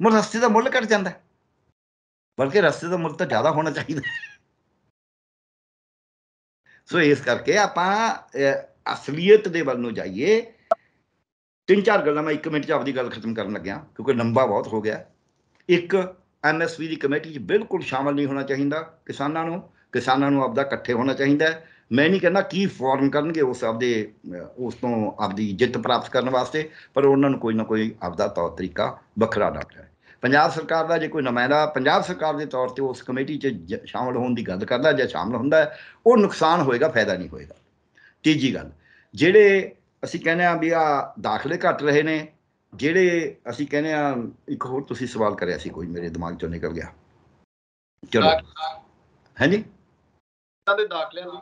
ਮੁਰ ਰਸਤੇ ਦਾ ਮੁੱਲ ਘਟ ਜਾਂਦਾ ਬਲਕਿ ਰਸਤੇ ਦਾ ਮੁੱਲ ਤਾਂ ਜ਼ਿਆਦਾ ਹੋਣਾ ਚਾਹੀਦਾ ਸੋ ਇਸ ਕਰਕੇ ਆਪਾਂ ਅਸਲੀਅਤ ਦੇ ਵੱਲ ਨੂੰ ਜਾਈਏ ਤਿੰਨ ਚਾਰ ਗੱਲਾਂ ਮੈਂ 1 ਮਿੰਟ 'ਚ ਆਪਦੀ ਗੱਲ ਖਤਮ ਕਰਨ ਲੱਗਿਆ ਕਿਉਂਕਿ ਲੰਬਾ ਬਹੁਤ ਹੋ ਗਿਆ ਇੱਕ ਐਮਐਸਵੀ ਦੀ ਕਮੇਟੀ 'ਚ ਬਿਲਕੁਲ ਸ਼ਾਮਲ ਨਹੀਂ ਹੋਣਾ ਚਾਹੀਦਾ ਕਿਸਾਨਾਂ ਨੂੰ ਕਿਸਾਨਾਂ ਨੂੰ ਆਪਦਾ ਇਕੱਠੇ ਹੋਣਾ ਚਾਹੀਦਾ ਮੈਂ ਨਹੀਂ ਕਹਿੰਦਾ ਕੀ ਫਾਰਮ ਕਰਨਗੇ ਉਸ ਆਪਦੇ ਉਸ ਤੋਂ ਆਪਦੀ ਜਿੱਤ ਪ੍ਰਾਪਤ ਕਰਨ ਵਾਸਤੇ ਪਰ ਉਹਨਾਂ ਨੂੰ ਕੋਈ ਨਾ ਕੋਈ ਆਪਦਾ ਤੌਰ ਤਰੀਕਾ ਵੱਖਰਾ ਨਾ ਕਰੇ ਪੰਜਾਬ ਸਰਕਾਰ ਦਾ ਜੇ ਕੋਈ ਨੁਮਾਇੰਦਾ ਪੰਜਾਬ ਸਰਕਾਰ ਦੇ ਤੌਰ ਤੇ ਉਸ ਕਮੇਟੀ 'ਚ ਸ਼ਾਮਲ ਹੋਣ ਦੀ ਗੱਲ ਕਰਦਾ ਜਾਂ ਸ਼ਾਮਲ ਹੁੰਦਾ ਉਹ ਨੁਕਸਾਨ ਹੋਏਗਾ ਫਾਇਦਾ ਨਹੀਂ ਹੋਏਗਾ ਤੀਜੀ ਗੱਲ ਜਿਹੜੇ ਅਸੀਂ ਕਹਿੰਦੇ ਆ ਵੀ ਆ ਦਾਖਲੇ ਘਟ ਰਹੇ ਨੇ ਜਿਹੜੇ ਅਸੀਂ ਕਹਿੰਦੇ ਆ ਇੱਕ ਹੋਰ ਤੁਸੀਂ ਸਵਾਲ ਕਰਿਆ ਸੀ ਕੋਈ ਮੇਰੇ ਦਿਮਾਗ ਚੋਂ ਨਿਕਲ ਗਿਆ ਚਲੋ ਹਾਂਜੀ ਦੇ ਦਾਖਲਿਆਂ ਦੀ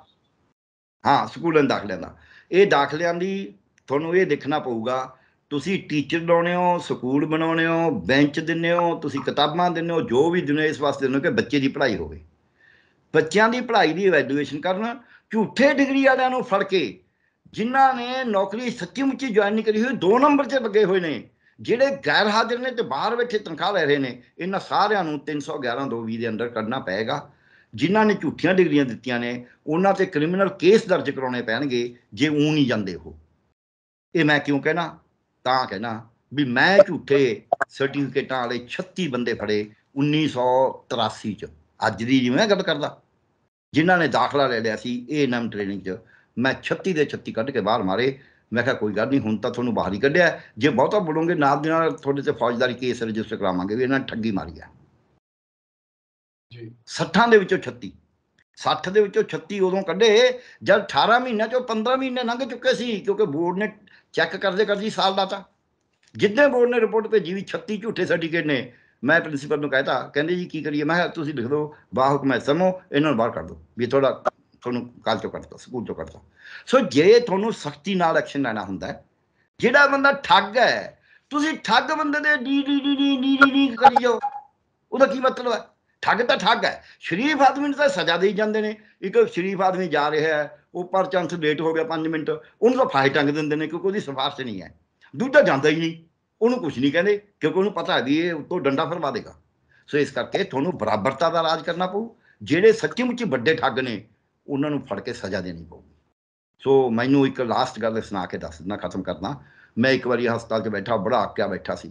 ਹਾਂ ਸਕੂਲਾਂ ਦੇ ਦਾਖਲਿਆਂ ਦਾ ਇਹ ਦਾਖਲਿਆਂ ਦੀ ਤੁਹਾਨੂੰ ਇਹ ਦੇਖਣਾ ਪਊਗਾ ਤੁਸੀਂ ਟੀਚਰ ਲਾਉਣੇ ਹੋ ਸਕੂਲ ਬਣਾਉਣੇ ਹੋ ਬੈਂਚ ਦਿੰਨੇ ਹੋ ਤੁਸੀਂ ਕਿਤਾਬਾਂ ਦਿੰਨੇ ਹੋ ਜੋ ਵੀ ਦਿੰਨੇ ਇਸ ਵਾਸਤੇ ਦਿੰਨੇ ਕਿ ਬੱਚੇ ਦੀ ਪੜ੍ਹਾਈ ਹੋਵੇ ਬੱਚਿਆਂ ਦੀ ਪੜ੍ਹਾਈ ਦੀ ਵੈਲਿਊਏਸ਼ਨ ਕਰਨ ਝੂਠੇ ਡਿਗਰੀ ਵਾਲਿਆਂ ਨੂੰ ਫੜ ਕੇ ਜਿਨ੍ਹਾਂ ਨੇ ਨੌਕਰੀ ਸੱਚੀ ਮੁੱਚੀ ਜੁਆਇਨ ਨਹੀਂ ਕਰੀ ਹੋਈ ਦੋ ਨੰਬਰ ਤੇ ਲੱਗੇ ਹੋਏ ਨੇ ਜਿਹੜੇ ਗੈਰ ਹਾਜ਼ਰ ਨੇ ਤੇ ਬਾਹਰ ਬੈਠੇ ਤਨਖਾਹ ਲੈ ਰਹੇ ਨੇ ਇਹਨਾਂ ਸਾਰਿਆਂ ਨੂੰ 311 220 ਦੇ ਅੰਦਰ ਕੱਢਣਾ ਪਏਗਾ ਜਿਨ੍ਹਾਂ ਨੇ ਝੂਠੀਆਂ ਡਿਗਰੀਆਂ ਦਿੱਤੀਆਂ ਨੇ ਉਹਨਾਂ ਤੇ ਕ੍ਰਿਮੀਨਲ ਕੇਸ ਦਰਜ ਕਰਾਉਣੇ ਪੈਣਗੇ ਜੇ ਉਹ ਨਹੀਂ ਜਾਂਦੇ ਉਹ ਇਹ ਮੈਂ ਕਿਉਂ ਕਹਿਣਾ ਤਾਂ ਕਹਿਣਾ ਵੀ ਮੈਂ ਝੂਠੇ ਸਰਟੀਫਿਕੇਟਾਂ ਵਾਲੇ 36 ਬੰਦੇ ਫੜੇ 1983 ਚ ਅੱਜ ਦੀ ਜਿਵੇਂ ਗੱਲ ਕਰਦਾ ਜਿਨ੍ਹਾਂ ਨੇ ਦਾਖਲਾ ਲੈ ਲਿਆ ਸੀ ਇਹ ਨਮ ਟ੍ਰੇਨਿੰਗ ਚ ਮੈਂ 36 ਦੇ 36 ਕੱਢ ਕੇ ਬਾਹਰ ਮਾਰੇ ਮੈਂ ਕਿਹਾ ਕੋਈ ਗੱਲ ਨਹੀਂ ਹੁਣ ਤਾਂ ਤੁਹਾਨੂੰ ਬਾਹਰ ਹੀ ਕੱਢਿਆ ਜੇ ਬਹੁਤਾ ਬੋਲੋਗੇ ਨਾਲ ਦੇ ਨਾਲ ਤੁਹਾਡੇ ਤੇ ਫੌਜਦਾਰੀ ਕੇਸ ਰਜਿਸਟਰ ਕਰਾਵਾਂਗੇ ਵੀ ਇਹਨਾਂ ਠੱਗੀ ਮਾਰੀ ਆ ਜੀ 60 ਦੇ ਵਿੱਚੋਂ 36 60 ਦੇ ਵਿੱਚੋਂ 36 ਉਦੋਂ ਕੱਢੇ ਜਦ 18 ਮਹੀਨਿਆਂ ਚੋਂ 15 ਮਹੀਨੇ ਲੰਘ ਚੁੱਕੇ ਸੀ ਕਿਉਂਕਿ ਬੋਰਡ ਨੇ ਚੈੱਕ ਕਰਦੇ ਕਰਦੀ ਸਾਲ ਦਾ ਤਾਂ ਜਿੱਦਾਂ ਬੋਰਡ ਨੇ ਰਿਪੋਰਟ ਜੀ ਵੀ 36 ਝੂਠੇ ਸਰਟੀਫਿਕੇਟ ਨੇ ਮੈਂ ਪ੍ਰਿੰਸੀਪਲ ਨੂੰ ਕਹਿਤਾ ਕਹਿੰਦੇ ਜੀ ਕੀ ਕਰੀਏ ਮੈਂ ਤੁਸੀਂ ਲਿਖ ਦਿਓ ਮੈਂ ਸਮੋ ਇਹਨਾਂ ਨੂੰ ਬਾਹਰ ਕਰ ਦਿਓ ਵੀ ਤੁਹਾਡਾ ਤੁਹਾਨੂੰ ਕੱਲ ਤੋਂ ਕੱਢਤਾ ਸਕੂਲ ਤੋਂ ਕੱਢਤਾ ਸੋ ਜੇ ਤੁਹਾਨੂੰ ਸਖਤੀ ਨਾਲ ਐਕਸ਼ਨ ਲੈਣਾ ਹੁੰਦਾ ਜਿਹੜਾ ਬੰਦਾ ਠੱਗ ਹੈ ਤੁਸੀਂ ਠੱਗ ਬੰਦੇ ਦੇ ਡੀ ਡੀ ਡੀ ਡੀ ਡੀ ਕਰੀ ਜਾਓ ਉਹਦਾ ਕੀ ਮਤਲਬ ਹੈ ਠੱਗ ਤਾਂ ਠੱਗ ਹੈ ਸ਼ਰੀਫ ਆਦਮੀ ਨੂੰ ਤਾਂ ਸਜ਼ਾ ਦੇਈ ਜਾਂਦੇ ਨੇ ਇੱਕ ਸ਼ਰੀਫ ਆਦਮੀ ਜਾ ਰਿਹਾ ਹੈ ਉਹ ਪਰ ਚਾਂਸ ਲੇਟ ਹੋ ਗਿਆ 5 ਮਿੰਟ ਉਹਨੂੰ ਤਾਂ ਫਾਈ ਟੰਗ ਦਿੰਦੇ ਨੇ ਕਿਉਂਕਿ ਉਹਦੀ ਸਫਾਰਸ਼ ਨਹੀਂ ਹੈ ਦੂਜਾ ਜਾਂਦਾ ਹੀ ਨਹੀਂ ਉਹਨੂੰ ਕੁਝ ਨਹੀਂ ਕਹਿੰਦੇ ਕਿਉਂਕਿ ਉਹਨੂੰ ਪਤਾ ਵੀ ਇਹ ਉਤੋਂ ਡੰਡਾ ਫਰਮਾ ਦੇਗਾ ਸੋ ਇਸ ਕਰਕੇ ਤੁਹਾਨੂੰ ਬਰਾਬਰਤਾ ਦਾ ਰਾਜ ਕਰਨਾ ਪਊ ਜਿਹੜੇ ਸੱਚੀ ਮੁੱਚੀ ਵੱਡੇ ਠੱਗ ਨੇ ਉਹਨਾਂ ਨੂੰ ਫੜ ਕੇ ਸਜ਼ਾ ਦੇਣੀ ਪਊਗੀ ਸੋ ਮੈਨੂੰ ਇੱਕ ਲਾਸਟ ਗੱਲ ਸੁਣਾ ਕੇ ਦੱਸ ਦਿੰਦਾ ਖਤਮ ਕਰਨਾ ਮੈਂ ਇੱਕ ਵਾਰੀ ਹਸਪਤਾਲ 'ਚ ਬੈਠਾ ਬੜਾ ਆਕਿਆ ਬੈਠਾ ਸੀ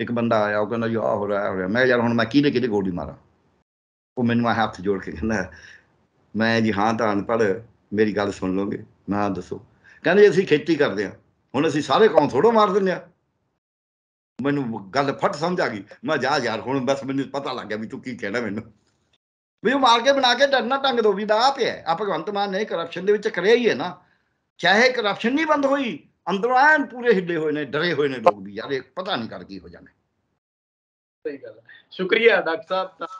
ਇੱਕ ਬੰਦਾ ਆਇਆ ਉਹ ਕਹਿੰਦਾ ਯਾ ਹੋ ਰਿਹਾ ਹੋ ਰਿਹਾ ਮੈਂ ਯਾਰ ਹੁਣ ਮੈਂ ਨੇ ਕਿਤੇ ਗੋਡੀ ਮਾਰਾਂ ਉਹ ਮੈਨੂੰ ਹੱਥ ਜੋੜ ਕੇ ਕਹਿੰਦਾ ਮੈਂ ਜੀ ਹਾਂ ਤਾਂ ਅਨਪੜ ਮੇਰੀ ਗੱਲ ਸੁਣ ਲੋਗੇ ਮੈਂ ਆ ਦੱਸੋ ਕਹਿੰਦੇ ਅਸੀਂ ਖੇਤੀ ਕਰਦੇ ਆ ਹੁਣ ਅਸੀਂ ਸਾਰੇ ਕੌਣ ਥੋੜੋ ਮਾਰ ਦਿੰਦੇ ਆ ਮੈਨੂੰ ਗੱਲ ਫਟ ਸਮਝ ਆ ਗਈ ਮੈਂ ਜਾ ਯਾਰ ਹੁਣ ਬਸ ਮੈਨੂੰ ਪਤਾ ਲੱਗ ਗਿਆ ਵੀ ਤੂੰ ਕੀ ਕਹਿਣਾ ਮੈਨੂੰ ਵੀ ਉਹ ਮਾਰ ਕੇ ਬਣਾ ਕੇ ਡਰਨਾ ਟੰਗ ਦੋ ਵੀ ਦਾ ਪਿਆ ਆ ਭਗਵੰਤ ਮਾਨ ਨੇ ਕਰਪਸ਼ਨ ਦੇ ਵਿੱਚ ਕਰਿਆ ਹੀ ਹੈ ਨਾ ਚਾਹੇ ਕਰਪਸ਼ਨ ਨਹੀਂ ਬੰਦ ਹੋਈ ਅੰਦਰੋਂ ਆਣ ਪੂਰੇ ਹਿੱਲੇ ਹੋਏ ਨੇ ਡਰੇ ਹੋਏ ਨੇ ਲੋਕ ਵੀ ਯਾਰ ਇਹ ਪਤਾ ਨਹੀਂ ਕਰ ਕੀ ਹੋ ਜਾਣਾ ਸਹੀ ਗੱਲ ਹੈ ਸ਼ੁਕਰੀਆ ਡਾਕਟਰ ਸਾਹਿਬ